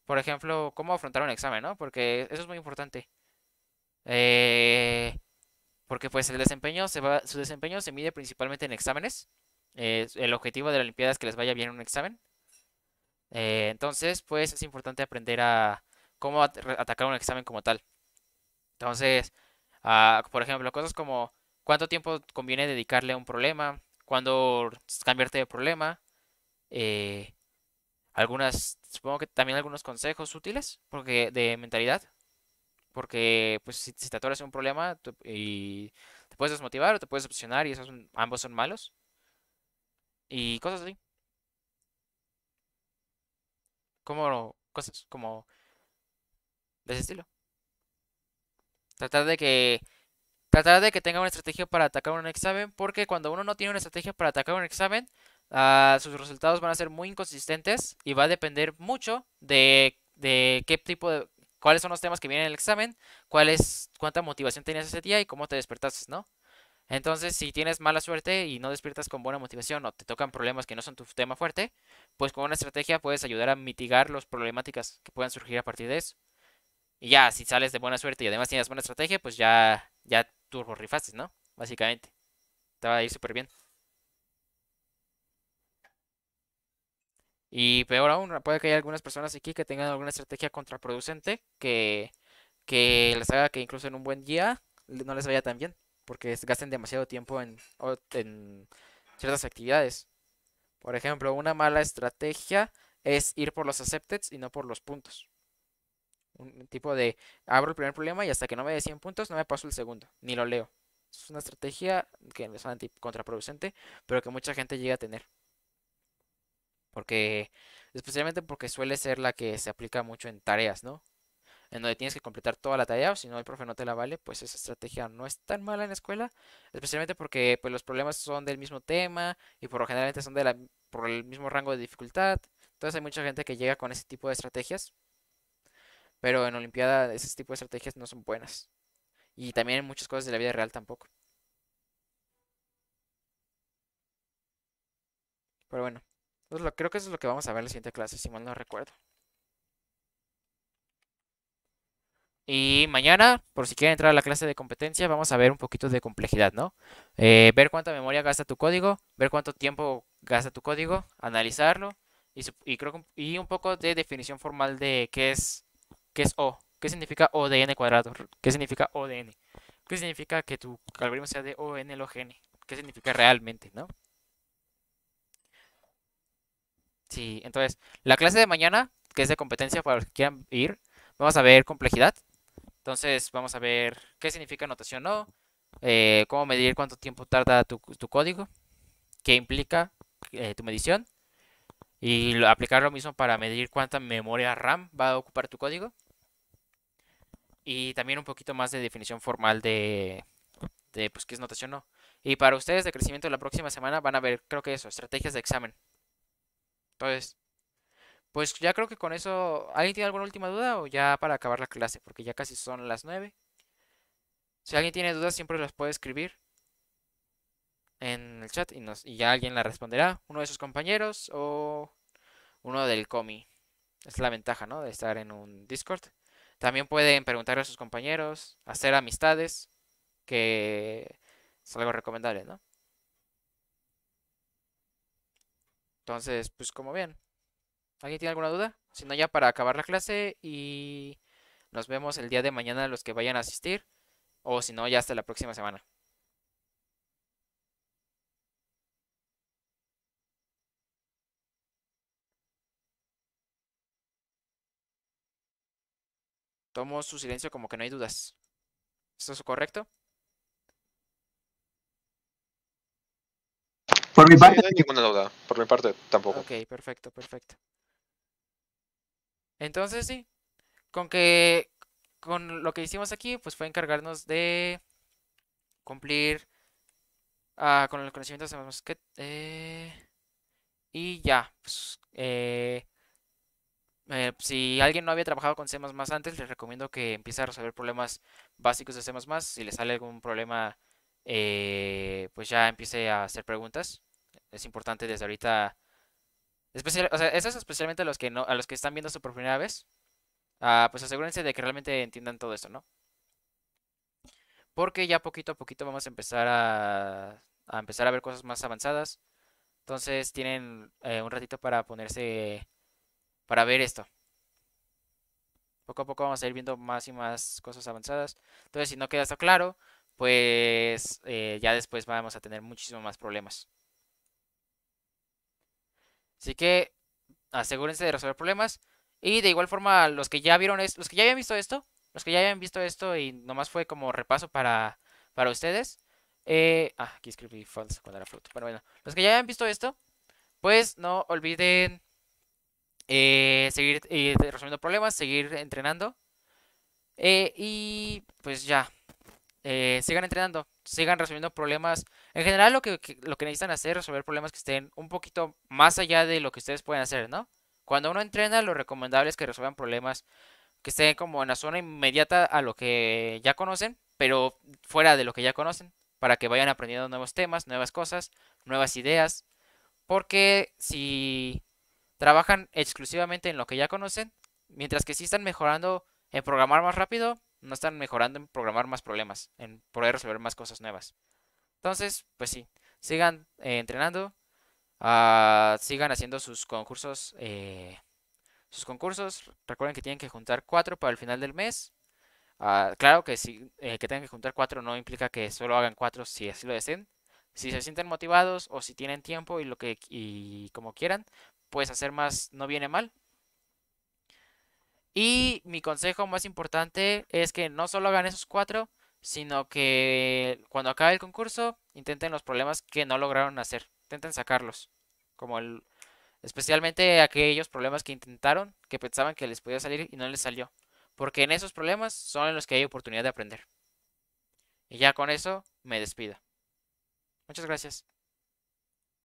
por ejemplo, cómo afrontar un examen, ¿no? Porque eso es muy importante. Eh, porque pues el desempeño se va, su desempeño se mide principalmente en exámenes. Eh, el objetivo de la Olimpiada es que les vaya bien un examen. Eh, entonces, pues es importante aprender a cómo atacar un examen como tal. Entonces, ah, por ejemplo, cosas como cuánto tiempo conviene dedicarle a un problema, cuándo cambiarte de problema, algunas, supongo que también algunos consejos útiles porque de mentalidad. Porque pues si, te atoras en un problema y te puedes desmotivar o te puedes obsesionar y esos ambos son malos. Y cosas así. Como cosas como de ese estilo. Tratar de que tratar de que tenga una estrategia para atacar un examen, porque cuando uno no tiene una estrategia para atacar un examen, Ah, sus resultados van a ser muy inconsistentes y va a depender mucho de, qué tipo de, cuáles son los temas que vienen en el examen, cuál cuánta motivación tenías ese día y cómo te despertaste, ¿no? Entonces, si tienes mala suerte y no despiertas con buena motivación o te tocan problemas que no son tu tema fuerte, pues con una estrategia puedes ayudar a mitigar las problemáticas que puedan surgir a partir de eso. Y ya, si sales de buena suerte y además tienes buena estrategia, pues ya, ya turbo rifaste, ¿no? Básicamente. Te va a ir súper bien. Y peor aún, puede que haya algunas personas aquí que tengan alguna estrategia contraproducente que, les haga que incluso en un buen día no les vaya tan bien, porque gasten demasiado tiempo en, en ciertas actividades. Por ejemplo, una mala estrategia es ir por los accepteds y no por los puntos. Un tipo de abro el primer problema y hasta que no me dé 100 puntos no me paso el segundo, ni lo leo. Es una estrategia que es contraproducente, pero que mucha gente llega a tener. Porque, especialmente porque suele ser la que se aplica mucho en tareas, ¿no? En donde tienes que completar toda la tarea, o si no el profe no te la vale, pues esa estrategia no es tan mala en la escuela, especialmente porque pues, los problemas son del mismo tema y por lo generalmente son de la, por el mismo rango de dificultad. Entonces hay mucha gente que llega con ese tipo de estrategias, pero en Olimpiada ese tipo de estrategias no son buenas. Y también en muchas cosas de la vida real tampoco. Pero bueno. Pues creo que eso es lo que vamos a ver en la siguiente clase, si mal no recuerdo. Y mañana, por si quieren entrar a la clase de competencia, vamos a ver un poquito de complejidad, ¿no? Eh, ver cuánta memoria gasta tu código, ver cuánto tiempo gasta tu código, analizarlo y, un poco de definición formal de qué es, qué es O, qué significa O de n cuadrado, qué significa O de n, qué significa que tu algoritmo sea de O, n log n, qué significa realmente, ¿no? Sí, entonces, la clase de mañana, que es de competencia para los que quieran ir, vamos a ver complejidad. Entonces, vamos a ver qué significa notación no, eh, cómo medir cuánto tiempo tarda tu, código, qué implica eh, tu medición, y aplicar lo mismo para medir cuánta memoria RAM va a ocupar tu código. Y también un poquito más de definición formal de, pues, qué es notación no. Y para ustedes de crecimiento la próxima semana van a ver, creo que eso, estrategias de examen. Entonces, pues ya creo que con eso. ¿Alguien tiene alguna última duda o ya para acabar la clase? Porque ya casi son las 9. Si alguien tiene dudas, siempre las puede escribir en el chat y, nos, y ya alguien la responderá. Uno de sus compañeros o uno del comi. Es la ventaja, ¿no? De estar en un Discord. También pueden preguntarle a sus compañeros, hacer amistades, que es algo recomendable, ¿no? Entonces, pues como bien. ¿Alguien tiene alguna duda? Si no, ya para acabar la clase y nos vemos el día de mañana los que vayan a asistir. O si no, ya hasta la próxima semana. Tomo su silencio como que no hay dudas. ¿Esto es correcto? Por mi parte. no hay ninguna duda. Por mi parte tampoco. Ok, perfecto, perfecto. Entonces sí. Con que. Con lo que hicimos aquí, pues fue encargarnos de cumplir ah, con el conocimiento de que eh, y ya pues, eh, eh, si alguien no había trabajado con C++ antes les recomiendo que empiece a resolver problemas básicos de C++ si le sale algún problema eh, pues ya empiece a hacer preguntas. Es importante desde ahorita. Especial, especialmente a los que no, a los que están viendo esto por primera vez. Ah, pues asegúrense de que realmente entiendan todo esto, ¿no? Porque ya poquito a poquito vamos a empezar a, a empezar a ver cosas más avanzadas. Entonces tienen eh, un ratito para ponerse para ver esto. Poco a poco vamos a ir viendo más y más cosas avanzadas. Entonces, si no queda esto claro, pues eh, ya después vamos a tener muchísimos más problemas. Así que asegúrense de resolver problemas. Y de igual forma, los que ya vieron los que ya habían visto esto, los que ya habían visto esto y nomás fue como repaso para, para ustedes. Eh, ah, aquí escribí false cuando era fruto. Pero bueno, los que ya habían visto esto, pues no olviden eh, seguir resolviendo problemas, seguir entrenando. y pues ya, eh, sigan entrenando, sigan resolviendo problemas. En general, lo que, lo que necesitan hacer es resolver problemas que estén un poquito más allá de lo que ustedes pueden hacer, ¿no? Cuando uno entrena, lo recomendable es que resuelvan problemas que estén como en la zona inmediata a lo que ya conocen, pero fuera de lo que ya conocen, para que vayan aprendiendo nuevos temas, nuevas cosas, nuevas ideas. Porque si trabajan exclusivamente en lo que ya conocen, mientras que si están mejorando en programar más rápido, no están mejorando en programar más problemas, en poder resolver más cosas nuevas. Entonces, pues sí, sigan eh, entrenando, ah, sigan haciendo sus concursos, eh, sus concursos. Recuerden que tienen que juntar cuatro para el final del mes. Ah, claro que si eh, que tengan que juntar cuatro no implica que solo hagan cuatro si así lo deseen. Si se sienten motivados o si tienen tiempo y lo que y como quieran, pues hacer más no viene mal. Y mi consejo más importante es que no solo hagan esos cuatro, sino que cuando acabe el concurso intenten los problemas que no lograron hacer, intenten sacarlos, como el, especialmente aquellos problemas que intentaron, que pensaban que les podía salir y no les salió, porque en esos problemas son en los que hay oportunidad de aprender. Y ya con eso me despido. Muchas gracias.